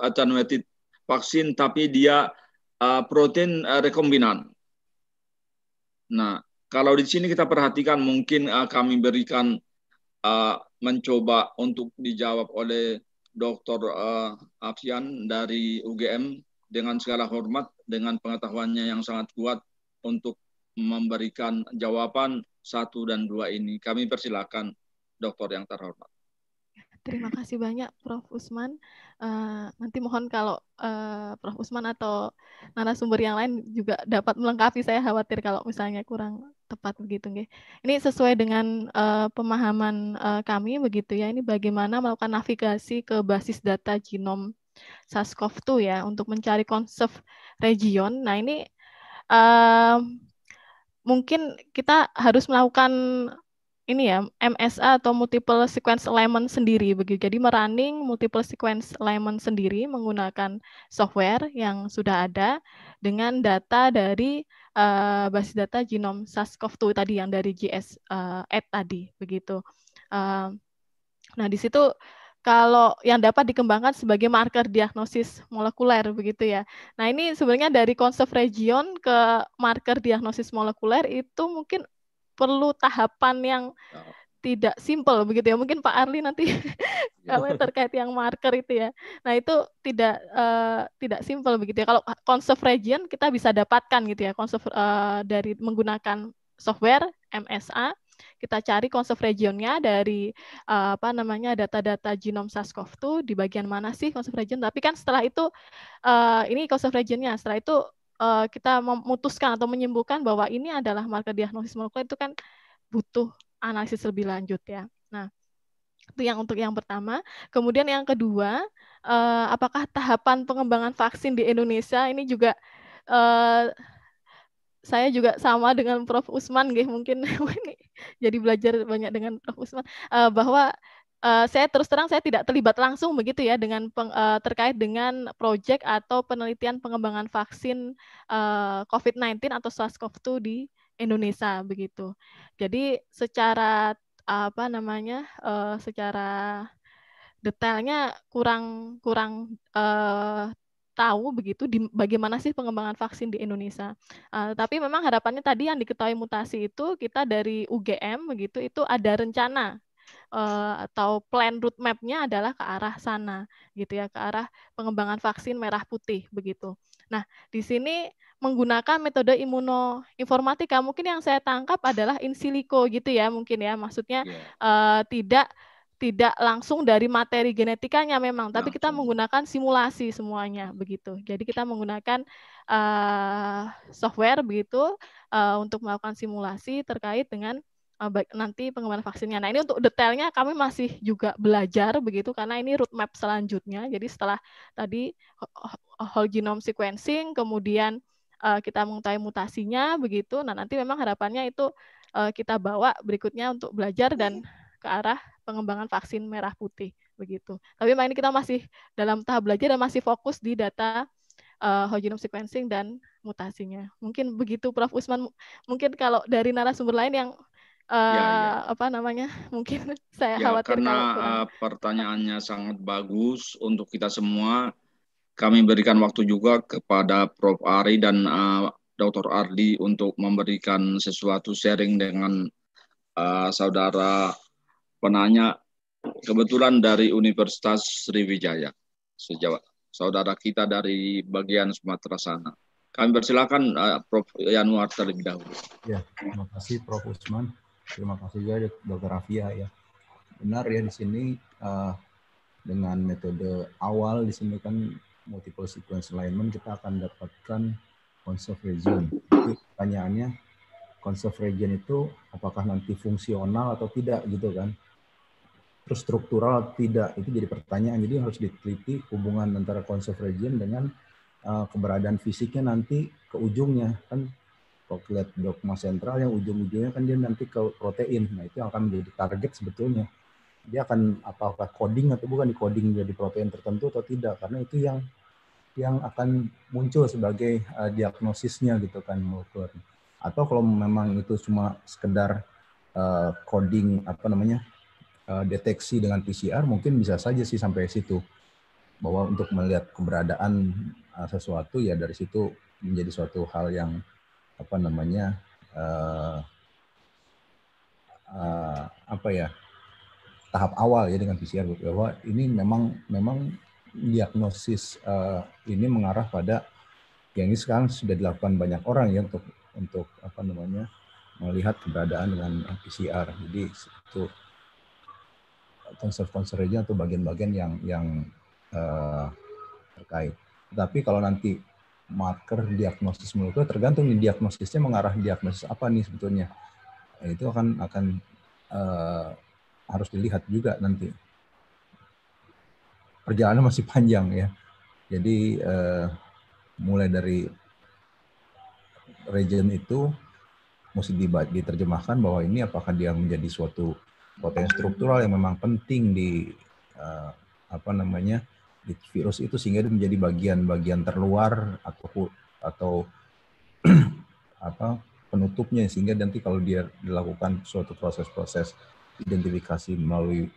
attenuated vaksin, tapi dia eh, protein uh, rekombinan. Nah, kalau di sini kita perhatikan mungkin eh, kami berikan mencoba untuk dijawab oleh Dr. Uh, Afian dari UGM dengan segala hormat, dengan pengetahuannya yang sangat kuat untuk memberikan jawaban satu dan dua ini. Kami persilakan dokter yang terhormat. Terima kasih banyak Prof. Usman. Uh, nanti mohon kalau uh, Prof. Usman atau narasumber yang lain juga dapat melengkapi. Saya khawatir kalau misalnya kurang tepat begitu. Nge. Ini sesuai dengan uh, pemahaman uh, kami begitu ya. Ini bagaimana melakukan navigasi ke basis data genom SARS-CoV-2 ya untuk mencari konsep region. Nah ini uh, mungkin kita harus melakukan ini ya MSA atau multiple sequence alignment sendiri begitu. Jadi merunning multiple sequence alignment sendiri menggunakan software yang sudah ada dengan data dari uh, basis data genom SARS-CoV-2 tadi yang dari GS uh, tadi begitu. Uh, nah di situ kalau yang dapat dikembangkan sebagai marker diagnosis molekuler begitu ya. Nah, ini sebenarnya dari konsep region ke marker diagnosis molekuler itu mungkin perlu tahapan yang oh. tidak simpel begitu ya. Mungkin Pak Arli nanti kalau terkait yang marker itu ya. Nah, itu tidak uh, tidak simpel begitu ya. Kalau konsep region kita bisa dapatkan gitu ya, konsep uh, dari menggunakan software MSA kita cari konsep regionnya dari eh, apa namanya data-data genom SARS-CoV-2 di bagian mana sih konsep region. Tapi kan setelah itu eh, ini konsep regionnya. Setelah itu eh, kita memutuskan atau menyembuhkan bahwa ini adalah marker diagnosis molekuler itu kan butuh analisis lebih lanjut ya. Nah, itu yang untuk yang pertama. Kemudian yang kedua, apakah tahapan pengembangan vaksin di Indonesia ini juga saya juga sama dengan Prof Usman, gih mungkin jadi belajar banyak dengan Prof Usman uh, bahwa uh, saya terus terang saya tidak terlibat langsung begitu ya dengan peng, uh, terkait dengan proyek atau penelitian pengembangan vaksin uh, COVID-19 atau SARS-CoV-2 di Indonesia begitu. Jadi secara apa namanya uh, secara detailnya kurang kurang uh, tahu begitu di, bagaimana sih pengembangan vaksin di Indonesia. Uh, tapi memang harapannya tadi yang diketahui mutasi itu kita dari UGM begitu itu ada rencana uh, atau plan roadmapnya adalah ke arah sana gitu ya ke arah pengembangan vaksin merah putih begitu. Nah di sini menggunakan metode imunoinformatika mungkin yang saya tangkap adalah in silico gitu ya mungkin ya maksudnya yeah. Iya. uh, tidak tidak langsung dari materi genetikanya memang, tapi kita menggunakan simulasi semuanya begitu. Jadi kita menggunakan uh, software begitu uh, untuk melakukan simulasi terkait dengan uh, nanti pengembangan vaksinnya. Nah ini untuk detailnya kami masih juga belajar begitu karena ini roadmap selanjutnya. Jadi setelah tadi whole genome sequencing, kemudian uh, kita mengetahui mutasinya begitu. Nah nanti memang harapannya itu uh, kita bawa berikutnya untuk belajar dan iya ke arah pengembangan vaksin merah putih begitu. Tapi memang ini kita masih dalam tahap belajar dan masih fokus di data uh, whole genome sequencing dan mutasinya. Mungkin begitu Prof Usman. Mungkin kalau dari narasumber lain yang uh, ya, ya. apa namanya? Mungkin saya ya, khawatir karena uh, pertanyaannya sangat bagus untuk kita semua. Kami berikan waktu juga kepada Prof Ari dan uh, Dr. Ardi untuk memberikan sesuatu sharing dengan uh, saudara penanya kebetulan dari Universitas Sriwijaya, sejawat saudara kita dari bagian Sumatera sana. Kami persilakan uh, Prof. Yanuar terlebih dahulu. Ya, terima kasih Prof. Usman. Terima kasih juga Dr. Rafia ya. Benar ya di sini uh, dengan metode awal di sini kan multiple sequence alignment kita akan dapatkan conserve region. Jadi pertanyaannya conserve region itu apakah nanti fungsional atau tidak gitu kan? terstruktural tidak itu jadi pertanyaan jadi harus diteliti hubungan antara konsep region dengan uh, keberadaan fisiknya nanti ke ujungnya kan kalau dogma sentral yang ujung-ujungnya kan dia nanti ke protein nah itu akan menjadi target sebetulnya dia akan apakah coding atau bukan di coding jadi protein tertentu atau tidak karena itu yang yang akan muncul sebagai uh, diagnosisnya gitu kan molekuler atau kalau memang itu cuma sekedar uh, coding apa namanya Eh, deteksi dengan PCR mungkin bisa saja sih sampai situ bahwa untuk melihat keberadaan eh, sesuatu ya dari situ menjadi suatu hal yang apa namanya uh, uh, apa ya tahap awal ya dengan PCR bahwa ini memang memang diagnosis uh, ini mengarah pada yang ini sekarang sudah dilakukan banyak orang ya untuk untuk apa namanya melihat keberadaan dengan PCR jadi itu konser-konsernya atau bagian-bagian yang yang uh, terkait. Tapi kalau nanti marker diagnosis molekuler tergantung di diagnosisnya mengarah diagnosis apa nih sebetulnya. Nah, itu akan akan uh, harus dilihat juga nanti. Perjalanan masih panjang ya. Jadi uh, mulai dari region itu mesti diterjemahkan bahwa ini apakah dia menjadi suatu protein struktural yang memang penting di uh, apa namanya di virus itu sehingga dia menjadi bagian-bagian terluar atau atau apa penutupnya sehingga nanti kalau dia dilakukan suatu proses-proses identifikasi melalui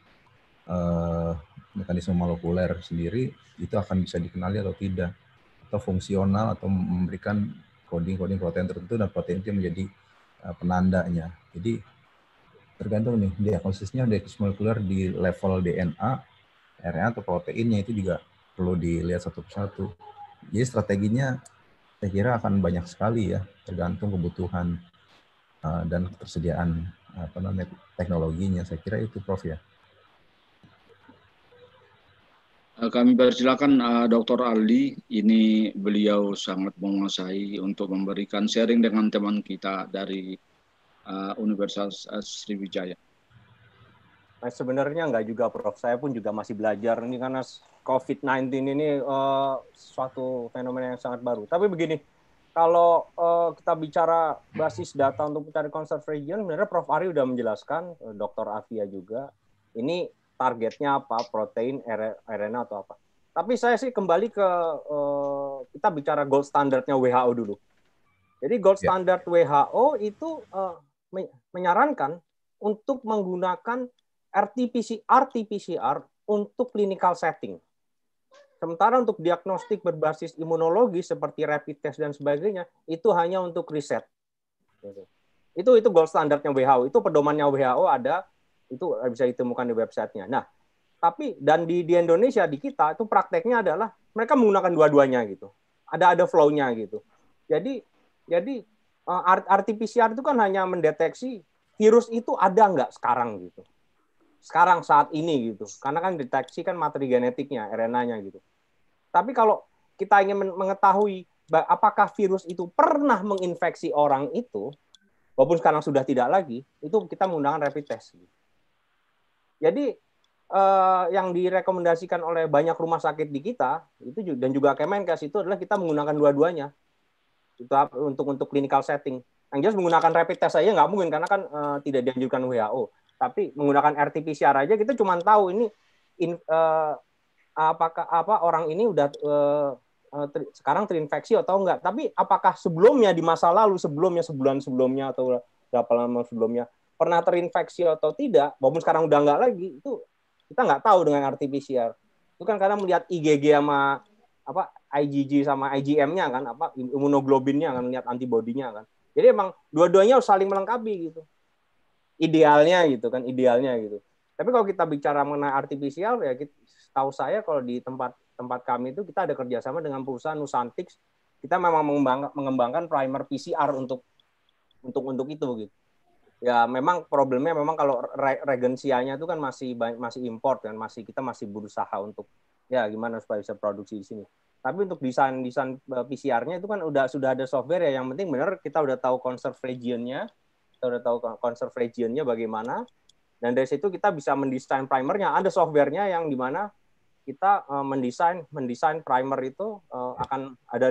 uh, mekanisme molekuler sendiri itu akan bisa dikenali atau tidak atau fungsional atau memberikan coding-coding protein tertentu dan protein itu menjadi uh, penandanya. Jadi tergantung nih diagnosisnya diagnosis molekuler di level DNA, RNA atau proteinnya itu juga perlu dilihat satu persatu. Jadi strateginya saya kira akan banyak sekali ya, tergantung kebutuhan uh, dan ketersediaan apa namanya teknologinya. Saya kira itu Prof ya. Eh, kami persilakan uh, eh, Dr. Ali, ini beliau sangat menguasai untuk memberikan sharing dengan teman kita dari Eh, Universal eh, Sriwijaya. Nah, sebenarnya nggak juga, Prof. Saya pun juga masih belajar ini karena COVID-19 ini uh, suatu fenomena yang sangat baru. Tapi begini, kalau uh, kita bicara basis data untuk mencari conserve region, sebenarnya Prof. Ari sudah menjelaskan, Dr. Afia juga, ini targetnya apa, protein, RNA atau apa. Tapi saya sih kembali ke uh, kita bicara gold standardnya WHO dulu. Jadi gold ya. standard yeah. WHO itu uh, menyarankan untuk menggunakan RT-PCR PCR untuk clinical setting. Sementara untuk diagnostik berbasis imunologi seperti rapid test dan sebagainya itu hanya untuk riset. Itu itu gold standarnya WHO. Itu pedomannya WHO ada itu bisa ditemukan di websitenya. Nah, tapi dan di, di Indonesia di kita itu prakteknya adalah mereka menggunakan dua-duanya gitu. Ada ada flow-nya gitu. Jadi jadi Eh, RT-PCR itu kan hanya mendeteksi virus itu ada nggak sekarang gitu. Sekarang saat ini gitu. Karena kan deteksi kan materi genetiknya, RNA-nya gitu. Tapi kalau kita ingin mengetahui apakah virus itu pernah menginfeksi orang itu, walaupun sekarang sudah tidak lagi, itu kita menggunakan rapid test. Gitu. Jadi eh, yang direkomendasikan oleh banyak rumah sakit di kita itu dan juga Kemenkes itu adalah kita menggunakan dua-duanya untuk untuk clinical setting. Yang jelas menggunakan rapid test aja nggak mungkin karena kan uh, tidak dianjurkan WHO. Tapi menggunakan RT-PCR aja kita cuma tahu ini in, uh, eh, apakah apa orang ini udah uh, eh, ter, sekarang terinfeksi atau enggak. Tapi apakah sebelumnya di masa lalu sebelumnya sebulan sebelumnya atau berapa lama sebelumnya pernah terinfeksi atau tidak, walaupun sekarang udah enggak lagi itu kita nggak tahu dengan RT-PCR. Itu kan karena melihat IgG sama apa IgG sama IgM-nya kan apa imunoglobinnya kan melihat antibodinya kan jadi emang dua-duanya harus saling melengkapi gitu idealnya gitu kan idealnya gitu tapi kalau kita bicara mengenai artificial ya kita, tahu saya kalau di tempat tempat kami itu kita ada kerjasama dengan perusahaan Nusantix kita memang mengembangkan, mengembangkan primer PCR untuk untuk untuk itu gitu ya memang problemnya memang kalau regensianya itu kan masih masih import kan masih kita masih berusaha untuk ya gimana supaya bisa produksi di sini. Tapi untuk desain desain eh, PCR-nya itu kan udah sudah ada software ya. Yang penting benar kita udah tahu conserve regionnya, nya kita udah tahu conserve regionnya bagaimana. Dan dari situ kita bisa mendesain primernya. Ada softwarenya yang mana kita eh, mendesain mendesain primer itu eh, akan ada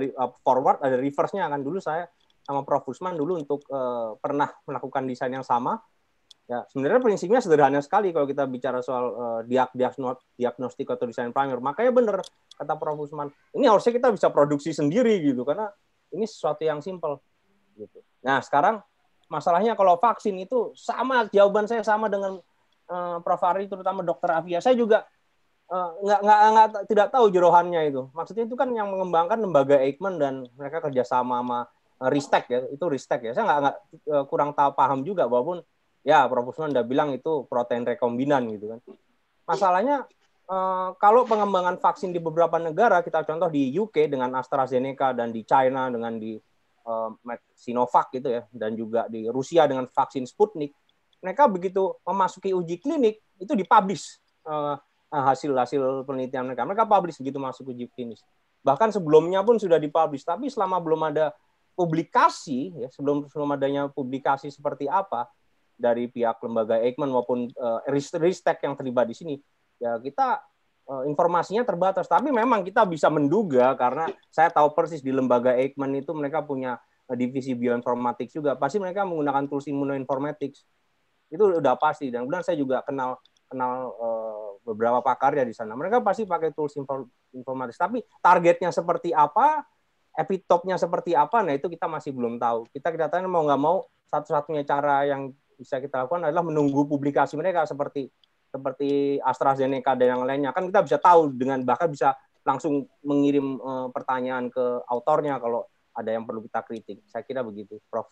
forward, ada reverse-nya akan dulu saya sama Prof Usman dulu untuk pernah melakukan desain yang sama Ya, sebenarnya prinsipnya sederhana sekali kalau kita bicara soal uh, diagnos diagnostik atau desain primer. Makanya benar kata Prof Usman, ini harusnya kita bisa produksi sendiri gitu karena ini sesuatu yang simpel gitu. Nah, sekarang masalahnya kalau vaksin itu sama jawaban saya sama dengan uh, Prof Ari terutama Dokter Avia. Saya juga uh, nggak nggak nggak tidak tahu jerohannya itu. Maksudnya itu kan yang mengembangkan lembaga Eijkman dan mereka kerjasama sama Ristek ya, itu Ristek ya. Saya nggak nggak kurang tahu paham juga walaupun ya Prof. Usman udah bilang itu protein rekombinan gitu kan. Masalahnya eh, kalau pengembangan vaksin di beberapa negara, kita contoh di UK dengan AstraZeneca dan di China dengan di eh, Sinovac gitu ya, dan juga di Rusia dengan vaksin Sputnik, mereka begitu memasuki uji klinik itu dipublish eh, hasil-hasil penelitian mereka. Mereka publish begitu masuk uji klinis. Bahkan sebelumnya pun sudah dipublish, tapi selama belum ada publikasi, ya, sebelum sebelum adanya publikasi seperti apa, dari pihak lembaga Eijkman maupun uh, eh, Ristek yang terlibat di sini ya kita uh, informasinya terbatas tapi memang kita bisa menduga karena saya tahu persis di lembaga Eijkman itu mereka punya eh, divisi bioinformatik juga pasti mereka menggunakan tools immunoinformatics itu udah pasti dan kemudian saya juga kenal kenal uh, beberapa pakarnya di sana mereka pasti pakai tools informatis tapi targetnya seperti apa epitopnya seperti apa nah itu kita masih belum tahu kita kedatangan mau nggak mau satu-satunya cara yang bisa kita lakukan adalah menunggu publikasi mereka seperti seperti AstraZeneca dan yang lainnya kan kita bisa tahu dengan bahkan bisa langsung mengirim uh, pertanyaan ke autornya kalau ada yang perlu kita kritik. Saya kira begitu, Prof.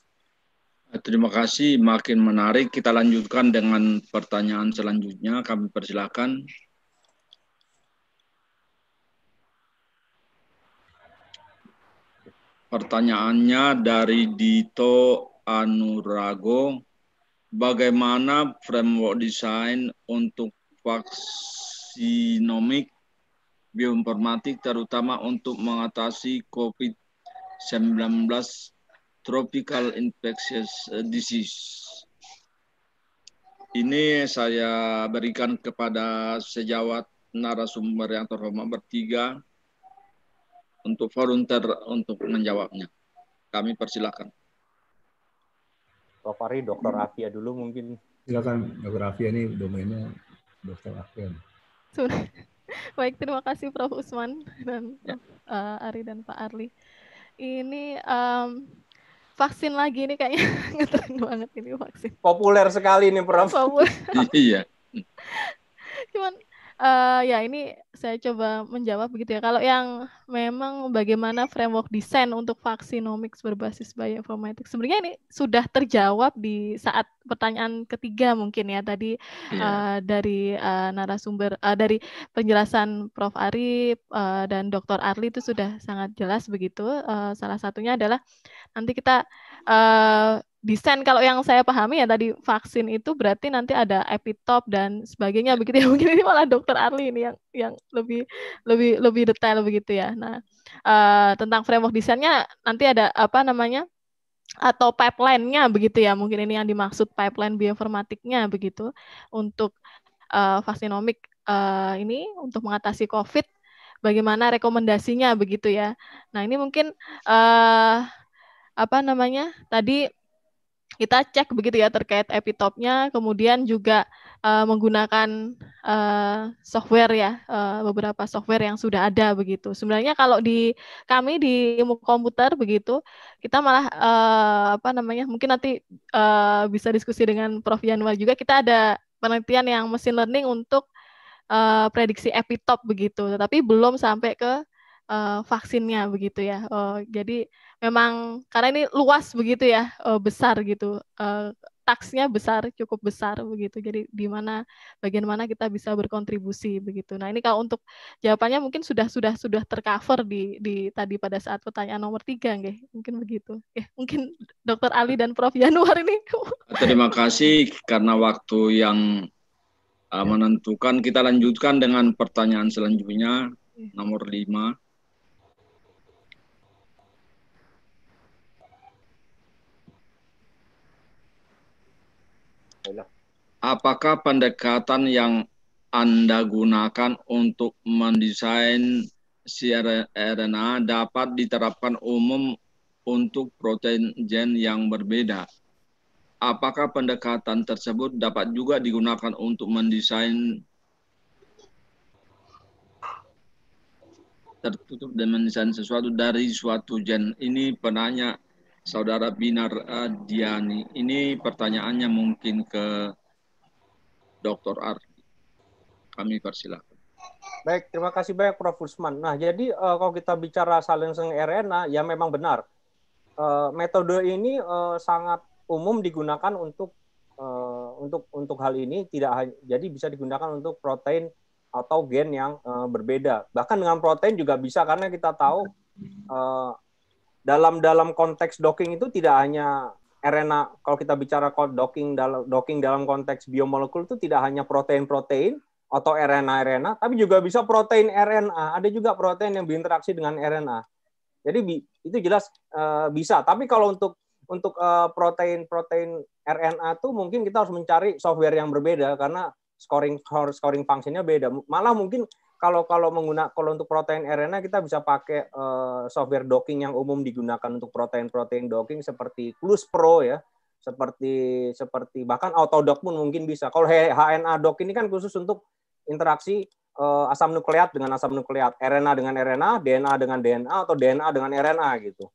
Eh, terima kasih, makin menarik. Kita lanjutkan dengan pertanyaan selanjutnya. Kami persilakan. Pertanyaannya dari Dito Anurago bagaimana framework desain untuk vaksinomik bioinformatik terutama untuk mengatasi COVID-19 tropical infectious eh, disease. Ini saya berikan kepada sejawat narasumber yang terhormat bertiga untuk volunteer untuk menjawabnya. Kami persilahkan. Prof. Ari, Dr. Hmm. Afia dulu mungkin. Silakan Dr. Afia ini domainnya Dr. Afia. Baik, terima kasih Prof. Usman dan ya. Prof. Uh, Ari dan Pak Arli. Ini um, vaksin lagi ini kayaknya ngetren banget ini vaksin. Populer sekali ini Prof. iya. Cuman uh, ya ini saya coba menjawab begitu ya. Kalau yang memang bagaimana framework desain untuk vaksinomics berbasis bioinformatics, sebenarnya ini sudah terjawab di saat pertanyaan ketiga mungkin ya tadi yeah. Iya. uh, dari uh, narasumber uh, dari penjelasan Prof Ari uh, dan Dr Arli itu sudah sangat jelas begitu. Uh, salah satunya adalah nanti kita uh, desain kalau yang saya pahami ya tadi vaksin itu berarti nanti ada epitop dan sebagainya iya. begitu ya mungkin ini malah dokter Arli ini yang yang lebih lebih lebih detail begitu ya nah uh, tentang framework desainnya nanti ada apa namanya atau pipeline-nya begitu ya mungkin ini yang dimaksud pipeline bioinformatiknya begitu untuk uh, vaksinomik uh, ini untuk mengatasi COVID bagaimana rekomendasinya begitu ya nah ini mungkin uh, apa namanya tadi kita cek begitu ya terkait epitopnya, kemudian juga uh, menggunakan uh, software ya, uh, beberapa software yang sudah ada begitu. Sebenarnya kalau di kami di ilmu komputer begitu, kita malah uh, apa namanya? Mungkin nanti uh, bisa diskusi dengan Prof Yanwar juga. Kita ada penelitian yang machine learning untuk uh, prediksi epitop begitu, tetapi belum sampai ke uh, vaksinnya begitu ya. Uh, jadi memang karena ini luas begitu ya, uh, besar gitu. Uh, eh, taksnya besar, cukup besar begitu. Jadi di mana bagaimana kita bisa berkontribusi begitu. Nah, ini kalau untuk jawabannya mungkin sudah sudah sudah tercover di di tadi pada saat pertanyaan nomor tiga nggih. Mungkin begitu. Ya, mungkin Dokter Ali dan Prof Januar ini. Terima kasih karena waktu yang ya. menentukan kita lanjutkan dengan pertanyaan selanjutnya iya. nomor lima. Apakah pendekatan yang Anda gunakan untuk mendesain siRNA dapat diterapkan umum untuk protein gen yang berbeda? Apakah pendekatan tersebut dapat juga digunakan untuk mendesain tertutup dan mendesain sesuatu dari suatu gen? Ini penanya Saudara Binar eh, Diani, Ini pertanyaannya mungkin ke Dr. Ardi. Kami persilakan. Baik, terima kasih banyak Prof. Usman. Nah, jadi uh, kalau kita bicara silencing RNA, ya memang benar. Uh, metode ini uh, sangat umum digunakan untuk uh, untuk untuk hal ini tidak hanya jadi bisa digunakan untuk protein atau gen yang uh, berbeda. Bahkan dengan protein juga bisa karena kita tahu uh, dalam dalam konteks docking itu tidak hanya RNA kalau kita bicara docking dalam docking dalam konteks biomolekul itu tidak hanya protein-protein atau RNA-RNA tapi juga bisa protein RNA ada juga protein yang berinteraksi dengan RNA jadi itu jelas eh, bisa tapi kalau untuk untuk eh, protein protein RNA tuh mungkin kita harus mencari software yang berbeda karena scoring scoring fungsinya beda malah mungkin kalau kalau menggunakan kalau untuk protein RNA kita bisa pakai uh, software docking yang umum digunakan untuk protein-protein docking seperti Plus Pro ya, seperti seperti bahkan autodock pun mungkin bisa. Kalau HNA dock ini kan khusus untuk interaksi uh, asam nukleat dengan asam nukleat, RNA dengan RNA, DNA dengan DNA atau DNA dengan RNA gitu.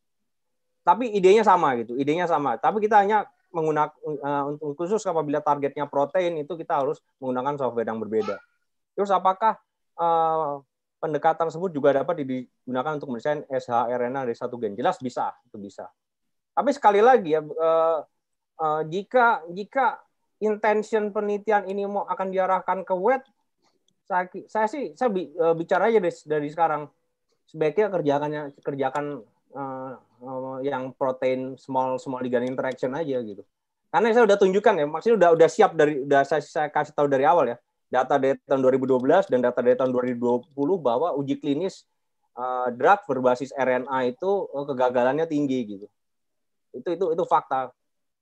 Tapi idenya sama gitu, idenya sama. Tapi kita hanya menggunakan uh, khusus apabila targetnya protein itu kita harus menggunakan software yang berbeda. Terus apakah Eh, pendekatan tersebut juga dapat digunakan untuk mendesain shRNA dari satu gen. Jelas bisa, itu bisa. Tapi sekali lagi ya, eh, eh, jika jika intention penelitian ini mau akan diarahkan ke wet, saya, saya sih saya bicara aja dari, sekarang sebaiknya kerjakannya kerjakan yang protein small small ligand interaction aja gitu. Karena saya sudah tunjukkan ya, maksudnya sudah udah siap dari udah saya, saya kasih tahu dari awal ya data dari tahun 2012 dan data dari tahun 2020 bahwa uji klinis uh, drug berbasis RNA itu uh, kegagalannya tinggi gitu. Itu itu itu fakta.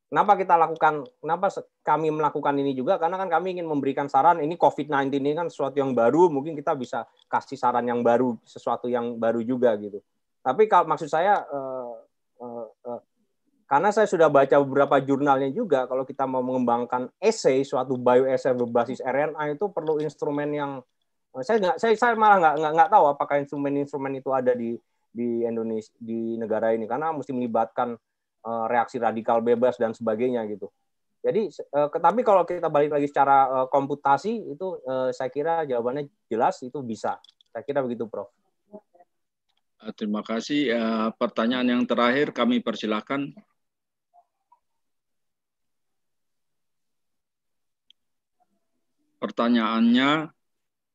Kenapa kita lakukan? Kenapa kami melakukan ini juga? Karena kan kami ingin memberikan saran. Ini COVID-19 ini kan sesuatu yang baru. Mungkin kita bisa kasih saran yang baru, sesuatu yang baru juga gitu. Tapi kalau maksud saya eh, karena saya sudah baca beberapa jurnalnya juga, kalau kita mau mengembangkan esai suatu essay berbasis RNA itu perlu instrumen yang eh, saya nggak saya, saya malah nggak nggak nggak tahu apakah instrumen-instrumen itu ada di di Indonesia di negara ini karena mesti melibatkan uh, reaksi radikal bebas dan sebagainya gitu. Jadi uh, tapi kalau kita balik lagi secara uh, komputasi itu uh, saya kira jawabannya jelas itu bisa. Saya kira begitu, Prof. Terima kasih. Pertanyaan yang terakhir kami persilahkan Pertanyaannya,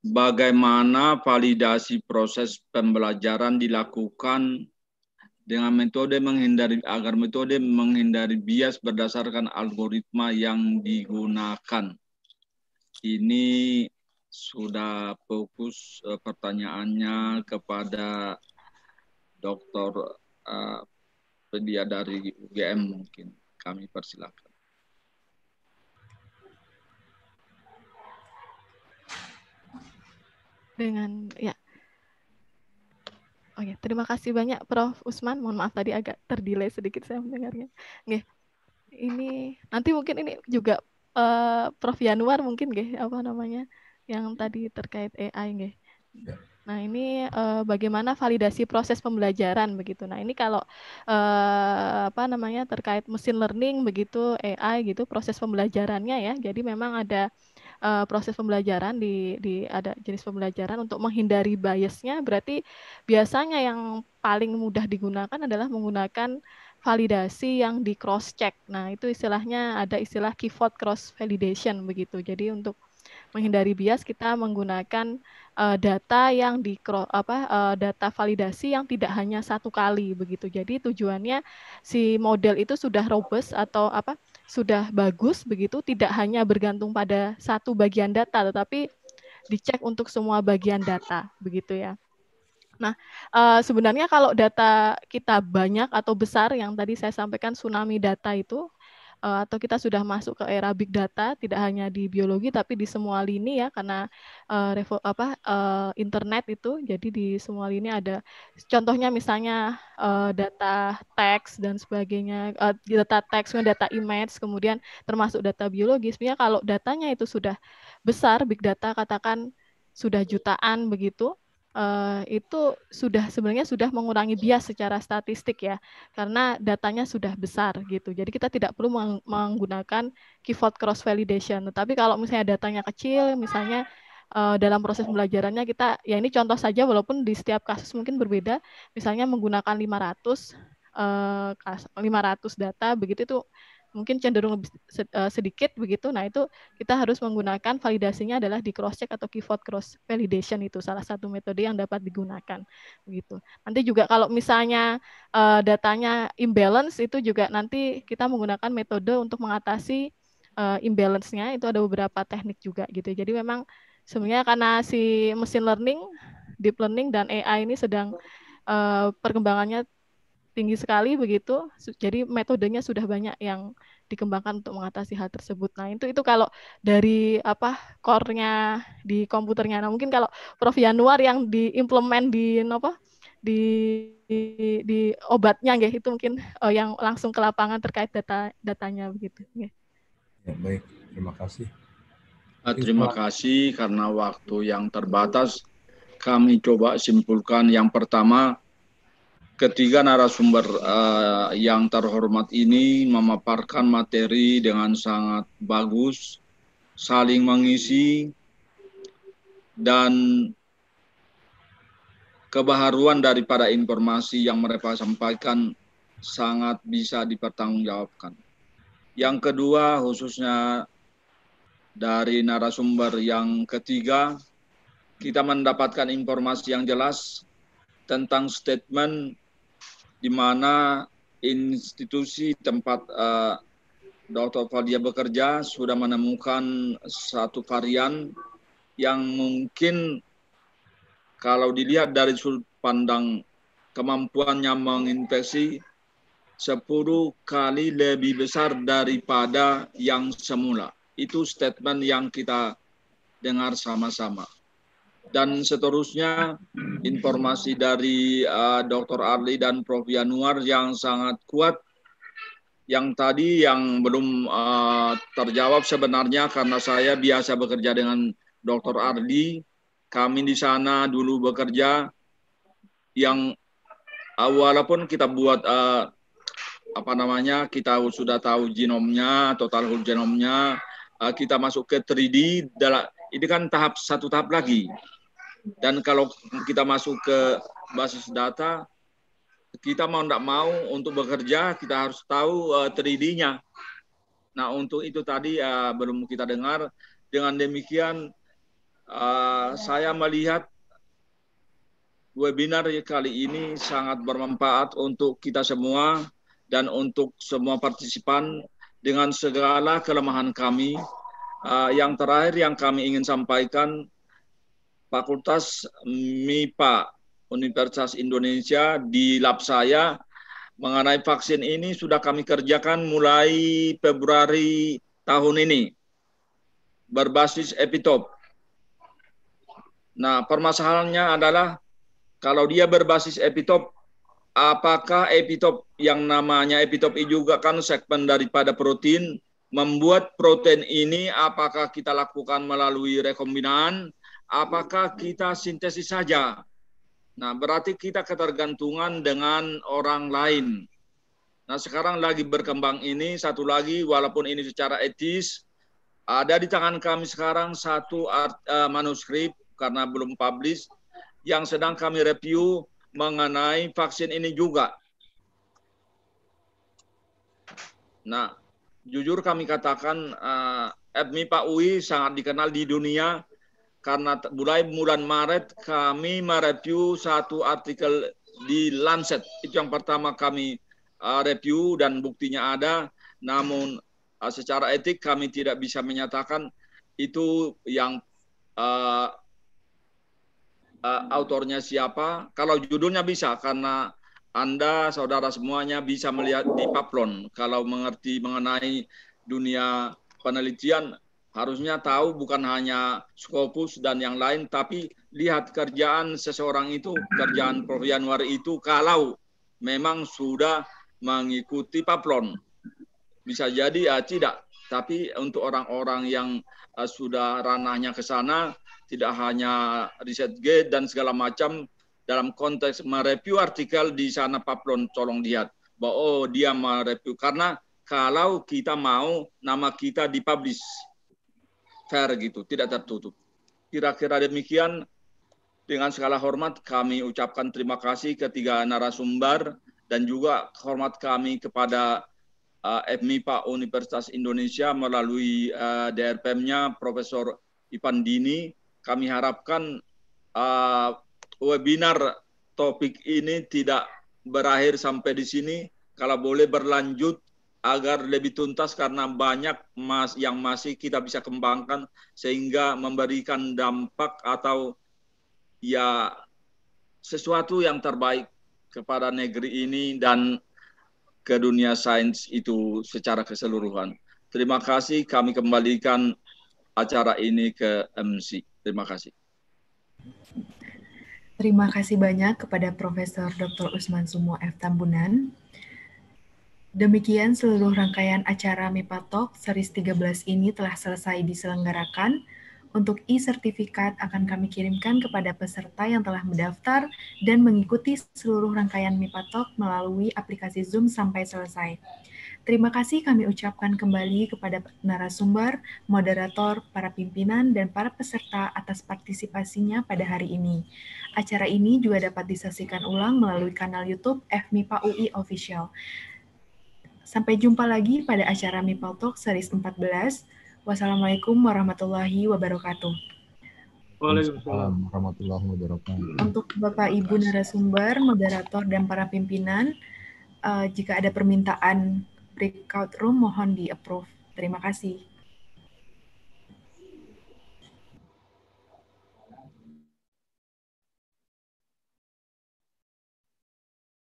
bagaimana validasi proses pembelajaran dilakukan dengan metode menghindari agar metode menghindari bias berdasarkan algoritma yang digunakan. Ini sudah fokus eh, pertanyaannya kepada Dr. Eh, Pedia dari UGM mungkin. Kami persilakan. dengan ya. Oke, terima kasih banyak Prof Usman. Mohon maaf tadi agak terdelay sedikit saya mendengarnya. Oke. Ini nanti mungkin ini juga uh, Prof Yanuar mungkin gak apa namanya yang tadi terkait AI gak ya. Nah, ini uh, bagaimana validasi proses pembelajaran begitu. Nah, ini kalau uh, apa namanya terkait mesin learning begitu AI gitu proses pembelajarannya ya. Jadi memang ada uh, proses pembelajaran di di ada jenis pembelajaran untuk menghindari biasnya berarti biasanya yang paling mudah digunakan adalah menggunakan validasi yang di cross check. Nah, itu istilahnya ada istilah keyword cross validation begitu. Jadi untuk menghindari bias kita menggunakan uh, data yang di apa uh, data validasi yang tidak hanya satu kali begitu. Jadi tujuannya si model itu sudah robust atau apa sudah bagus begitu, tidak hanya bergantung pada satu bagian data, tetapi dicek untuk semua bagian data, begitu ya. Nah, eh, sebenarnya kalau data kita banyak atau besar, yang tadi saya sampaikan tsunami data itu, Eh, atau kita sudah masuk ke era big data tidak hanya di biologi tapi di semua lini ya karena uh, revo, apa uh, internet itu jadi di semua lini ada contohnya misalnya uh, data teks dan sebagainya uh, data teks data image kemudian termasuk data biologi sebenarnya kalau datanya itu sudah besar big data katakan sudah jutaan begitu uh, itu sudah sebenarnya sudah mengurangi bias secara statistik ya karena datanya sudah besar gitu jadi kita tidak perlu meng menggunakan keyword cross validation tetapi kalau misalnya datanya kecil misalnya uh, dalam proses pembelajarannya kita ya ini contoh saja walaupun di setiap kasus mungkin berbeda misalnya menggunakan 500 uh, 500 data begitu itu mungkin cenderung eh, sedikit begitu. Nah, itu kita harus menggunakan validasinya adalah di cross check atau keyword cross validation itu salah satu metode yang dapat digunakan begitu. Nanti juga kalau misalnya uh, datanya imbalance itu juga nanti kita menggunakan metode untuk mengatasi uh, imbalance-nya itu ada beberapa teknik juga gitu. Jadi memang sebenarnya karena si machine learning, deep learning dan AI ini sedang uh, perkembangannya tinggi sekali begitu. Jadi metodenya sudah banyak yang dikembangkan untuk mengatasi hal tersebut. Nah, itu itu kalau dari apa core-nya di komputernya. Nah, mungkin kalau Prof Yanuar yang diimplement di apa di di, di obatnya ya itu mungkin oh, yang langsung ke lapangan terkait data datanya begitu. Ya, baik. Terima kasih. Eh, terima kasih karena waktu yang terbatas kami coba simpulkan yang pertama ketiga narasumber uh, yang terhormat ini memaparkan materi dengan sangat bagus, saling mengisi, dan kebaharuan daripada informasi yang mereka sampaikan sangat bisa dipertanggungjawabkan. Yang kedua, khususnya dari narasumber yang ketiga, kita mendapatkan informasi yang jelas tentang statement di mana institusi tempat uh, eh, Dr. Fadia bekerja sudah menemukan satu varian yang mungkin kalau dilihat dari sudut pandang kemampuannya menginfeksi 10 kali lebih besar daripada yang semula. Itu statement yang kita dengar sama-sama dan seterusnya informasi dari uh, eh, Dr. Arli dan Prof. Yanuar yang sangat kuat yang tadi yang belum uh, terjawab sebenarnya karena saya biasa bekerja dengan Dr. Arli kami di sana dulu bekerja yang uh, walaupun kita buat uh, apa namanya kita sudah tahu genomnya total whole genomnya kita masuk ke 3D dalam ini kan tahap satu tahap lagi. Dan kalau kita masuk ke basis data, kita mau tidak mau untuk bekerja kita harus tahu uh, eh, 3D-nya. Nah untuk itu tadi uh, belum kita dengar. Dengan demikian uh, saya melihat webinar kali ini sangat bermanfaat untuk kita semua dan untuk semua partisipan dengan segala kelemahan kami Uh, yang terakhir yang kami ingin sampaikan, Fakultas MIPA Universitas Indonesia di lab saya mengenai vaksin ini sudah kami kerjakan mulai Februari tahun ini berbasis epitop. Nah, permasalahannya adalah kalau dia berbasis epitop, apakah epitop yang namanya epitop juga kan segmen daripada protein Membuat protein ini apakah kita lakukan melalui rekombinan, apakah kita sintesis saja. Nah, berarti kita ketergantungan dengan orang lain. Nah, sekarang lagi berkembang ini satu lagi walaupun ini secara etis ada di tangan kami sekarang satu art, uh, manuskrip karena belum publish yang sedang kami review mengenai vaksin ini juga. Nah, jujur kami katakan uh, eh, Edmi Pak Uwi sangat dikenal di dunia karena mulai bulan Maret kami mereview satu artikel di Lancet. Itu yang pertama kami uh, review dan buktinya ada. Namun uh, secara etik kami tidak bisa menyatakan itu yang uh, uh, autornya siapa. Kalau judulnya bisa karena anda, saudara semuanya bisa melihat di Paplon. Kalau mengerti mengenai dunia penelitian, harusnya tahu bukan hanya Scopus dan yang lain, tapi lihat kerjaan seseorang itu, kerjaan Prof. Yanwar itu kalau memang sudah mengikuti Paplon. Bisa jadi ya tidak, tapi untuk orang-orang yang eh, sudah ranahnya ke sana, tidak hanya riset gate dan segala macam, dalam konteks mereview artikel di sana Paplon tolong lihat bahwa oh, dia mereview karena kalau kita mau nama kita dipublish fair gitu tidak tertutup kira-kira demikian dengan segala hormat kami ucapkan terima kasih ketiga narasumber dan juga hormat kami kepada uh, MIPA Universitas Indonesia melalui uh, DRPM-nya Profesor Ipan Dini kami harapkan uh, webinar topik ini tidak berakhir sampai di sini. Kalau boleh berlanjut agar lebih tuntas karena banyak mas yang masih kita bisa kembangkan sehingga memberikan dampak atau ya sesuatu yang terbaik kepada negeri ini dan ke dunia sains itu secara keseluruhan. Terima kasih kami kembalikan acara ini ke MC. Terima kasih. Terima kasih banyak kepada Profesor Dr. Usman Sumo F. Tambunan. Demikian seluruh rangkaian acara MIPA Talk Series 13 ini telah selesai diselenggarakan. Untuk e-sertifikat akan kami kirimkan kepada peserta yang telah mendaftar dan mengikuti seluruh rangkaian MIPA Talk melalui aplikasi Zoom sampai selesai. Terima kasih kami ucapkan kembali kepada narasumber, moderator, para pimpinan, dan para peserta atas partisipasinya pada hari ini. Acara ini juga dapat disaksikan ulang melalui kanal YouTube FMIPA UI Official. Sampai jumpa lagi pada acara MIPA Talk Series 14. Wassalamualaikum warahmatullahi wabarakatuh. Waalaikumsalam warahmatullahi wabarakatuh. Untuk Bapak Ibu narasumber, moderator dan para pimpinan, eh, jika ada permintaan breakout room mohon di approve. Terima kasih.